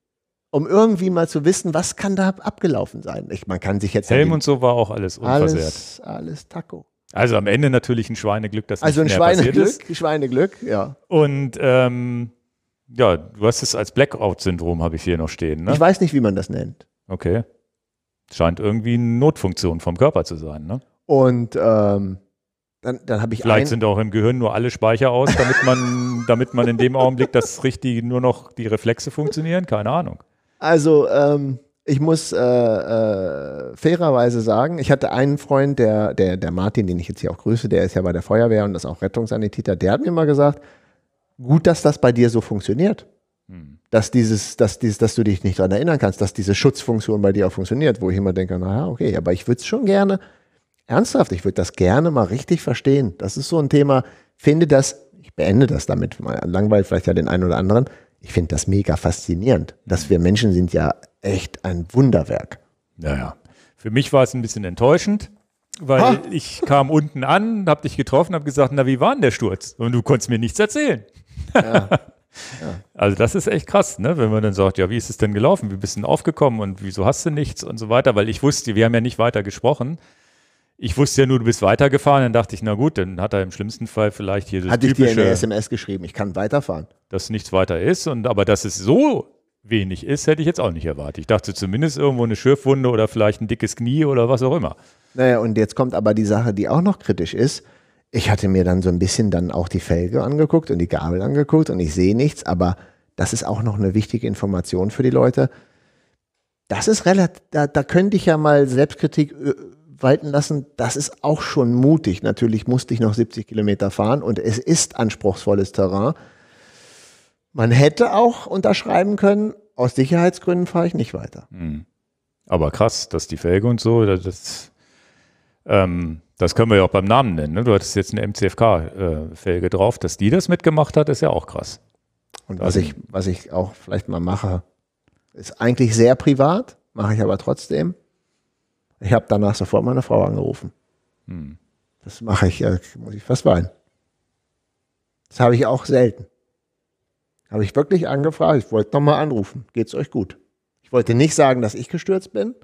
Um irgendwie mal zu wissen, was kann da abgelaufen sein. Ich, man kann sich jetzt. Helm und
so war auch alles unversehrt. Alles,
alles Taco.
Also am Ende natürlich ein Schweineglück, dass also nicht ein mehr Schweineglück, passiert
ist. Schweineglück, ja.
Und ähm, ja, du hast es als Blackout-Syndrom, habe ich hier noch stehen. Ne? Ich weiß nicht, wie man das nennt. Okay. Scheint irgendwie eine Notfunktion vom Körper zu sein, ne? Und ähm, dann, dann habe ich Vielleicht sind auch im Gehirn nur alle Speicher aus, damit man, damit man in dem Augenblick das richtig nur noch die Reflexe funktionieren. Keine Ahnung.
Also ähm, ich muss äh, äh, fairerweise sagen, ich hatte einen Freund, der, der, der Martin, den ich jetzt hier auch grüße, der ist ja bei der Feuerwehr und ist auch Rettungsanitäter, der hat mir mal gesagt, gut, dass das bei dir so funktioniert. Hm. Dass dieses, dass dieses, dass du dich nicht daran erinnern kannst, dass diese Schutzfunktion bei dir auch funktioniert, wo ich immer denke, naja, okay, aber ich würde es schon gerne, ernsthaft, ich würde das gerne mal richtig verstehen. Das ist so ein Thema, finde das, ich beende das damit, mal langweilt vielleicht ja den einen oder anderen, ich finde das mega faszinierend, dass hm. wir Menschen sind ja echt ein Wunderwerk.
Naja, für mich war es ein bisschen enttäuschend, weil ha? ich kam unten an, hab dich getroffen, hab gesagt, na, wie war denn der Sturz? Und du konntest mir nichts erzählen. Ja. Ja. Also das ist echt krass, ne? wenn man dann sagt, ja, wie ist es denn gelaufen? Wie bist du denn aufgekommen und wieso hast du nichts und so weiter? Weil ich wusste, wir haben ja nicht weiter gesprochen. Ich wusste ja nur, du bist weitergefahren. Dann dachte ich, na gut, dann hat er im schlimmsten Fall vielleicht hier das Hatte ich dir eine SMS geschrieben, ich kann weiterfahren. Dass nichts weiter ist, und aber dass es so wenig ist, hätte ich jetzt auch nicht erwartet. Ich dachte zumindest irgendwo eine Schürfwunde oder vielleicht ein dickes Knie oder was auch immer. Naja,
und jetzt kommt aber die Sache, die auch noch kritisch ist. Ich hatte mir dann so ein bisschen dann auch die Felge angeguckt und die Gabel angeguckt und ich sehe nichts, aber das ist auch noch eine wichtige Information für die Leute. Das ist relativ, da, da könnte ich ja mal Selbstkritik äh, walten lassen. Das ist auch schon mutig. Natürlich musste ich noch 70 Kilometer fahren und es ist anspruchsvolles Terrain. Man hätte auch unterschreiben können, aus Sicherheitsgründen fahre ich nicht weiter.
Hm. Aber krass, dass die Felge und so, das, ähm, das können wir ja auch beim Namen nennen. Ne? Du hattest jetzt eine MCFK-Felge äh, drauf, dass die das mitgemacht hat, ist ja auch krass. Und was also, ich, was ich auch vielleicht mal mache,
ist eigentlich sehr privat, mache ich aber trotzdem. Ich habe danach sofort meine Frau angerufen. Hm. Das mache ich, äh, muss ich fast weinen. Das habe ich auch selten. Habe ich wirklich angefragt, ich wollte nochmal anrufen, geht es euch gut? Ich wollte nicht sagen, dass ich gestürzt bin.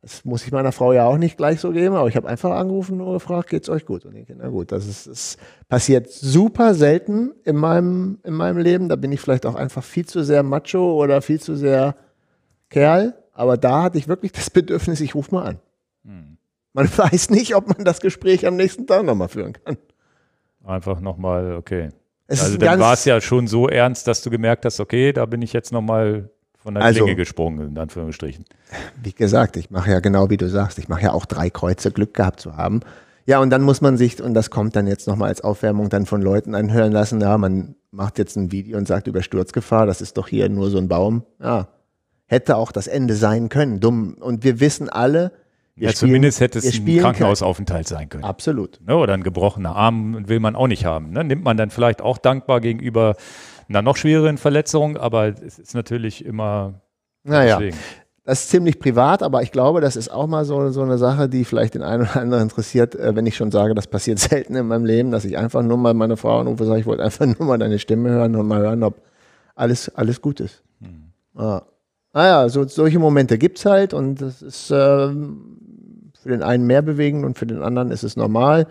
Das muss ich meiner Frau ja auch nicht gleich so geben, aber ich habe einfach angerufen und gefragt, geht es euch gut? Und den Kindern gut. Das ist, ist passiert super selten in meinem, in meinem Leben. Da bin ich vielleicht auch einfach viel zu sehr Macho oder viel zu sehr Kerl. Aber da hatte ich wirklich das Bedürfnis, ich rufe mal an. Hm. Man weiß nicht, ob man das Gespräch am nächsten Tag nochmal führen kann.
Einfach nochmal, okay. Es also dann war es ja schon so ernst, dass du gemerkt hast, okay, da bin ich jetzt nochmal von der also, Klinge gesprungen, in Anführungsstrichen.
Wie gesagt, ich mache ja genau wie du sagst, ich mache ja auch drei Kreuze, Glück gehabt zu haben. Ja, und dann muss man sich, und das kommt dann jetzt nochmal als Aufwärmung dann von Leuten anhören lassen, ja, man macht jetzt ein Video und sagt über Sturzgefahr, das ist doch hier nur so ein Baum. Ja, hätte auch das Ende sein können, dumm. Und wir wissen alle, wir ja, spielen, zumindest hätte es ein Krankenhausaufenthalt
sein können. Absolut. Ne, oder ein gebrochener Arm will man auch nicht haben. Ne? Nimmt man dann vielleicht auch dankbar gegenüber einer noch schwereren Verletzung, aber es ist natürlich immer. Naja. Deswegen.
Das ist ziemlich privat, aber ich glaube, das ist auch mal so, so eine Sache, die vielleicht den einen oder anderen interessiert, äh, wenn ich schon sage, das passiert selten in meinem Leben, dass ich einfach nur mal meine Frau anrufe und sage, ich wollte einfach nur mal deine Stimme hören und mal hören, ob alles, alles gut ist. Hm. Ah. Naja, ah so, solche Momente gibt es halt und das ist. Ähm, für den einen mehr bewegend und für den anderen ist es normal.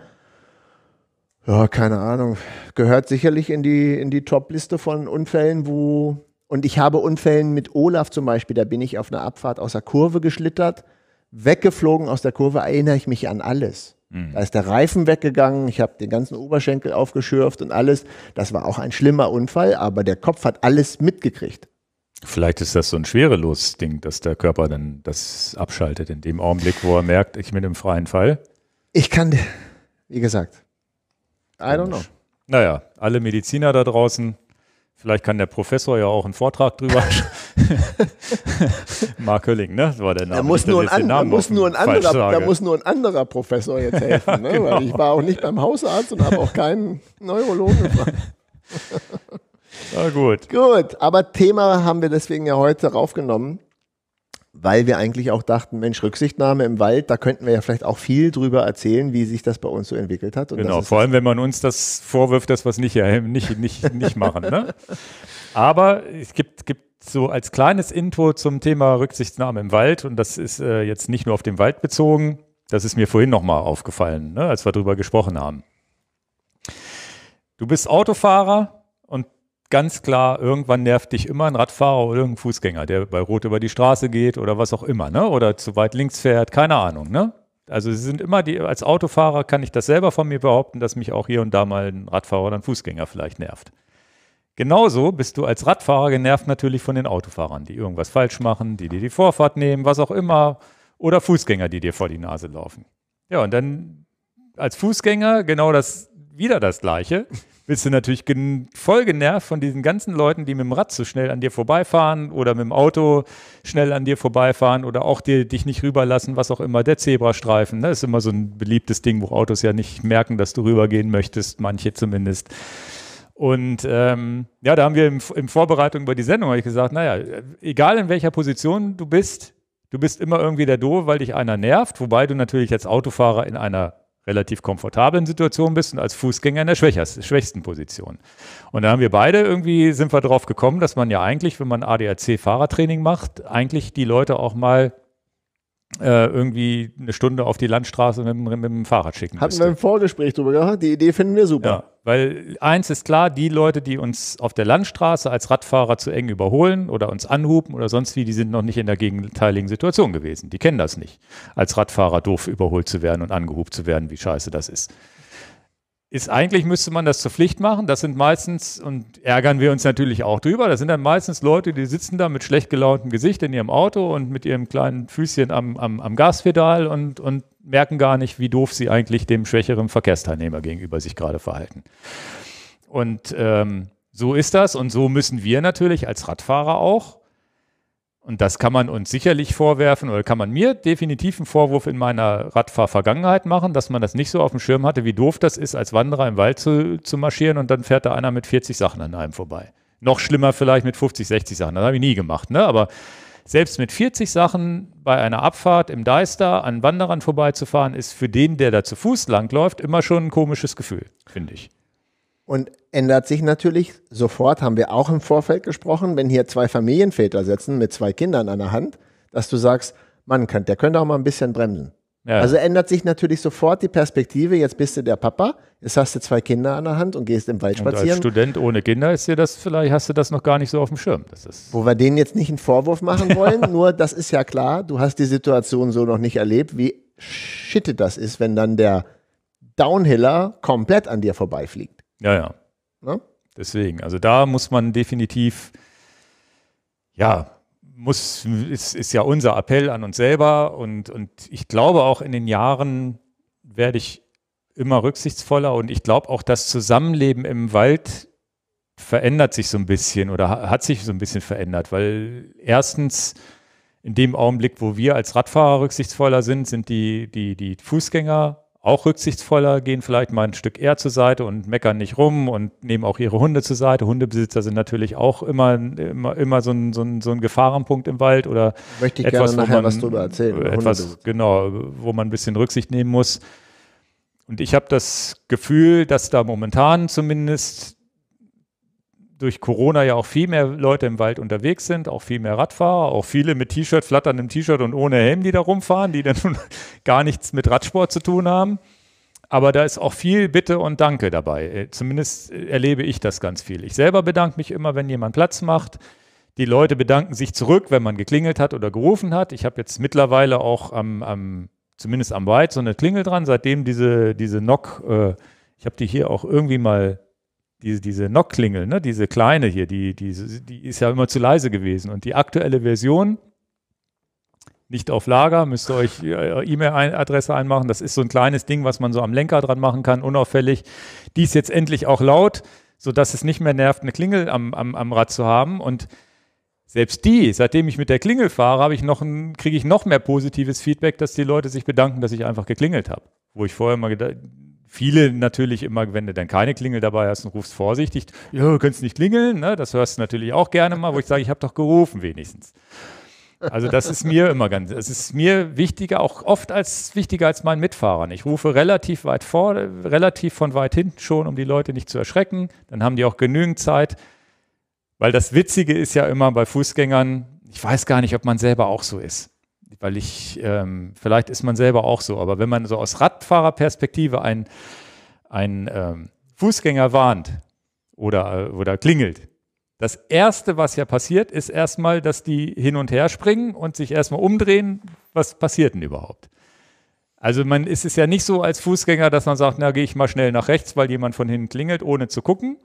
Ja, keine Ahnung. Gehört sicherlich in die, in die Top-Liste von Unfällen, wo. Und ich habe Unfällen mit Olaf zum Beispiel, da bin ich auf einer Abfahrt aus der Kurve geschlittert, weggeflogen aus der Kurve, erinnere ich mich an alles. Mhm. Da ist der Reifen weggegangen, ich habe den ganzen Oberschenkel aufgeschürft und alles. Das war auch ein schlimmer Unfall, aber der Kopf hat alles mitgekriegt.
Vielleicht ist das so ein schwerelos Ding, dass der Körper dann das abschaltet in dem Augenblick, wo er merkt, ich bin im freien Fall. Ich kann, wie gesagt, I don't know. Naja, alle Mediziner da draußen, vielleicht kann der Professor ja auch einen Vortrag drüber. Mark Hölling, ne? War der Name. Da muss, nur ein, da muss nur ein, anderer, da muss
nur ein anderer Professor jetzt helfen. ja, ne? Genau. Weil ich war auch nicht beim Hausarzt und habe auch keinen Neurologen. Na gut. Gut, aber Thema haben wir deswegen ja heute raufgenommen, weil wir eigentlich auch dachten, Mensch, Rücksichtnahme im Wald, da könnten wir ja vielleicht auch viel drüber erzählen, wie sich das bei uns so entwickelt hat. Und genau, vor
allem, wenn man uns das vorwirft, dass wir es nicht, äh, nicht, nicht, nicht machen. Ne? Aber es gibt, gibt so als kleines Intro zum Thema Rücksichtnahme im Wald, und das ist äh, jetzt nicht nur auf den Wald bezogen, das ist mir vorhin nochmal aufgefallen, ne, als wir darüber gesprochen haben. Du bist Autofahrer und ganz klar, irgendwann nervt dich immer ein Radfahrer oder irgendein Fußgänger, der bei Rot über die Straße geht oder was auch immer, ne? Oder zu weit links fährt, keine Ahnung, ne? Also sie sind immer die, als Autofahrer kann ich das selber von mir behaupten, dass mich auch hier und da mal ein Radfahrer oder ein Fußgänger vielleicht nervt. Genauso bist du als Radfahrer genervt natürlich von den Autofahrern, die irgendwas falsch machen, die dir die Vorfahrt nehmen, was auch immer, oder Fußgänger, die dir vor die Nase laufen. Ja, und dann als Fußgänger genau das, wieder das Gleiche bist du natürlich voll genervt von diesen ganzen Leuten, die mit dem Rad so schnell an dir vorbeifahren oder mit dem Auto schnell an dir vorbeifahren oder auch dir, dich nicht rüberlassen, was auch immer. Der Zebrastreifen, das ne, ist immer so ein beliebtes Ding, wo Autos ja nicht merken, dass du rübergehen möchtest, manche zumindest. Und ähm, ja, da haben wir im, in Vorbereitung über die Sendung ich gesagt, naja, egal in welcher Position du bist, du bist immer irgendwie der Doof, weil dich einer nervt, wobei du natürlich als Autofahrer in einer relativ komfortablen Situation bist und als Fußgänger in der schwächsten Position. Und da haben wir beide irgendwie sind wir drauf gekommen, dass man ja eigentlich, wenn man ADAC Fahrertraining macht, eigentlich die Leute auch mal äh, irgendwie eine Stunde auf die Landstraße mit, mit dem Fahrrad schicken Hatten müsste. wir im
Vorgespräch drüber gehabt. Die Idee finden wir super. Ja,
weil eins ist klar, die Leute, die uns auf der Landstraße als Radfahrer zu eng überholen oder uns anhupen oder sonst wie, die sind noch nicht in der gegenteiligen Situation gewesen. Die kennen das nicht, als Radfahrer doof überholt zu werden und angehupt zu werden, wie scheiße das ist ist eigentlich müsste man das zur Pflicht machen. Das sind meistens, und ärgern wir uns natürlich auch drüber, das sind dann meistens Leute, die sitzen da mit schlecht gelauntem Gesicht in ihrem Auto und mit ihrem kleinen Füßchen am, am, am Gaspedal und, und merken gar nicht, wie doof sie eigentlich dem schwächeren Verkehrsteilnehmer gegenüber sich gerade verhalten. Und ähm, so ist das und so müssen wir natürlich als Radfahrer auch und das kann man uns sicherlich vorwerfen oder kann man mir definitiv einen Vorwurf in meiner Radfahrvergangenheit machen, dass man das nicht so auf dem Schirm hatte, wie doof das ist, als Wanderer im Wald zu, zu marschieren und dann fährt da einer mit 40 Sachen an einem vorbei. Noch schlimmer vielleicht mit 50, 60 Sachen. Das habe ich nie gemacht, ne? Aber selbst mit 40 Sachen bei einer Abfahrt im Deister an Wanderern vorbeizufahren, ist für den, der da zu Fuß langläuft, immer schon ein komisches Gefühl, finde ich und ändert
sich natürlich sofort, haben wir auch im Vorfeld gesprochen, wenn hier zwei Familienväter sitzen mit zwei Kindern an der Hand, dass du sagst, Mann, der könnte auch mal ein bisschen bremsen. Ja. Also ändert sich natürlich sofort die Perspektive. Jetzt bist du der Papa, jetzt hast du zwei Kinder an der Hand und gehst im Wald spazieren. und Als
Student ohne Kinder ist dir das vielleicht, hast du das noch gar nicht so auf dem Schirm. Das ist Wo wir denen jetzt nicht einen Vorwurf machen
wollen, nur das ist ja klar, du hast die Situation so noch nicht erlebt, wie shitte das ist, wenn dann der Downhiller komplett an dir vorbeifliegt.
Ja, ja. Ne? Deswegen, also da muss man definitiv, ja, muss, ist, ist ja unser Appell an uns selber und, und ich glaube auch in den Jahren werde ich immer rücksichtsvoller und ich glaube auch das Zusammenleben im Wald verändert sich so ein bisschen oder hat sich so ein bisschen verändert, weil erstens in dem Augenblick, wo wir als Radfahrer rücksichtsvoller sind, sind die, die, die Fußgänger auch rücksichtsvoller, gehen vielleicht mal ein Stück eher zur Seite und meckern nicht rum und nehmen auch ihre Hunde zur Seite. Hundebesitzer sind natürlich auch immer, immer, immer so, ein, so, ein, so ein Gefahrenpunkt im Wald oder Möchte ich etwas, gerne nachher man, was drüber erzählen. Etwas, genau, wo man ein bisschen Rücksicht nehmen muss. Und ich habe das Gefühl, dass da momentan zumindest durch Corona ja auch viel mehr Leute im Wald unterwegs sind, auch viel mehr Radfahrer, auch viele mit T-Shirt, flatterndem T-Shirt und ohne Helm, die da rumfahren, die dann nun gar nichts mit Radsport zu tun haben. Aber da ist auch viel Bitte und Danke dabei. Äh, zumindest äh, erlebe ich das ganz viel. Ich selber bedanke mich immer, wenn jemand Platz macht. Die Leute bedanken sich zurück, wenn man geklingelt hat oder gerufen hat. Ich habe jetzt mittlerweile auch am, am zumindest am White so eine Klingel dran, seitdem diese, diese Nock, äh, ich habe die hier auch irgendwie mal diese, diese Nock-Klingel, ne, diese kleine hier, die, die, die ist ja immer zu leise gewesen. Und die aktuelle Version, nicht auf Lager, müsst ihr euch äh, E-Mail-Adresse einmachen. Das ist so ein kleines Ding, was man so am Lenker dran machen kann, unauffällig. Die ist jetzt endlich auch laut, sodass es nicht mehr nervt, eine Klingel am, am, am Rad zu haben. Und selbst die, seitdem ich mit der Klingel fahre, habe ich noch kriege ich noch mehr positives Feedback, dass die Leute sich bedanken, dass ich einfach geklingelt habe. Wo ich vorher mal gedacht viele natürlich immer, wenn du dann keine Klingel dabei hast und rufst vorsichtig, ja, du könntest nicht klingeln, ne? das hörst du natürlich auch gerne mal, wo ich sage, ich habe doch gerufen wenigstens. Also das ist mir immer ganz, es ist mir wichtiger, auch oft als wichtiger als meinen Mitfahrern. Ich rufe relativ weit vor, relativ von weit hinten schon, um die Leute nicht zu erschrecken. Dann haben die auch genügend Zeit, weil das Witzige ist ja immer bei Fußgängern, ich weiß gar nicht, ob man selber auch so ist weil ich, ähm, vielleicht ist man selber auch so, aber wenn man so aus Radfahrerperspektive einen, einen ähm, Fußgänger warnt oder, äh, oder klingelt, das Erste, was ja passiert, ist erstmal, dass die hin und her springen und sich erstmal umdrehen. Was passiert denn überhaupt? Also man ist es ja nicht so als Fußgänger, dass man sagt, na gehe ich mal schnell nach rechts, weil jemand von hinten klingelt, ohne zu gucken,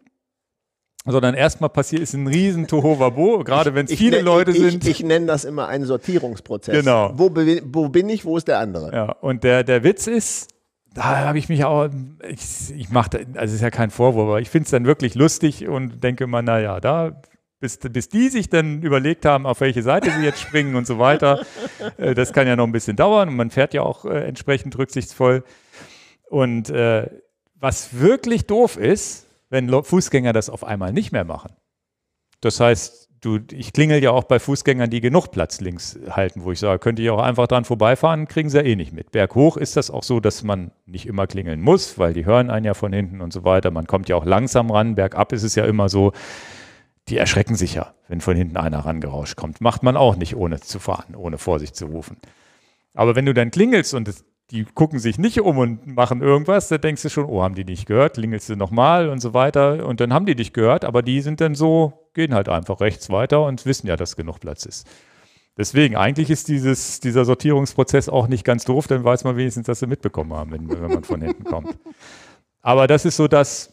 sondern erstmal passiert ist ein riesen Tohuwabo, gerade wenn es viele ich, ne- Leute ich, sind. Ich,
ich nenne das immer einen Sortierungsprozess. Genau.
Wo, wo, bin ich, wo ist der andere? Ja, und der, der Witz ist, da habe ich mich auch, ich, ich mache, also es ist ja kein Vorwurf, aber ich finde es dann wirklich lustig und denke immer, naja, da, bis, bis die sich dann überlegt haben, auf welche Seite sie jetzt springen und so weiter, äh, das kann ja noch ein bisschen dauern und man fährt ja auch äh, entsprechend rücksichtsvoll. Und äh, was wirklich doof ist, wenn Fußgänger das auf einmal nicht mehr machen. Das heißt, du, ich klingel ja auch bei Fußgängern, die genug Platz links halten, wo ich sage, könnte ich auch einfach dran vorbeifahren, kriegen sie ja eh nicht mit. Berghoch ist das auch so, dass man nicht immer klingeln muss, weil die hören einen ja von hinten und so weiter. Man kommt ja auch langsam ran. Bergab ist es ja immer so, die erschrecken sich ja, wenn von hinten einer rangerauscht kommt. Macht man auch nicht, ohne zu fahren, ohne Vorsicht zu rufen. Aber wenn du dann klingelst und es die gucken sich nicht um und machen irgendwas, da denkst du schon, oh, haben die nicht gehört, klingelst du nochmal und so weiter. Und dann haben die dich gehört, aber die sind dann so, gehen halt einfach rechts weiter und wissen ja, dass genug Platz ist. Deswegen, eigentlich ist dieses, dieser Sortierungsprozess auch nicht ganz doof, dann weiß man wenigstens, dass sie mitbekommen haben, wenn, wenn man von hinten kommt. Aber das ist so das,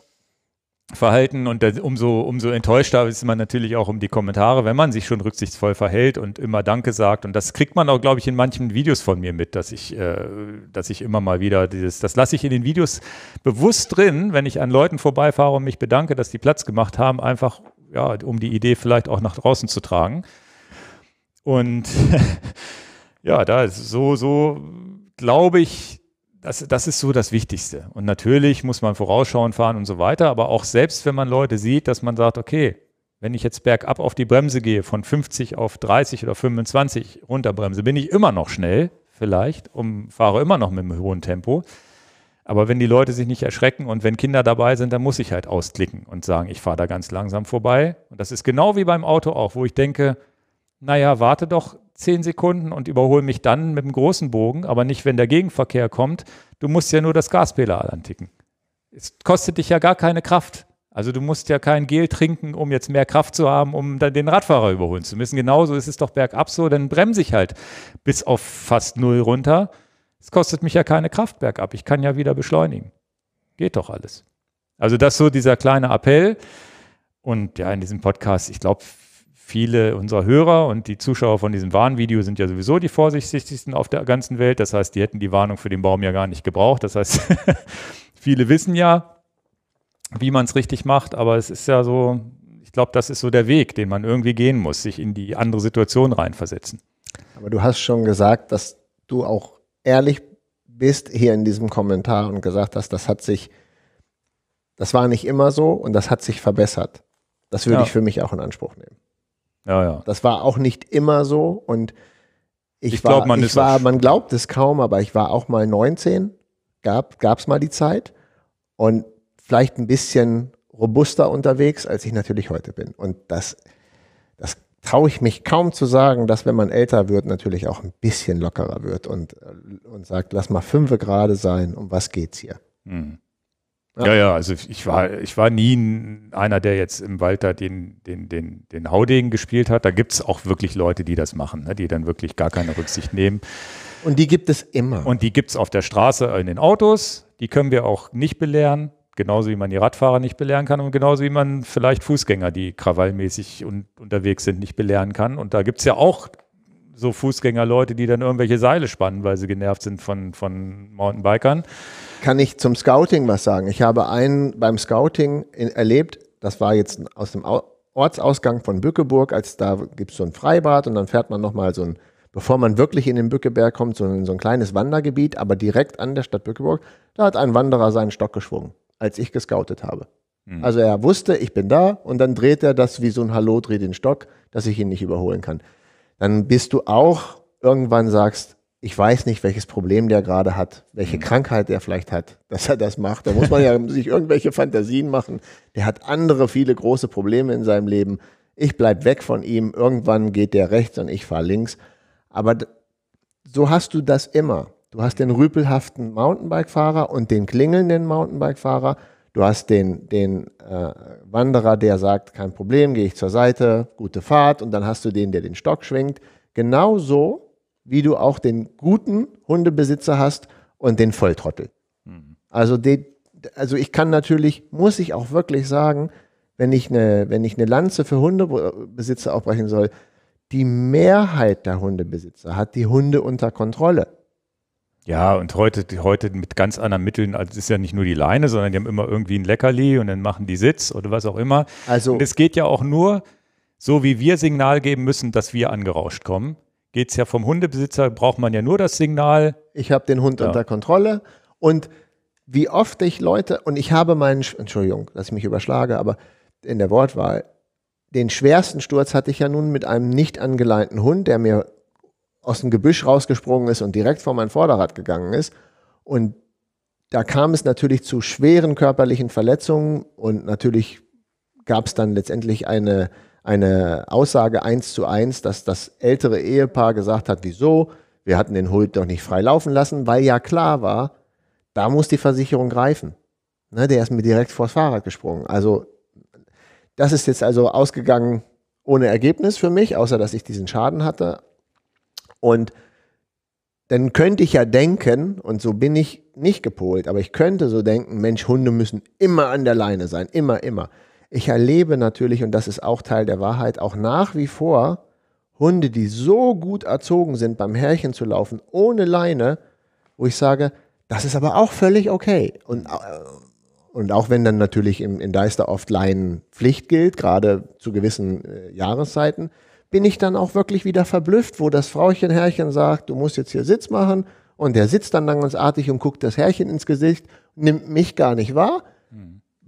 verhalten und umso, umso enttäuschter ist man natürlich auch um die Kommentare, wenn man sich schon rücksichtsvoll verhält und immer Danke sagt. Und das kriegt man auch, glaube ich, in manchen Videos von mir mit, dass ich, äh, dass ich immer mal wieder dieses, das lasse ich in den Videos bewusst drin, wenn ich an Leuten vorbeifahre und mich bedanke, dass die Platz gemacht haben, einfach, ja, um die Idee vielleicht auch nach draußen zu tragen. Und ja, da ist so, so glaube ich, das, das ist so das Wichtigste. Und natürlich muss man vorausschauen, fahren und so weiter, aber auch selbst wenn man Leute sieht, dass man sagt, okay, wenn ich jetzt bergab auf die Bremse gehe, von 50 auf 30 oder 25 runterbremse, bin ich immer noch schnell, vielleicht, um, fahre immer noch mit einem hohen Tempo. Aber wenn die Leute sich nicht erschrecken und wenn Kinder dabei sind, dann muss ich halt ausklicken und sagen, ich fahre da ganz langsam vorbei. Und das ist genau wie beim Auto auch, wo ich denke, naja, warte doch zehn Sekunden und überhole mich dann mit dem großen Bogen, aber nicht, wenn der Gegenverkehr kommt. Du musst ja nur das Gaspedal anticken. Es kostet dich ja gar keine Kraft. Also du musst ja kein Gel trinken, um jetzt mehr Kraft zu haben, um dann den Radfahrer überholen zu müssen. Genauso ist es doch bergab so, dann bremse ich halt bis auf fast null runter. Es kostet mich ja keine Kraft bergab. Ich kann ja wieder beschleunigen. Geht doch alles. Also das so dieser kleine Appell. Und ja, in diesem Podcast, ich glaube, viele unserer Hörer und die Zuschauer von diesem Warnvideo sind ja sowieso die vorsichtigsten auf der ganzen Welt. Das heißt, die hätten die Warnung für den Baum ja gar nicht gebraucht. Das heißt, viele wissen ja, wie man es richtig macht, aber es ist ja so, ich glaube, das ist so der Weg, den man irgendwie gehen muss, sich in die andere Situation reinversetzen.
Aber du hast schon gesagt, dass du auch ehrlich bist hier in diesem Kommentar und gesagt hast, das hat sich, das war nicht immer so und das hat sich verbessert. Das würde ja. ich für mich auch in Anspruch nehmen. Ja, ja. Das war auch nicht immer so und ich, ich glaub, man ich war, man glaubt es kaum, aber ich war auch mal 19, gab, es mal die Zeit und vielleicht ein bisschen robuster unterwegs, als ich natürlich heute bin. Und das, das traue ich mich kaum zu sagen, dass wenn man älter wird, natürlich auch ein bisschen lockerer wird und, äh, und sagt, lass mal fünfe gerade sein, um was geht's hier?
Mhm. Ja, ja, also ich war, ich war nie einer, der jetzt im Walter den, den, den, den Haudegen gespielt hat. Da gibt es auch wirklich Leute, die das machen, ne? die dann wirklich gar keine Rücksicht nehmen. Und die gibt es immer. Und die gibt es auf der Straße in den Autos. Die können wir auch nicht belehren. Genauso wie man die Radfahrer nicht belehren kann und genauso wie man vielleicht Fußgänger, die krawallmäßig un unterwegs sind, nicht belehren kann. Und da gibt es ja auch so Fußgängerleute, die dann irgendwelche Seile spannen, weil sie genervt sind von, von Mountainbikern
kann ich zum Scouting was sagen. Ich habe einen beim Scouting in, erlebt, das war jetzt aus dem Ortsausgang von Bückeburg, als da gibt es so ein Freibad und dann fährt man nochmal so ein, bevor man wirklich in den Bückeberg kommt, so ein, so ein kleines Wandergebiet, aber direkt an der Stadt Bückeburg, da hat ein Wanderer seinen Stock geschwungen, als ich gescoutet habe. Mhm. Also er wusste, ich bin da und dann dreht er das wie so ein Hallo, dreht den Stock, dass ich ihn nicht überholen kann. Dann bist du auch irgendwann sagst, ich weiß nicht, welches Problem der gerade hat, welche mhm. Krankheit der vielleicht hat, dass er das macht. Da muss man ja sich irgendwelche Fantasien machen. Der hat andere viele große Probleme in seinem Leben. Ich bleibe weg von ihm. Irgendwann geht der rechts und ich fahre links. Aber so hast du das immer. Du hast den rüpelhaften Mountainbike-Fahrer und den klingelnden Mountainbike-Fahrer. Du hast den, den äh, Wanderer, der sagt, kein Problem, gehe ich zur Seite, gute Fahrt. Und dann hast du den, der den Stock schwingt. Genauso wie du auch den guten Hundebesitzer hast und den Volltrottel. Mhm. Also, de, also ich kann natürlich, muss ich auch wirklich sagen, wenn ich eine, wenn ich eine Lanze für Hundebesitzer aufbrechen soll, die Mehrheit der
Hundebesitzer
hat die Hunde unter Kontrolle.
Ja, und heute, heute mit ganz anderen Mitteln, also es ist ja nicht nur die Leine, sondern die haben immer irgendwie ein Leckerli und dann machen die Sitz oder was auch immer. Also und es geht ja auch nur, so wie wir Signal geben müssen, dass wir angerauscht kommen, geht es ja vom Hundebesitzer, braucht man ja nur das Signal. Ich habe den Hund ja. unter Kontrolle
und wie oft ich Leute, und ich habe meinen, Entschuldigung, dass ich mich überschlage, aber in der Wortwahl, den schwersten Sturz hatte ich ja nun mit einem nicht angeleinten Hund, der mir aus dem Gebüsch rausgesprungen ist und direkt vor mein Vorderrad gegangen ist. Und da kam es natürlich zu schweren körperlichen Verletzungen und natürlich gab es dann letztendlich eine eine Aussage eins zu eins, dass das ältere Ehepaar gesagt hat, wieso? Wir hatten den Hult doch nicht frei laufen lassen, weil ja klar war, da muss die Versicherung greifen. Ne, der ist mir direkt vors Fahrrad gesprungen. Also das ist jetzt also ausgegangen ohne Ergebnis für mich, außer dass ich diesen Schaden hatte. Und dann könnte ich ja denken, und so bin ich nicht gepolt, aber ich könnte so denken, Mensch, Hunde müssen immer an der Leine sein, immer, immer. Ich erlebe natürlich, und das ist auch Teil der Wahrheit, auch nach wie vor Hunde, die so gut erzogen sind, beim Härchen zu laufen, ohne Leine, wo ich sage, das ist aber auch völlig okay. Und, äh, und auch wenn dann natürlich im, in Deister oft Leinenpflicht gilt, gerade zu gewissen äh, Jahreszeiten, bin ich dann auch wirklich wieder verblüfft, wo das Frauchen Herrchen sagt, du musst jetzt hier Sitz machen und der sitzt dann ganz artig und guckt das Herrchen ins Gesicht, nimmt mich gar nicht wahr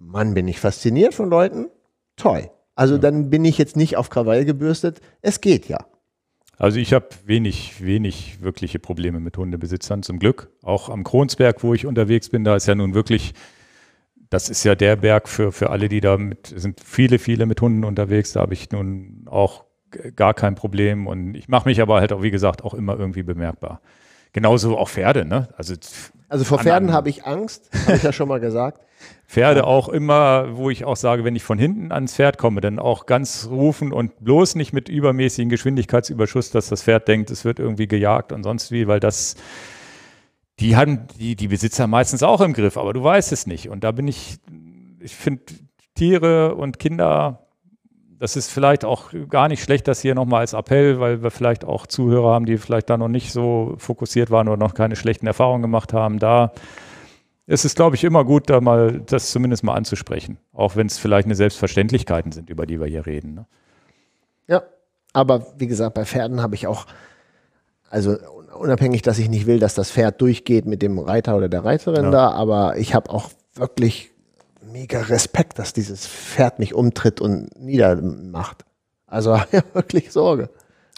Mann, bin ich fasziniert von Leuten. Toll. Also ja. dann bin ich jetzt nicht auf Krawall gebürstet. Es geht ja.
Also ich habe wenig, wenig wirkliche Probleme mit Hundebesitzern, zum Glück. Auch am Kronsberg, wo ich unterwegs bin, da ist ja nun wirklich, das ist ja der Berg für, für alle, die da mit, sind viele, viele mit Hunden unterwegs. Da habe ich nun auch gar kein Problem und ich mache mich aber halt auch, wie gesagt, auch immer irgendwie bemerkbar. Genauso auch Pferde, ne? Also, also vor Pferden
habe ich Angst, habe ich ja schon mal gesagt. Pferde
auch immer, wo ich auch sage, wenn ich von hinten ans Pferd komme, dann auch ganz rufen und bloß nicht mit übermäßigen Geschwindigkeitsüberschuss, dass das Pferd denkt, es wird irgendwie gejagt und sonst wie, weil das die haben die, die Besitzer meistens auch im Griff, aber du weißt es nicht. Und da bin ich, ich finde Tiere und Kinder das ist vielleicht auch gar nicht schlecht, das hier nochmal als Appell, weil wir vielleicht auch Zuhörer haben, die vielleicht da noch nicht so fokussiert waren oder noch keine schlechten Erfahrungen gemacht haben. Da ist es, glaube ich, immer gut, da mal das zumindest mal anzusprechen, auch wenn es vielleicht eine Selbstverständlichkeiten sind, über die wir hier reden. Ne?
Ja, aber wie gesagt, bei Pferden habe ich auch, also unabhängig, dass ich nicht will, dass das Pferd durchgeht mit dem Reiter oder der Reiterin ja. da, aber ich habe auch wirklich mega Respekt, dass dieses Pferd mich umtritt und niedermacht. Also
wirklich Sorge.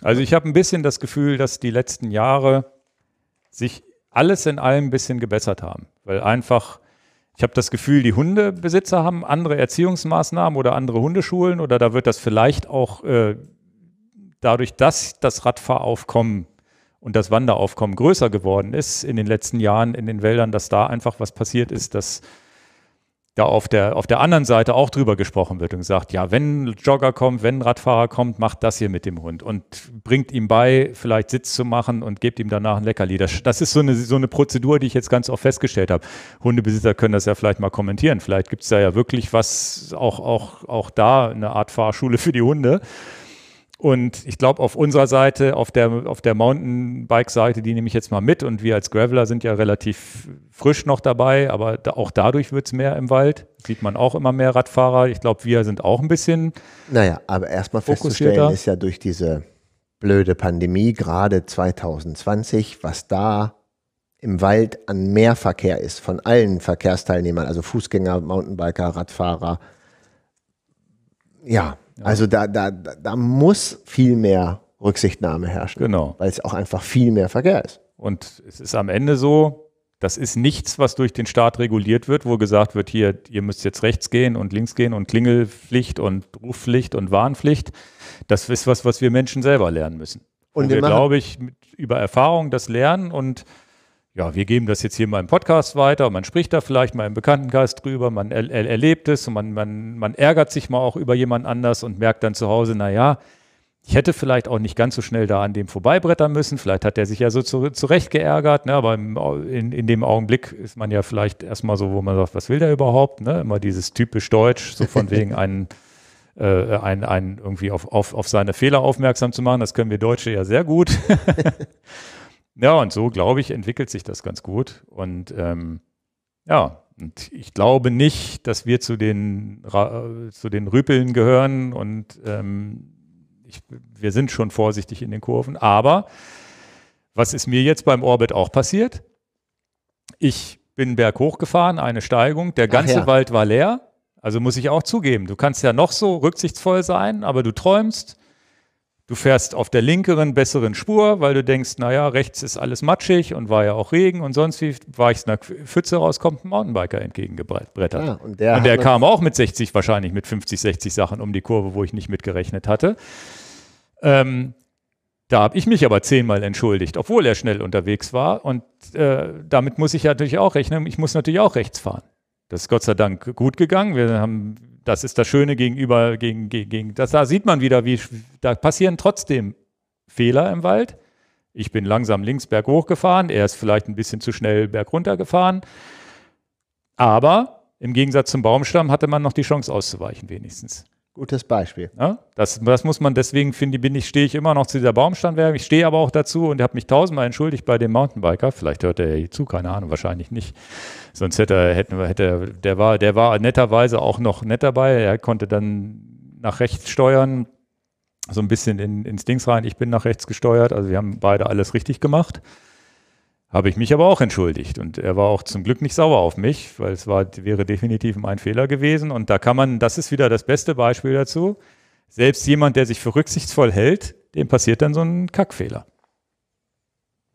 Also ich habe ein bisschen das Gefühl, dass die letzten Jahre sich alles in allem ein bisschen gebessert haben, weil einfach ich habe das Gefühl, die Hundebesitzer haben andere Erziehungsmaßnahmen oder andere Hundeschulen oder da wird das vielleicht auch äh, dadurch, dass das Radfahraufkommen und das Wanderaufkommen größer geworden ist in den letzten Jahren in den Wäldern, dass da einfach was passiert ist, dass da auf der, auf der anderen Seite auch drüber gesprochen wird und sagt, ja, wenn ein Jogger kommt, wenn ein Radfahrer kommt, macht das hier mit dem Hund und bringt ihm bei, vielleicht Sitz zu machen und gebt ihm danach ein Leckerli. Das, das ist so eine, so eine Prozedur, die ich jetzt ganz oft festgestellt habe. Hundebesitzer können das ja vielleicht mal kommentieren. Vielleicht gibt es da ja wirklich was, auch, auch, auch da eine Art Fahrschule für die Hunde. Und ich glaube, auf unserer Seite, auf der, auf der Mountainbike-Seite, die nehme ich jetzt mal mit. Und wir als Graveler sind ja relativ frisch noch dabei, aber da, auch dadurch wird es mehr im Wald. Sieht man auch immer mehr Radfahrer. Ich glaube, wir sind auch ein bisschen.
Naja, aber erstmal festzustellen ist ja durch diese blöde Pandemie, gerade 2020, was da im Wald an mehr Verkehr ist von allen Verkehrsteilnehmern, also Fußgänger, Mountainbiker, Radfahrer. Ja, also da, da, da muss viel mehr Rücksichtnahme herrschen. Genau. Weil es auch einfach viel mehr Verkehr ist.
Und es ist am Ende so, das ist nichts, was durch den Staat reguliert wird, wo gesagt wird, hier, ihr müsst jetzt rechts gehen und links gehen und Klingelpflicht und Rufpflicht und Warnpflicht. Das ist was, was wir Menschen selber lernen müssen. Und wo wir, wir glaube ich, über Erfahrung das lernen und ja, wir geben das jetzt hier mal im Podcast weiter und man spricht da vielleicht mal im Bekanntengeist drüber, man er er erlebt es und man, man, man ärgert sich mal auch über jemand anders und merkt dann zu Hause, naja, ich hätte vielleicht auch nicht ganz so schnell da an dem vorbeibrettern müssen, vielleicht hat er sich ja so zu, zurecht geärgert, ne? aber im, in, in dem Augenblick ist man ja vielleicht erstmal so, wo man sagt, was will der überhaupt? Ne? Immer dieses typisch Deutsch, so von wegen einen äh, einen, einen irgendwie auf, auf, auf seine Fehler aufmerksam zu machen. Das können wir Deutsche ja sehr gut. Ja, und so, glaube ich, entwickelt sich das ganz gut. Und ähm, ja, und ich glaube nicht, dass wir zu den, äh, zu den Rüpeln gehören und ähm, ich, wir sind schon vorsichtig in den Kurven. Aber was ist mir jetzt beim Orbit auch passiert? Ich bin berghoch gefahren, eine Steigung, der ganze ja. Wald war leer. Also muss ich auch zugeben, du kannst ja noch so rücksichtsvoll sein, aber du träumst Du fährst auf der linkeren, besseren Spur, weil du denkst, naja, rechts ist alles matschig und war ja auch Regen und sonst wie, war ich einer Pfütze raus, kommt ein Mountainbiker entgegengebrettert. Ja, und der, und der kam auch mit 60, wahrscheinlich mit 50, 60 Sachen um die Kurve, wo ich nicht mitgerechnet hatte. Ähm, da habe ich mich aber zehnmal entschuldigt, obwohl er schnell unterwegs war. Und äh, damit muss ich natürlich auch rechnen. Ich muss natürlich auch rechts fahren. Das ist Gott sei Dank gut gegangen. Wir haben das ist das Schöne gegenüber, gegen, gegen, gegen das, da sieht man wieder, wie, da passieren trotzdem Fehler im Wald. Ich bin langsam links berghoch gefahren, er ist vielleicht ein bisschen zu schnell bergunter gefahren. Aber im Gegensatz zum Baumstamm hatte man noch die Chance auszuweichen, wenigstens.
Gutes Beispiel.
Ja, das, das, muss man, deswegen finde bin ich, stehe ich immer noch zu dieser Baumstandwerbung. Ich stehe aber auch dazu und habe mich tausendmal entschuldigt bei dem Mountainbiker. Vielleicht hört er zu, keine Ahnung, wahrscheinlich nicht. Sonst hätte er, hätten hätte der war, der war netterweise auch noch nett dabei. Er konnte dann nach rechts steuern, so ein bisschen in, ins Dings rein. Ich bin nach rechts gesteuert. Also wir haben beide alles richtig gemacht. Habe ich mich aber auch entschuldigt und er war auch zum Glück nicht sauer auf mich, weil es war, wäre definitiv mein Fehler gewesen. Und da kann man, das ist wieder das beste Beispiel dazu, selbst jemand, der sich für rücksichtsvoll hält, dem passiert dann so ein Kackfehler.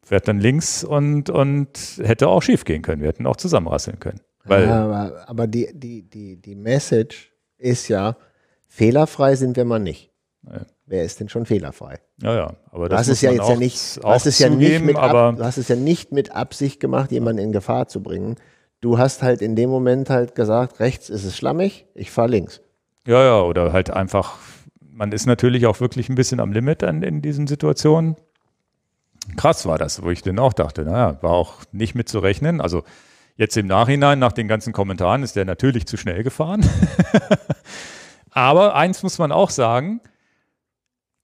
Fährt dann links und, und hätte auch schief gehen können. Wir hätten auch zusammenrasseln können. Ja,
aber, aber die, die, die, die Message ist ja, fehlerfrei sind wir mal nicht. Ja wer ist denn schon fehlerfrei? Ja, ja, aber das, ist ja jetzt ja nicht, das ist ja nicht mit aber Ab, du hast es ja nicht mit Absicht gemacht, jemanden in Gefahr zu bringen. Du hast halt in dem Moment halt gesagt, rechts ist es schlammig, ich fahre links.
Ja, ja, oder halt einfach, man ist natürlich auch wirklich ein bisschen am Limit an, in diesen Situationen. Krass war das, wo ich dann auch dachte, naja, war auch nicht mit zu rechnen. Also jetzt im Nachhinein, nach den ganzen Kommentaren, ist der natürlich zu schnell gefahren. aber eins muss man auch sagen,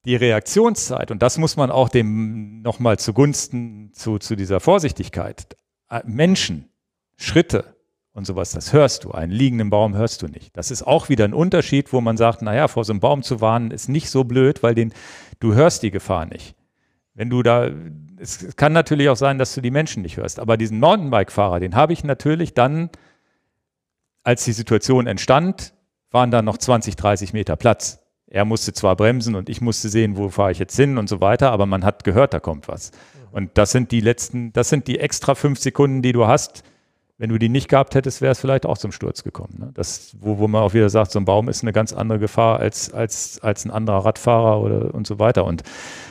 die Reaktionszeit, und das muss man auch dem nochmal zugunsten zu, zu dieser Vorsichtigkeit, äh, Menschen, Schritte und sowas, das hörst du. Einen liegenden Baum hörst du nicht. Das ist auch wieder ein Unterschied, wo man sagt, naja, vor so einem Baum zu warnen, ist nicht so blöd, weil den, du hörst die Gefahr nicht. Wenn du da, es kann natürlich auch sein, dass du die Menschen nicht hörst, aber diesen Mountainbike-Fahrer, den habe ich natürlich dann, als die Situation entstand, waren da noch 20, 30 Meter Platz er musste zwar bremsen und ich musste sehen, wo fahre ich jetzt hin und so weiter, aber man hat gehört, da kommt was. Mhm. Und das sind die letzten, das sind die extra fünf Sekunden, die du hast. Wenn du die nicht gehabt hättest, wäre es vielleicht auch zum Sturz gekommen. Ne? Das, wo, wo man auch wieder sagt, so ein Baum ist eine ganz andere Gefahr als, als, als ein anderer Radfahrer oder und so weiter. Und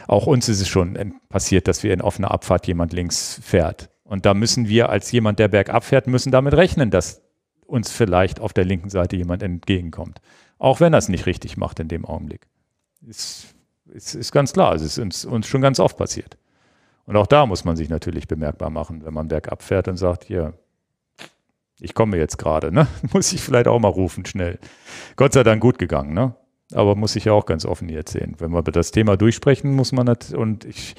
auch uns ist es schon passiert, dass wir in offener Abfahrt jemand links fährt. Und da müssen wir als jemand, der bergab fährt, müssen damit rechnen, dass uns vielleicht auf der linken Seite jemand entgegenkommt auch wenn er es nicht richtig macht in dem Augenblick. Es, ist, ist ganz klar, es ist uns, uns schon ganz oft passiert. Und auch da muss man sich natürlich bemerkbar machen, wenn man bergab fährt und sagt, hier, ich komme jetzt gerade, ne? muss ich vielleicht auch mal rufen, schnell. Gott sei Dank gut gegangen, ne? aber muss ich ja auch ganz offen hier erzählen. Wenn wir das Thema durchsprechen, muss man das, und ich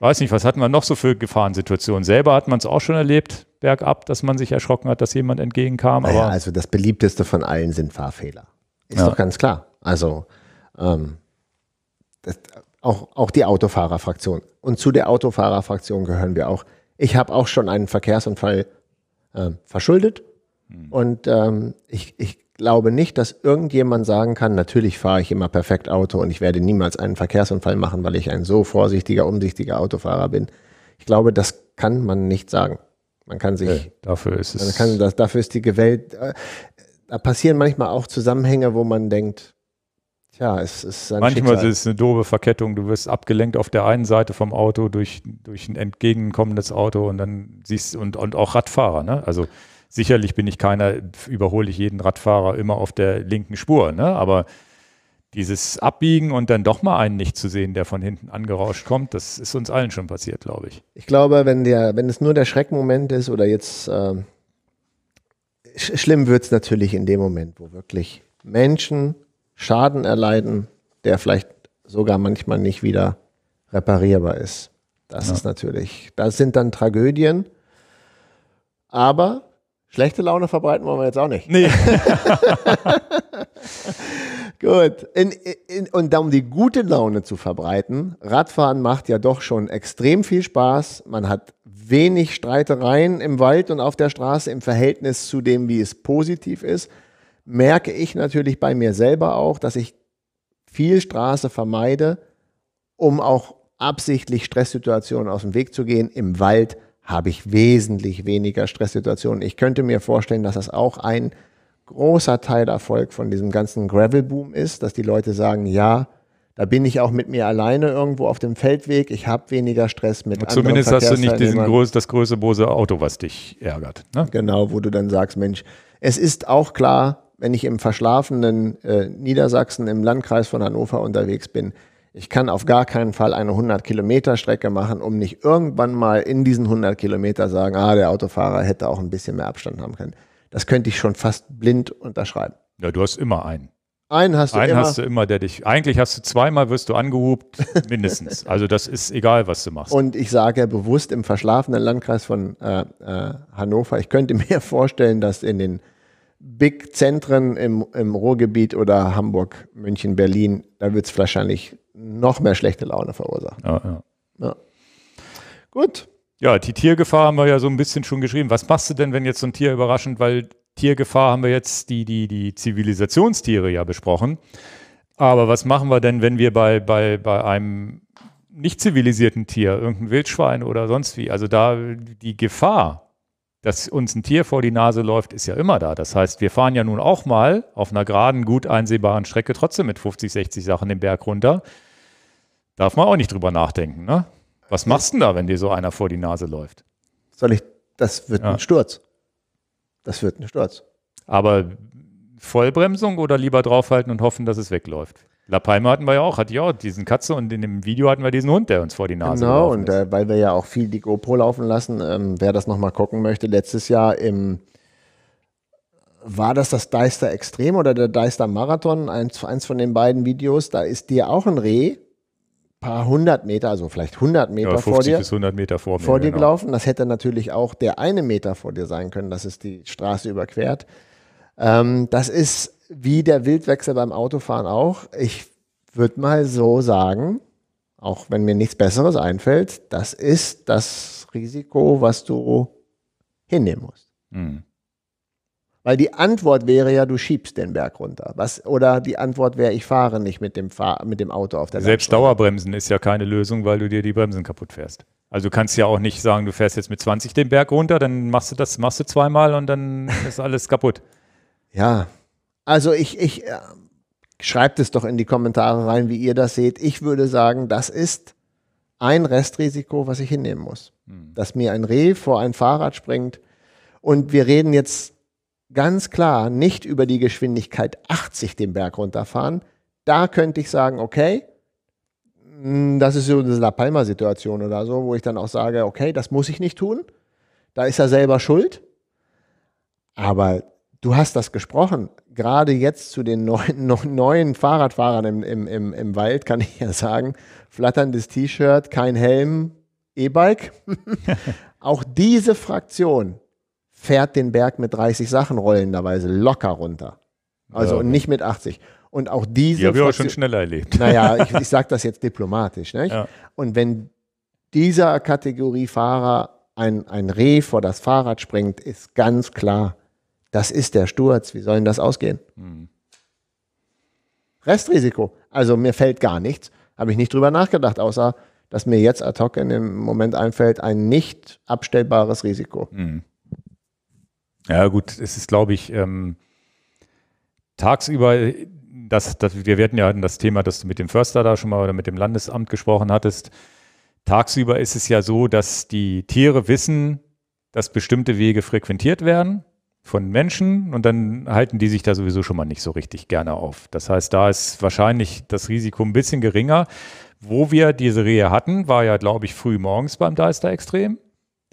weiß nicht, was hatten wir noch so für Gefahrensituationen? Selber hat man es auch schon erlebt, bergab, dass man sich erschrocken hat, dass jemand entgegenkam. ja, also
das beliebteste von allen sind Fahrfehler. Ist ja. doch ganz klar. Also ähm, das, auch, auch die Autofahrerfraktion. Und zu der Autofahrerfraktion gehören wir auch. Ich habe auch schon einen Verkehrsunfall äh, verschuldet. Mhm. Und ähm, ich, ich glaube nicht, dass irgendjemand sagen kann, natürlich fahre ich immer perfekt Auto und ich werde niemals einen Verkehrsunfall machen, weil ich ein so vorsichtiger, umsichtiger Autofahrer bin. Ich glaube, das kann man nicht sagen. Man kann sich. Hey, dafür ist es. Kann,
das, dafür ist die Welt
da passieren manchmal auch Zusammenhänge, wo man denkt, tja, es ist ein Manchmal Schicksal. ist es
eine doofe Verkettung. Du wirst abgelenkt auf der einen Seite vom Auto durch, durch ein entgegenkommendes Auto und dann siehst und, und auch Radfahrer, ne? Also sicherlich bin ich keiner, überhole ich jeden Radfahrer immer auf der linken Spur, ne? Aber dieses Abbiegen und dann doch mal einen nicht zu sehen, der von hinten angerauscht kommt, das ist uns allen schon passiert, glaube ich.
Ich glaube, wenn der, wenn es nur der Schreckmoment ist oder jetzt äh, schlimm wird es natürlich in dem Moment, wo wirklich Menschen Schaden erleiden, der vielleicht sogar manchmal nicht wieder reparierbar ist. Das ja. ist natürlich, das sind dann Tragödien. Aber schlechte Laune verbreiten wollen wir jetzt auch nicht. Nee. Gut. In, in, und um die gute Laune zu verbreiten, Radfahren macht ja doch schon extrem viel Spaß. Man hat wenig Streitereien im Wald und auf der Straße im Verhältnis zu dem, wie es positiv ist, merke ich natürlich bei mir selber auch, dass ich viel Straße vermeide, um auch absichtlich Stresssituationen aus dem Weg zu gehen. Im Wald habe ich wesentlich weniger Stresssituationen. Ich könnte mir vorstellen, dass das auch ein großer Teil Erfolg von diesem ganzen Gravel-Boom ist, dass die Leute sagen, ja, da bin ich auch mit mir alleine irgendwo auf dem Feldweg. Ich habe weniger Stress mit Und anderen Zumindest hast du nicht diesen
groß, das größte große Auto, was dich ärgert. Ne? Genau, wo
du dann sagst, Mensch, es ist auch klar, wenn ich im verschlafenen äh, Niedersachsen im Landkreis von Hannover unterwegs bin, ich kann auf gar keinen Fall eine 100 Kilometer Strecke machen, um nicht irgendwann mal in diesen 100 Kilometer sagen, ah, der Autofahrer hätte auch ein bisschen mehr Abstand haben können. Das könnte ich schon fast blind unterschreiben. Ja, du hast immer einen. Einen hast du einen immer. hast du
immer, der dich. Eigentlich hast du zweimal, wirst du angehupt, mindestens. also das ist egal, was du machst.
Und ich sage bewusst im verschlafenen Landkreis von äh, äh, Hannover, ich könnte mir vorstellen, dass in den Big-Zentren im, im Ruhrgebiet oder Hamburg, München, Berlin, da wird es wahrscheinlich noch mehr schlechte Laune verursachen. Ja, ja. ja.
Gut. Ja, die Tiergefahr haben wir ja so ein bisschen schon geschrieben. Was machst du denn, wenn jetzt so ein Tier überraschend, weil Tiergefahr haben wir jetzt die, die, die Zivilisationstiere ja besprochen. Aber was machen wir denn, wenn wir bei, bei, bei einem nicht zivilisierten Tier, irgendein Wildschwein oder sonst wie, also da die Gefahr, dass uns ein Tier vor die Nase läuft, ist ja immer da. Das heißt, wir fahren ja nun auch mal auf einer geraden, gut einsehbaren Strecke trotzdem mit 50, 60 Sachen den Berg runter. Darf man auch nicht drüber nachdenken, ne? Was machst du denn da, wenn dir so einer vor die Nase läuft? Soll ich, das wird ja. ein Sturz. Das wird ein Sturz. Aber Vollbremsung oder lieber draufhalten und hoffen, dass es wegläuft? La Palma hatten wir ja auch, hatte ja auch diesen Katze und in dem Video hatten wir diesen Hund, der uns vor die Nase Genau, und
äh, weil wir ja auch viel die GoPro laufen lassen, ähm, wer das nochmal gucken möchte, letztes Jahr im, war das das Deister Extrem oder der Deister Marathon, eins, eins von den beiden Videos, da ist dir auch ein Reh paar hundert Meter, also vielleicht 100 Meter ja, vor dir, 100 Meter vor, mir, vor dir genau. gelaufen. Das hätte natürlich auch der eine Meter vor dir sein können, dass es die Straße überquert. Ähm, das ist wie der Wildwechsel beim Autofahren auch. Ich würde mal so sagen, auch wenn mir nichts Besseres einfällt, das ist das Risiko, was du hinnehmen musst. Mhm. Weil die Antwort wäre ja, du schiebst den Berg runter. Was, oder die Antwort wäre, ich fahre nicht mit dem, Fahr mit dem Auto
auf der Selbst Landstraße. Dauerbremsen ist ja keine Lösung, weil du dir die Bremsen kaputt fährst. Also du kannst ja auch nicht sagen, du fährst jetzt mit 20 den Berg runter, dann machst du das, machst du zweimal und dann ist alles kaputt. Ja, also ich, ich äh, schreibt
es doch in die Kommentare rein, wie ihr das seht. Ich würde sagen, das ist ein Restrisiko, was ich hinnehmen muss. Hm. Dass mir ein Reh vor ein Fahrrad springt. Und wir reden jetzt ganz klar nicht über die Geschwindigkeit 80 den Berg runterfahren, da könnte ich sagen, okay, hm, das ist so eine La Palma-Situation oder so, wo ich dann auch sage, okay, das muss ich nicht tun. Da ist er selber schuld. Aber du hast das gesprochen. Gerade jetzt zu den neuen, neuen Fahrradfahrern im, im, im, im Wald kann ich ja sagen, flatterndes T-Shirt, kein Helm, E-Bike. auch diese Fraktion fährt den Berg mit 30 Sachen rollenderweise locker runter. Also ja. nicht mit 80. Und auch diese. Die habe ich auch schon schneller erlebt. Naja, ich, ich sage das jetzt diplomatisch. Ja. Und wenn dieser Kategorie Fahrer ein, ein Reh vor das Fahrrad springt, ist ganz klar, das ist der Sturz. Wie soll denn das ausgehen? Hm. Restrisiko. Also mir fällt gar nichts. Habe ich nicht drüber nachgedacht, außer dass mir jetzt ad hoc in dem Moment einfällt, ein nicht abstellbares Risiko.
Hm. Ja, gut, es ist, glaube ich, ähm, tagsüber, äh, das, das, wir werden ja das Thema, das du mit dem Förster da schon mal oder mit dem Landesamt gesprochen hattest. Tagsüber ist es ja so, dass die Tiere wissen, dass bestimmte Wege frequentiert werden von Menschen und dann halten die sich da sowieso schon mal nicht so richtig gerne auf. Das heißt, da ist wahrscheinlich das Risiko ein bisschen geringer. Wo wir diese Rehe hatten, war ja, glaube ich, früh morgens beim Deister extrem.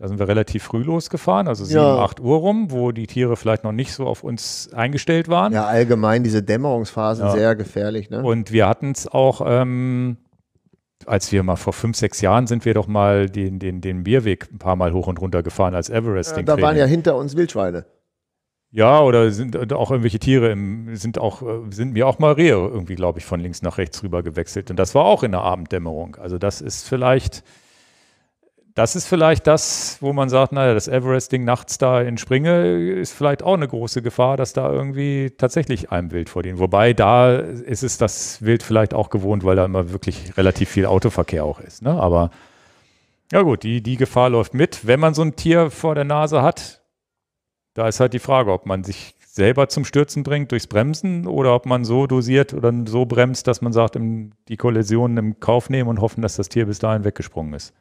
Da sind wir relativ früh losgefahren, also 7, ja. 8 Uhr rum, wo die Tiere vielleicht noch nicht so auf uns eingestellt waren. Ja, allgemein diese Dämmerungsphasen ja. sehr gefährlich. Ne? Und wir hatten es auch, ähm, als wir mal vor fünf, sechs Jahren sind wir doch mal den, den, den Bierweg ein paar Mal hoch und runter gefahren als Everest. Ja, da waren ja
hinter uns Wildschweine.
Ja, oder sind äh, auch irgendwelche Tiere im, sind auch, äh, sind mir auch mal Rehe irgendwie, glaube ich, von links nach rechts rüber gewechselt. Und das war auch in der Abenddämmerung. Also das ist vielleicht das ist vielleicht das, wo man sagt, naja, das Everest-Ding nachts da in Springe ist vielleicht auch eine große Gefahr, dass da irgendwie tatsächlich einem Wild vor denen. Wobei da ist es das Wild vielleicht auch gewohnt, weil da immer wirklich relativ viel Autoverkehr auch ist. Ne? Aber ja gut, die, die Gefahr läuft mit. Wenn man so ein Tier vor der Nase hat, da ist halt die Frage, ob man sich selber zum Stürzen bringt durchs Bremsen oder ob man so dosiert oder so bremst, dass man sagt, die Kollisionen im Kauf nehmen und hoffen, dass das Tier bis dahin weggesprungen ist.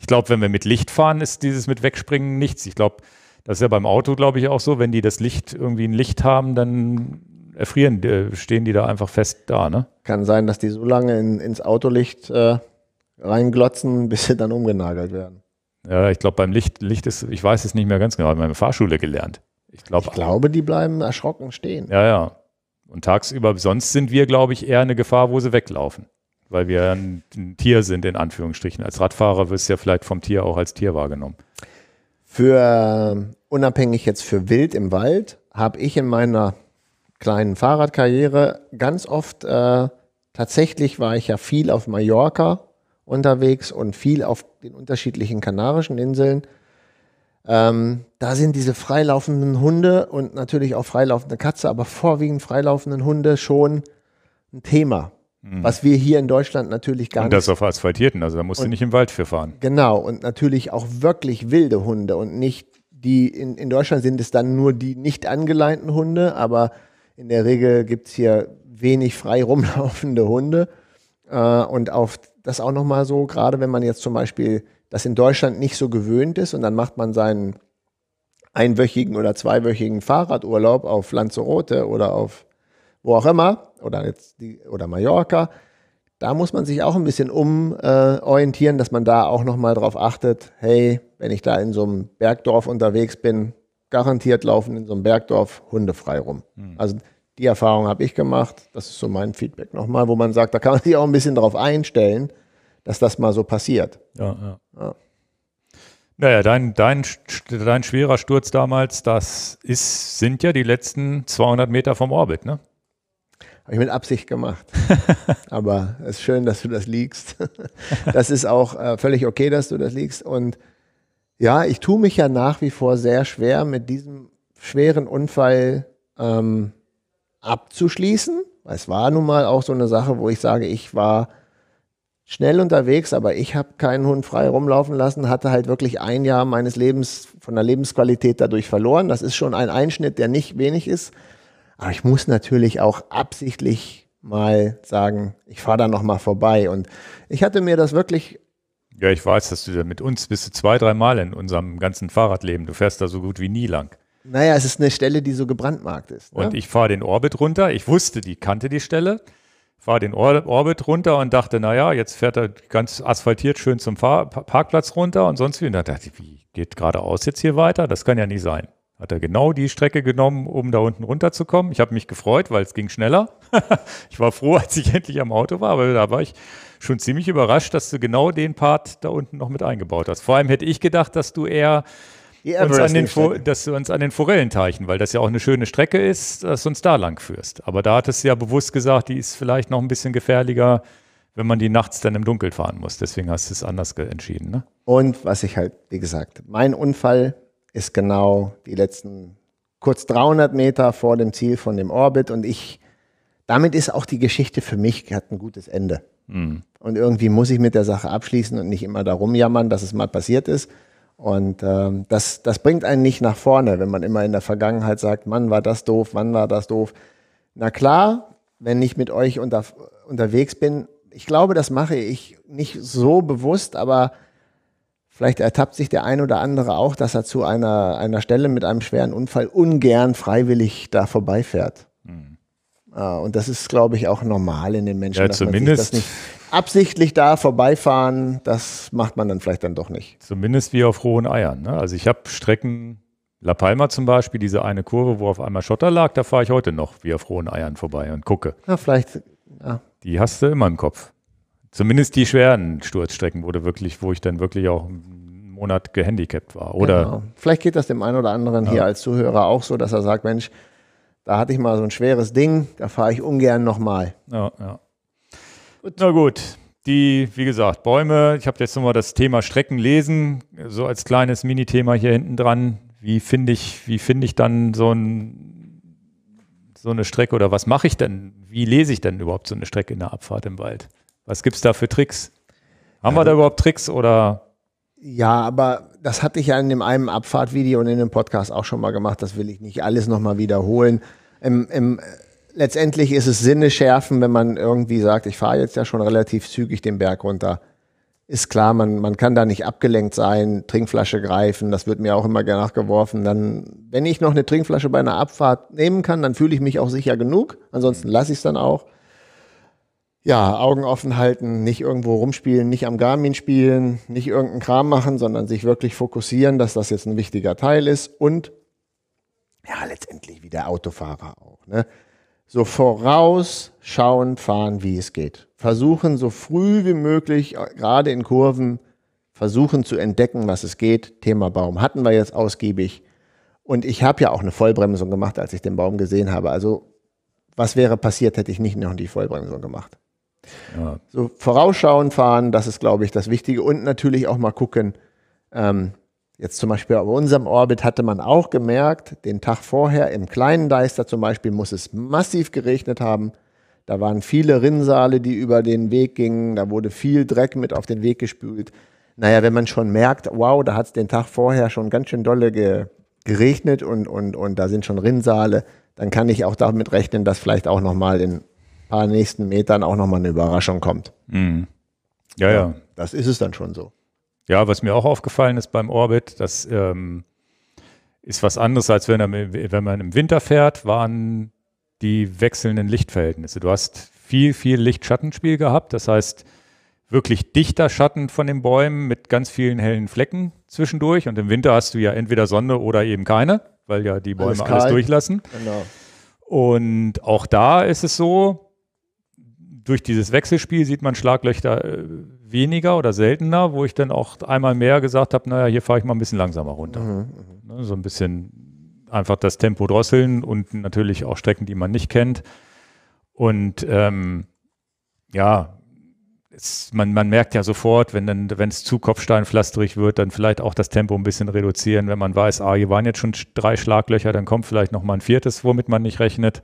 Ich glaube, wenn wir mit Licht fahren, ist dieses mit Wegspringen nichts. Ich glaube, das ist ja beim Auto, glaube ich, auch so. Wenn die das Licht, irgendwie ein Licht haben, dann erfrieren, stehen die da einfach fest da,
ne? Kann sein, dass die so lange in, ins Autolicht äh, reinglotzen, bis sie dann
umgenagelt werden. Ja, ich glaube, beim Licht, Licht ist, ich weiß es nicht mehr ganz genau, ich habe Fahrschule gelernt. Ich, glaub, ich
glaube, die bleiben erschrocken stehen.
Ja, ja. Und tagsüber, sonst sind wir, glaube ich, eher eine Gefahr, wo sie weglaufen weil wir ein, ein Tier sind, in Anführungsstrichen. Als Radfahrer wirst du ja vielleicht vom Tier auch als Tier wahrgenommen.
Für unabhängig jetzt für Wild im Wald habe ich in meiner kleinen Fahrradkarriere ganz oft äh, tatsächlich war ich ja viel auf Mallorca unterwegs und viel auf den unterschiedlichen Kanarischen Inseln. Ähm, da sind diese freilaufenden Hunde und natürlich auch freilaufende Katze, aber vorwiegend freilaufenden Hunde schon ein Thema. Mhm. Was wir hier in Deutschland natürlich gar und nicht. Und das
auf Asphaltierten, also da musst du nicht im Wald für fahren.
Genau, und natürlich auch wirklich wilde Hunde und nicht die, in, in Deutschland sind es dann nur die nicht angeleinten Hunde, aber in der Regel gibt es hier wenig frei rumlaufende Hunde. Äh, und auf das auch nochmal so, gerade wenn man jetzt zum Beispiel das in Deutschland nicht so gewöhnt ist und dann macht man seinen einwöchigen oder zweiwöchigen Fahrradurlaub auf Lanzarote oder auf wo auch immer, oder jetzt die, oder Mallorca, da muss man sich auch ein bisschen umorientieren, äh, dass man da auch nochmal drauf achtet, hey, wenn ich da in so einem Bergdorf unterwegs bin, garantiert laufen in so einem Bergdorf Hunde frei rum. Mhm. Also die Erfahrung habe ich gemacht, das ist so mein Feedback nochmal, wo man sagt, da kann man sich auch ein bisschen drauf einstellen, dass das mal so passiert. Ja, ja.
ja. Naja, dein, dein, dein schwerer Sturz damals, das ist, sind ja die letzten 200 Meter vom Orbit, ne? Habe ich mit Absicht gemacht.
Aber es ist schön, dass du das liegst. das ist auch äh, völlig okay, dass du das liegst. Und ja, ich tue mich ja nach wie vor sehr schwer, mit diesem schweren Unfall ähm, abzuschließen. Es war nun mal auch so eine Sache, wo ich sage, ich war schnell unterwegs, aber ich habe keinen Hund frei rumlaufen lassen, hatte halt wirklich ein Jahr meines Lebens von der Lebensqualität dadurch verloren. Das ist schon ein Einschnitt, der nicht wenig ist. Aber ich muss natürlich auch absichtlich mal
sagen, ich fahre da nochmal vorbei. Und ich hatte
mir das wirklich.
Ja, ich weiß, dass du da mit uns bist du zwei, dreimal in unserem ganzen Fahrradleben. Du fährst da so gut wie nie lang. Naja, es ist eine Stelle, die so gebrandmarkt ist. Ne? Und ich fahre den Orbit runter. Ich wusste, die kannte die Stelle. Fahre den Or Orbit runter und dachte, naja, jetzt fährt er ganz asphaltiert schön zum Fahr Parkplatz runter und sonst wie. Und da dachte ich, wie geht geradeaus jetzt hier weiter? Das kann ja nicht sein. Hat er genau die Strecke genommen, um da unten runterzukommen. Ich habe mich gefreut, weil es ging schneller. ich war froh, als ich endlich am Auto war, aber da war ich schon ziemlich überrascht, dass du genau den Part da unten noch mit eingebaut hast. Vor allem hätte ich gedacht, dass du eher uns an den dass du uns an den Forellenteichen, weil das ja auch eine schöne Strecke ist, dass du uns da lang führst. Aber da hattest du ja bewusst gesagt, die ist vielleicht noch ein bisschen gefährlicher, wenn man die nachts dann im Dunkeln fahren muss. Deswegen hast du es anders entschieden. Ne?
Und was ich halt, wie gesagt, mein Unfall ist genau die letzten kurz 300 Meter vor dem Ziel von dem Orbit und ich, damit ist auch die Geschichte für mich, hat ein gutes Ende. Mhm. Und irgendwie muss ich mit der Sache abschließen und nicht immer darum jammern, dass es mal passiert ist. Und ähm, das, das bringt einen nicht nach vorne, wenn man immer in der Vergangenheit sagt, Mann, war das doof, wann war das doof. Na klar, wenn ich mit euch unter, unterwegs bin, ich glaube, das mache ich nicht so bewusst, aber Vielleicht ertappt sich der ein oder andere auch, dass er zu einer, einer Stelle mit einem schweren Unfall ungern freiwillig da vorbeifährt. Mhm. Ah, und das ist, glaube ich, auch normal in den Menschen. Ja, dass zumindest. Man sich das nicht absichtlich da vorbeifahren, das macht man dann vielleicht dann
doch nicht. Zumindest wie auf rohen Eiern. Ne? Also ich habe Strecken, La Palma zum Beispiel, diese eine Kurve, wo auf einmal Schotter lag, da fahre ich heute noch wie auf rohen Eiern vorbei und gucke. Ja, vielleicht. Ja. Die hast du immer im Kopf. Zumindest die schweren Sturzstrecken, wo, wirklich, wo ich dann wirklich auch einen Monat gehandicapt war. Oder genau.
Vielleicht geht das dem einen oder anderen ja. hier als Zuhörer auch so, dass er sagt, Mensch, da hatte ich mal so ein schweres Ding, da fahre ich ungern nochmal. Ja, ja.
Gut. Na gut, die, wie gesagt, Bäume, ich habe jetzt nochmal das Thema Strecken lesen, so als kleines Minithema hier hinten dran. Wie finde ich, wie ich dann so, ein, so eine Strecke oder was mache ich denn? Wie lese ich denn überhaupt so eine Strecke in der Abfahrt im Wald? Was gibt es da für Tricks? Haben ja, wir also da überhaupt Tricks oder?
Ja, aber das hatte ich ja in dem einen Abfahrtvideo und in dem Podcast auch schon mal gemacht. Das will ich nicht alles nochmal wiederholen. Im, im, letztendlich ist es Sinne schärfen, wenn man irgendwie sagt, ich fahre jetzt ja schon relativ zügig den Berg runter. Ist klar, man, man kann da nicht abgelenkt sein, Trinkflasche greifen, das wird mir auch immer nachgeworfen. Dann, wenn ich noch eine Trinkflasche bei einer Abfahrt nehmen kann, dann fühle ich mich auch sicher genug. Ansonsten mhm. lasse ich es dann auch ja, Augen offen halten, nicht irgendwo rumspielen, nicht am Garmin spielen, nicht irgendeinen Kram machen, sondern sich wirklich fokussieren, dass das jetzt ein wichtiger Teil ist und ja, letztendlich wie der Autofahrer auch. Ne? So vorausschauend fahren, wie es geht. Versuchen so früh wie möglich, äh, gerade in Kurven, versuchen zu entdecken, was es geht. Thema Baum hatten wir jetzt ausgiebig. Und ich habe ja auch eine Vollbremsung gemacht, als ich den Baum gesehen habe. Also was wäre passiert, hätte ich nicht noch die Vollbremsung gemacht. Ja. So vorausschauend fahren, das ist, glaube ich, das Wichtige. Und natürlich auch mal gucken, ähm, jetzt zum Beispiel bei unserem Orbit hatte man auch gemerkt, den Tag vorher im kleinen Deister zum Beispiel muss es massiv geregnet haben. Da waren viele Rinnsale, die über den Weg gingen. Da wurde viel Dreck mit auf den Weg gespült. Naja, wenn man schon merkt, wow, da hat es den Tag vorher schon ganz schön dolle ge geregnet und, und, und da sind schon Rinnsale, dann kann ich auch damit rechnen, dass vielleicht auch nochmal in paar nächsten Metern auch nochmal eine Überraschung kommt.
Mhm. Ja, ja,
Das ist es dann schon so.
Ja, was mir auch aufgefallen ist beim Orbit, das ähm, ist was anderes, als wenn, wenn man im Winter fährt, waren die wechselnden Lichtverhältnisse. Du hast viel, viel Lichtschattenspiel gehabt. Das heißt, wirklich dichter Schatten von den Bäumen mit ganz vielen hellen Flecken zwischendurch. Und im Winter hast du ja entweder Sonne oder eben keine, weil ja die Bäume alles, alles durchlassen. Genau. Und auch da ist es so, durch dieses Wechselspiel sieht man Schlaglöcher äh, weniger oder seltener, wo ich dann auch einmal mehr gesagt habe, naja, hier fahre ich mal ein bisschen langsamer runter. Mhm, ne, so ein bisschen einfach das Tempo drosseln und natürlich auch Strecken, die man nicht kennt. Und ähm, ja, es, man, man merkt ja sofort, wenn dann, wenn es zu kopfsteinpflasterig wird, dann vielleicht auch das Tempo ein bisschen reduzieren, wenn man weiß, ah, hier waren jetzt schon drei Schlaglöcher, dann kommt vielleicht nochmal ein viertes, womit man nicht rechnet.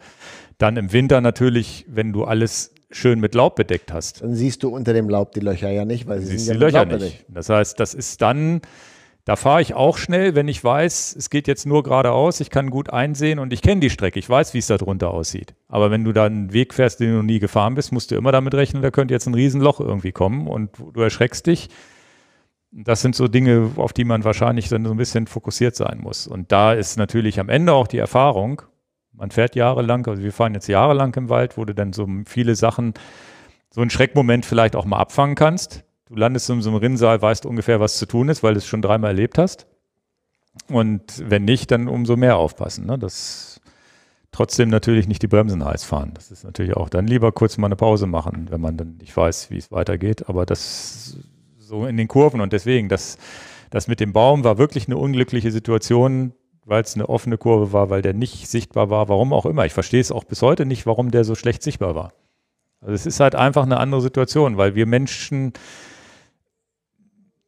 Dann im Winter natürlich, wenn du alles schön mit Laub bedeckt hast.
Dann siehst du unter dem Laub die Löcher ja nicht, weil sie
siehst sind ja die Löcher Laub nicht. Das heißt, das ist dann, da fahre ich auch schnell, wenn ich weiß, es geht jetzt nur geradeaus, ich kann gut einsehen und ich kenne die Strecke, ich weiß, wie es da drunter aussieht. Aber wenn du da einen Weg fährst, den du nie gefahren bist, musst du immer damit rechnen, da könnte jetzt ein Riesenloch irgendwie kommen und du erschreckst dich. Das sind so Dinge, auf die man wahrscheinlich dann so ein bisschen fokussiert sein muss. Und da ist natürlich am Ende auch die Erfahrung, man fährt jahrelang, also wir fahren jetzt jahrelang im Wald, wo du dann so viele Sachen, so einen Schreckmoment vielleicht auch mal abfangen kannst. Du landest in so einem Rinnsaal, weißt ungefähr, was zu tun ist, weil du es schon dreimal erlebt hast. Und wenn nicht, dann umso mehr aufpassen. Ne? Das trotzdem natürlich nicht die Bremsen heiß fahren. Das ist natürlich auch dann lieber kurz mal eine Pause machen, wenn man dann nicht weiß, wie es weitergeht. Aber das so in den Kurven und deswegen, das, das mit dem Baum war wirklich eine unglückliche Situation weil es eine offene Kurve war, weil der nicht sichtbar war, warum auch immer. Ich verstehe es auch bis heute nicht, warum der so schlecht sichtbar war. Also es ist halt einfach eine andere Situation, weil wir Menschen,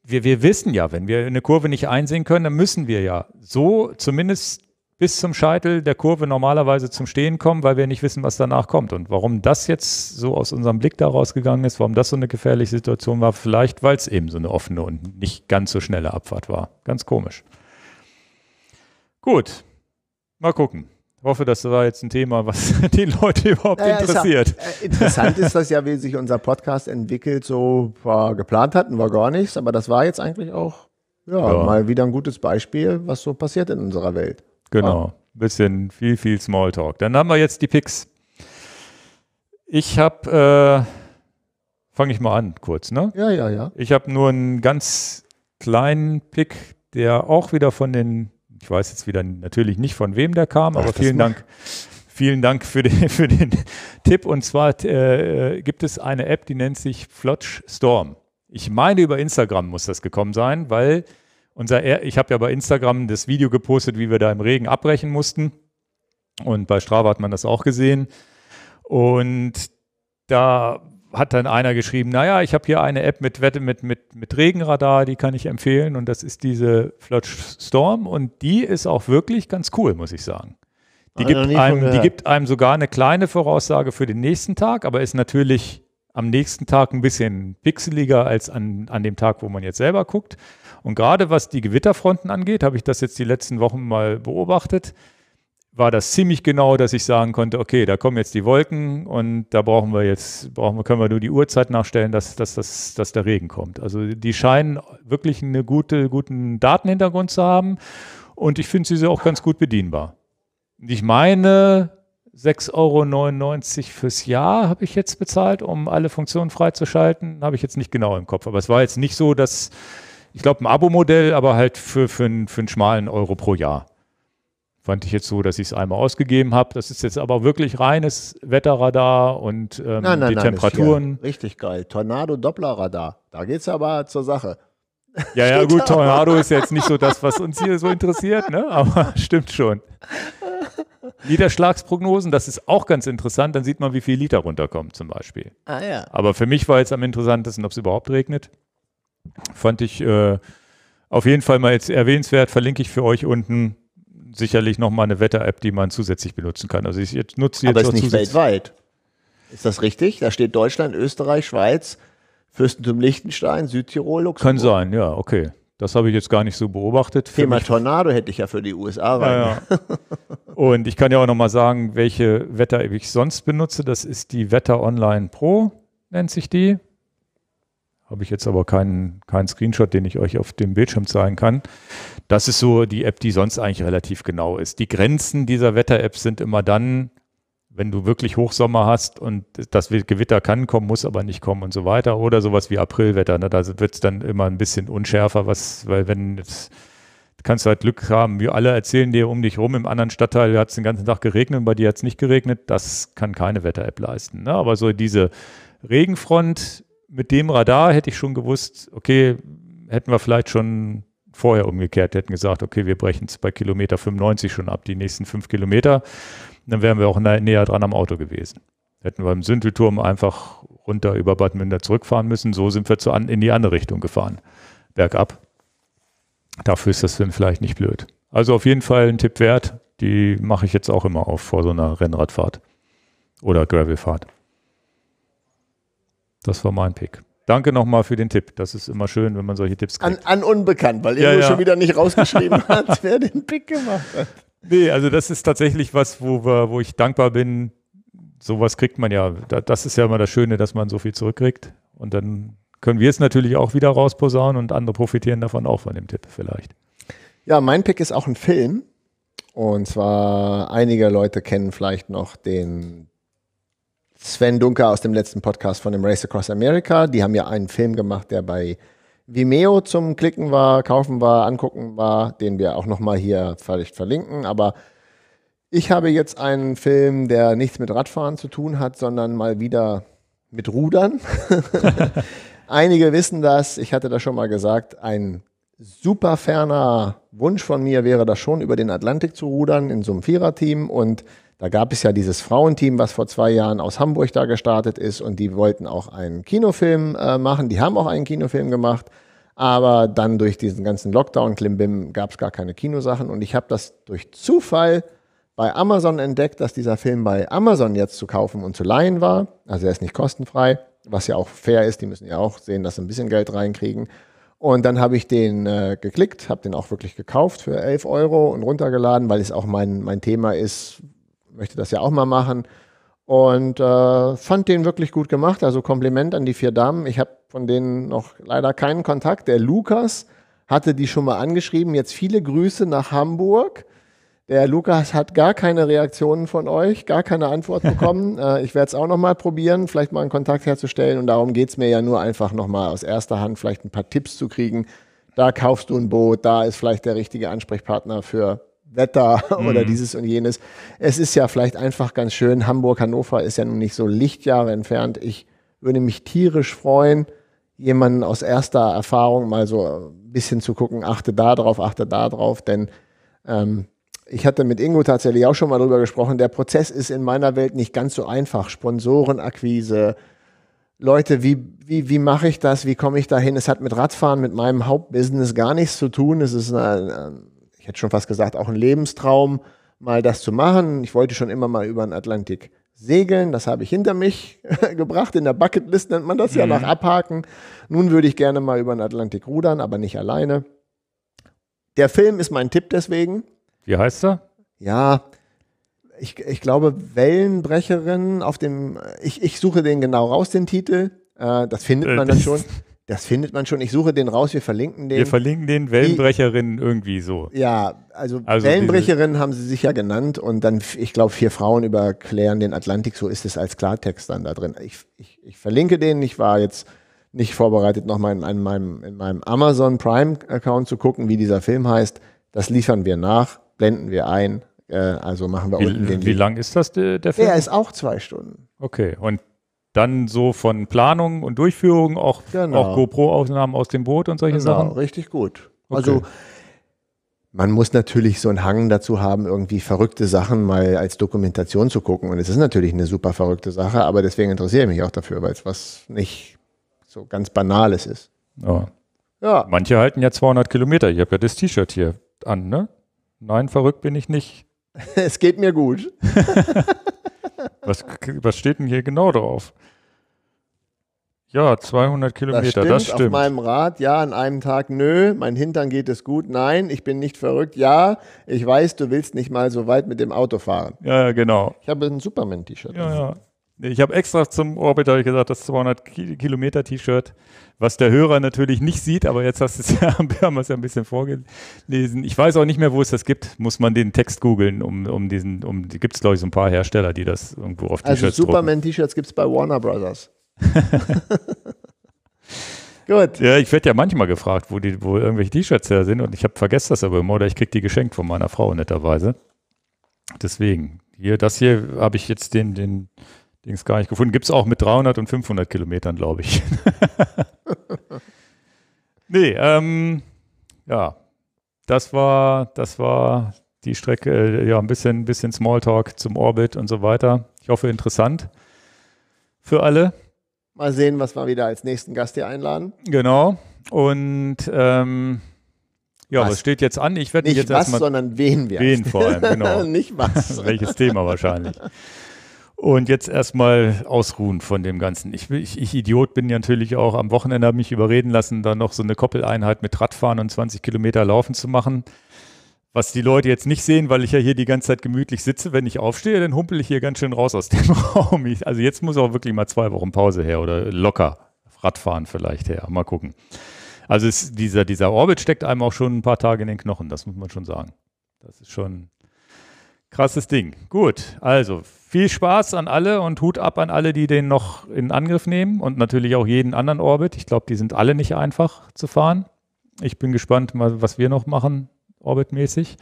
wir, wir wissen ja, wenn wir eine Kurve nicht einsehen können, dann müssen wir ja so zumindest bis zum Scheitel der Kurve normalerweise zum Stehen kommen, weil wir nicht wissen, was danach kommt. Und warum das jetzt so aus unserem Blick daraus gegangen ist, warum das so eine gefährliche Situation war, vielleicht weil es eben so eine offene und nicht ganz so schnelle Abfahrt war. Ganz komisch. Gut, mal gucken. Ich hoffe, das war jetzt ein Thema, was die Leute überhaupt naja, interessiert. Ist ja, äh, interessant ist das
ja, wie sich unser Podcast entwickelt. So war, geplant hatten war gar nichts, aber das war jetzt eigentlich auch ja, ja. mal wieder ein gutes Beispiel, was so passiert in unserer Welt. Genau, ein
bisschen viel, viel Smalltalk. Dann haben wir jetzt die Picks. Ich habe, äh, fange ich mal an kurz, ne? Ja, ja, ja. Ich habe nur einen ganz kleinen Pick, der auch wieder von den ich weiß jetzt wieder natürlich nicht, von wem der kam, Ach, aber vielen Dank. Vielen Dank für den, für den Tipp. Und zwar äh, gibt es eine App, die nennt sich Flotch Storm. Ich meine, über Instagram muss das gekommen sein, weil unser, ich habe ja bei Instagram das Video gepostet, wie wir da im Regen abbrechen mussten. Und bei Strava hat man das auch gesehen. Und da hat dann einer geschrieben, naja, ich habe hier eine App mit Wette mit, mit, mit Regenradar, die kann ich empfehlen und das ist diese Flutch Storm und die ist auch wirklich ganz cool, muss ich sagen.
Die, also gibt einem, die gibt
einem sogar eine kleine Voraussage für den nächsten Tag, aber ist natürlich am nächsten Tag ein bisschen pixeliger als an, an dem Tag, wo man jetzt selber guckt. Und gerade was die Gewitterfronten angeht, habe ich das jetzt die letzten Wochen mal beobachtet war das ziemlich genau, dass ich sagen konnte, okay, da kommen jetzt die Wolken und da brauchen wir jetzt, brauchen wir, können wir nur die Uhrzeit nachstellen, dass, dass, dass, dass der Regen kommt. Also die scheinen wirklich einen gute, guten Datenhintergrund zu haben und ich finde sie auch ganz gut bedienbar. Ich meine, 6,99 Euro fürs Jahr habe ich jetzt bezahlt, um alle Funktionen freizuschalten. Habe ich jetzt nicht genau im Kopf, aber es war jetzt nicht so, dass, ich glaube, ein Abo-Modell, aber halt für, für, einen, für einen schmalen Euro pro Jahr fand ich jetzt so, dass ich es einmal ausgegeben habe. Das ist jetzt aber wirklich reines Wetterradar und ähm, nein, nein, die nein, Temperaturen.
Richtig geil. Tornado-Dopplerradar. Da geht es aber zur Sache.
Ja, ja, gut, Tornado ist jetzt nicht so das, was uns hier so interessiert, ne? aber stimmt schon. Niederschlagsprognosen, das ist auch ganz interessant. Dann sieht man, wie viel Liter runterkommt zum Beispiel. Ah, ja. Aber für mich war jetzt am interessantesten, ob es überhaupt regnet. Fand ich äh, auf jeden Fall mal jetzt erwähnenswert. Verlinke ich für euch unten sicherlich nochmal eine Wetter-App, die man zusätzlich benutzen kann. Also ich nutze jetzt Aber ist nicht
weltweit. Ist das richtig? Da steht Deutschland, Österreich, Schweiz, Fürstentum Liechtenstein, Südtirol, Luxemburg. Kann sein, ja, okay.
Das habe ich jetzt gar nicht so beobachtet. Für Thema
Tornado hätte ich ja für die USA rein. Ja,
ja. Und ich kann ja auch nochmal sagen, welche Wetter-App ich sonst benutze. Das ist die Wetter Online Pro, nennt sich die. Habe ich jetzt aber keinen, keinen Screenshot, den ich euch auf dem Bildschirm zeigen kann. Das ist so die App, die sonst eigentlich relativ genau ist. Die Grenzen dieser Wetter-Apps sind immer dann, wenn du wirklich Hochsommer hast und das Gewitter kann kommen, muss aber nicht kommen und so weiter. Oder sowas wie Aprilwetter. Ne? Da wird es dann immer ein bisschen unschärfer, was, weil wenn jetzt kannst du halt Glück haben. Wir alle erzählen dir um dich rum, im anderen Stadtteil hat es den ganzen Tag geregnet und bei dir hat es nicht geregnet. Das kann keine Wetter-App leisten. Ne? Aber so diese Regenfront, mit dem Radar hätte ich schon gewusst, okay, hätten wir vielleicht schon vorher umgekehrt, hätten gesagt, okay, wir brechen es bei Kilometer 95 schon ab, die nächsten fünf Kilometer, dann wären wir auch näher dran am Auto gewesen. Hätten wir im Sündelturm einfach runter über Bad Münder zurückfahren müssen, so sind wir zu an, in die andere Richtung gefahren, bergab. Dafür ist das Film vielleicht nicht blöd. Also auf jeden Fall ein Tipp wert, die mache ich jetzt auch immer auf vor so einer Rennradfahrt oder Gravelfahrt. Das war mein Pick. Danke nochmal für den Tipp. Das ist immer schön, wenn man solche Tipps kriegt. An, an
unbekannt, weil ja, ja. schon wieder nicht rausgeschrieben hat, wer den Pick gemacht
hat. Nee, also das ist tatsächlich was, wo, wir, wo ich dankbar bin. Sowas kriegt man ja. Das ist ja immer das Schöne, dass man so viel zurückkriegt. Und dann können wir es natürlich auch wieder rausposaunen und andere profitieren davon auch von dem Tipp vielleicht.
Ja, mein Pick ist auch ein Film. Und zwar, einige Leute kennen vielleicht noch den Sven Dunker aus dem letzten Podcast von dem Race Across America. Die haben ja einen Film gemacht, der bei Vimeo zum Klicken war, kaufen war, angucken war, den wir auch nochmal hier vielleicht verlinken. Aber ich habe jetzt einen Film, der nichts mit Radfahren zu tun hat, sondern mal wieder mit Rudern. Einige wissen das, ich hatte das schon mal gesagt, ein super ferner Wunsch von mir wäre das schon, über den Atlantik zu rudern in so einem Viererteam und da gab es ja dieses Frauenteam, was vor zwei Jahren aus Hamburg da gestartet ist und die wollten auch einen Kinofilm äh, machen. Die haben auch einen Kinofilm gemacht, aber dann durch diesen ganzen Lockdown, Klimbim, gab es gar keine Kinosachen und ich habe das durch Zufall bei Amazon entdeckt, dass dieser Film bei Amazon jetzt zu kaufen und zu leihen war. Also er ist nicht kostenfrei, was ja auch fair ist. Die müssen ja auch sehen, dass sie ein bisschen Geld reinkriegen. Und dann habe ich den äh, geklickt, habe den auch wirklich gekauft für 11 Euro und runtergeladen, weil es auch mein, mein Thema ist, möchte das ja auch mal machen. Und äh, fand den wirklich gut gemacht. Also Kompliment an die vier Damen. Ich habe von denen noch leider keinen Kontakt. Der Lukas hatte die schon mal angeschrieben. Jetzt viele Grüße nach Hamburg. Der Lukas hat gar keine Reaktionen von euch, gar keine Antwort bekommen. äh, ich werde es auch nochmal probieren, vielleicht mal einen Kontakt herzustellen. Und darum geht es mir ja nur einfach nochmal aus erster Hand vielleicht ein paar Tipps zu kriegen. Da kaufst du ein Boot, da ist vielleicht der richtige Ansprechpartner für Wetter oder mhm. dieses und jenes. Es ist ja vielleicht einfach ganz schön. Hamburg, Hannover ist ja nun nicht so Lichtjahre entfernt. Ich würde mich tierisch freuen, jemanden aus erster Erfahrung mal so ein bisschen zu gucken, achte da drauf, achte da drauf, denn ähm, ich hatte mit Ingo tatsächlich auch schon mal drüber gesprochen. Der Prozess ist in meiner Welt nicht ganz so einfach. Sponsorenakquise, Leute, wie, wie, wie mache ich das? Wie komme ich dahin? Es hat mit Radfahren, mit meinem Hauptbusiness gar nichts zu tun. Es ist eine, eine ich hätte schon fast gesagt, auch ein Lebenstraum, mal das zu machen. Ich wollte schon immer mal über den Atlantik segeln. Das habe ich hinter mich gebracht. In der Bucketlist nennt man das mhm. ja nach Abhaken. Nun würde ich gerne mal über den Atlantik rudern, aber nicht alleine. Der Film ist mein Tipp deswegen.
Wie heißt er? Ja,
ich, ich glaube Wellenbrecherin auf dem, ich, ich suche den genau raus, den Titel.
Äh, das findet äh, man äh, das dann schon. Das findet
man schon. Ich suche den raus, wir verlinken den. Wir verlinken den
Wellenbrecherinnen irgendwie so. Ja, also, also Wellenbrecherinnen
haben sie sich ja genannt und dann, ich glaube, vier Frauen überklären den Atlantik, so ist es als Klartext dann da drin. Ich, ich, ich verlinke den, ich war jetzt nicht vorbereitet, nochmal in, in, meinem, in meinem Amazon Prime-Account zu gucken, wie dieser Film heißt. Das liefern wir nach, blenden wir ein, äh, also
machen wir wie, unten den. Wie lang ist das, der Film? Der ist
auch zwei Stunden.
Okay, und dann so von Planung und Durchführung auch, genau. auch gopro ausnahmen aus dem Boot und solche genau, Sachen? Richtig gut.
Okay. Also man muss natürlich so einen Hang dazu haben, irgendwie verrückte Sachen mal als Dokumentation zu gucken. Und es ist natürlich eine super verrückte Sache, aber deswegen interessiere ich mich auch dafür, weil es
was nicht so ganz Banales ist. Oh. Ja. Manche halten ja 200 Kilometer. Ich habe ja das T-Shirt hier an, ne? Nein, verrückt bin ich nicht.
es geht mir gut.
Was, was steht denn hier genau drauf? Ja, 200 Kilometer, das stimmt, das stimmt. Auf
meinem Rad, ja, an einem Tag, nö, mein Hintern geht es gut, nein, ich bin nicht verrückt, ja, ich weiß, du willst nicht mal so weit mit dem Auto
fahren. Ja, genau. Ich habe ein Superman-T-Shirt. Ja, ja. Ich habe extra zum Orbiter gesagt, das 200 Kilometer T-Shirt, was der Hörer natürlich nicht sieht, aber jetzt hast es ja, haben wir es ja ein bisschen vorgelesen. Ich weiß auch nicht mehr, wo es das gibt. Muss man den Text googeln, um, um diesen, um, gibt es glaube ich so ein paar Hersteller, die das irgendwo auf T-Shirts Also
Superman-T-Shirts gibt es bei Warner Brothers.
Gut. Ja, ich werde ja manchmal gefragt, wo, die, wo irgendwelche T-Shirts her sind und ich habe vergessen das aber immer oder ich kriege die geschenkt von meiner Frau netterweise. Deswegen, hier, das hier habe ich jetzt den, den Dings gar nicht gefunden. Gibt es auch mit 300 und 500 Kilometern, glaube ich. nee, ähm, ja, das war, das war die Strecke, äh, ja, ein bisschen, bisschen Smalltalk zum Orbit und so weiter. Ich hoffe, interessant für alle.
Mal sehen, was wir wieder als nächsten Gast hier einladen.
Genau. Und ähm,
ja, was? was? steht jetzt an? Ich werde jetzt was, erstmal sondern wen wir. Wen vor allem, genau. Nicht was. Welches Thema wahrscheinlich.
Und jetzt erstmal ausruhen von dem Ganzen. Ich, ich, ich Idiot bin natürlich auch am Wochenende mich überreden lassen, da noch so eine Koppeleinheit mit Radfahren und 20 Kilometer Laufen zu machen. Was die Leute jetzt nicht sehen, weil ich ja hier die ganze Zeit gemütlich sitze, wenn ich aufstehe, dann humpel ich hier ganz schön raus aus dem Raum. Ich, also jetzt muss auch wirklich mal zwei Wochen Pause her oder locker Radfahren vielleicht her. Mal gucken. Also es, dieser, dieser Orbit steckt einem auch schon ein paar Tage in den Knochen, das muss man schon sagen. Das ist schon Krasses Ding. Gut, also viel Spaß an alle und Hut ab an alle, die den noch in Angriff nehmen und natürlich auch jeden anderen Orbit. Ich glaube, die sind alle nicht einfach zu fahren. Ich bin gespannt, was wir noch machen, orbitmäßig.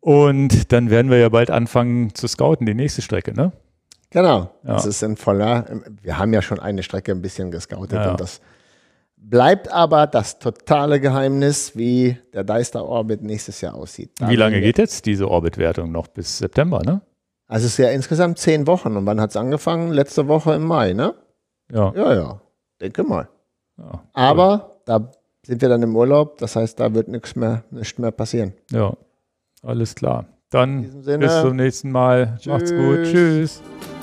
Und dann werden wir ja bald anfangen zu scouten, die nächste Strecke, ne? Genau. Ja. Das
ist in voller. Wir haben ja schon eine Strecke ein bisschen gescoutet ja. und das Bleibt aber das totale Geheimnis, wie der Deister Orbit nächstes Jahr aussieht. Da wie lange
geht jetzt diese Orbitwertung noch? Bis
September, ne? Also es ist ja insgesamt zehn Wochen. Und wann hat es angefangen? Letzte Woche im Mai, ne?
Ja. Ja, ja.
Denke mal. Ja, cool. Aber da sind wir dann im Urlaub. Das heißt, da wird nichts mehr, nichts mehr passieren.
Ja, alles klar. Dann Sinne, bis zum nächsten Mal. Tschüss. Macht's gut. Tschüss.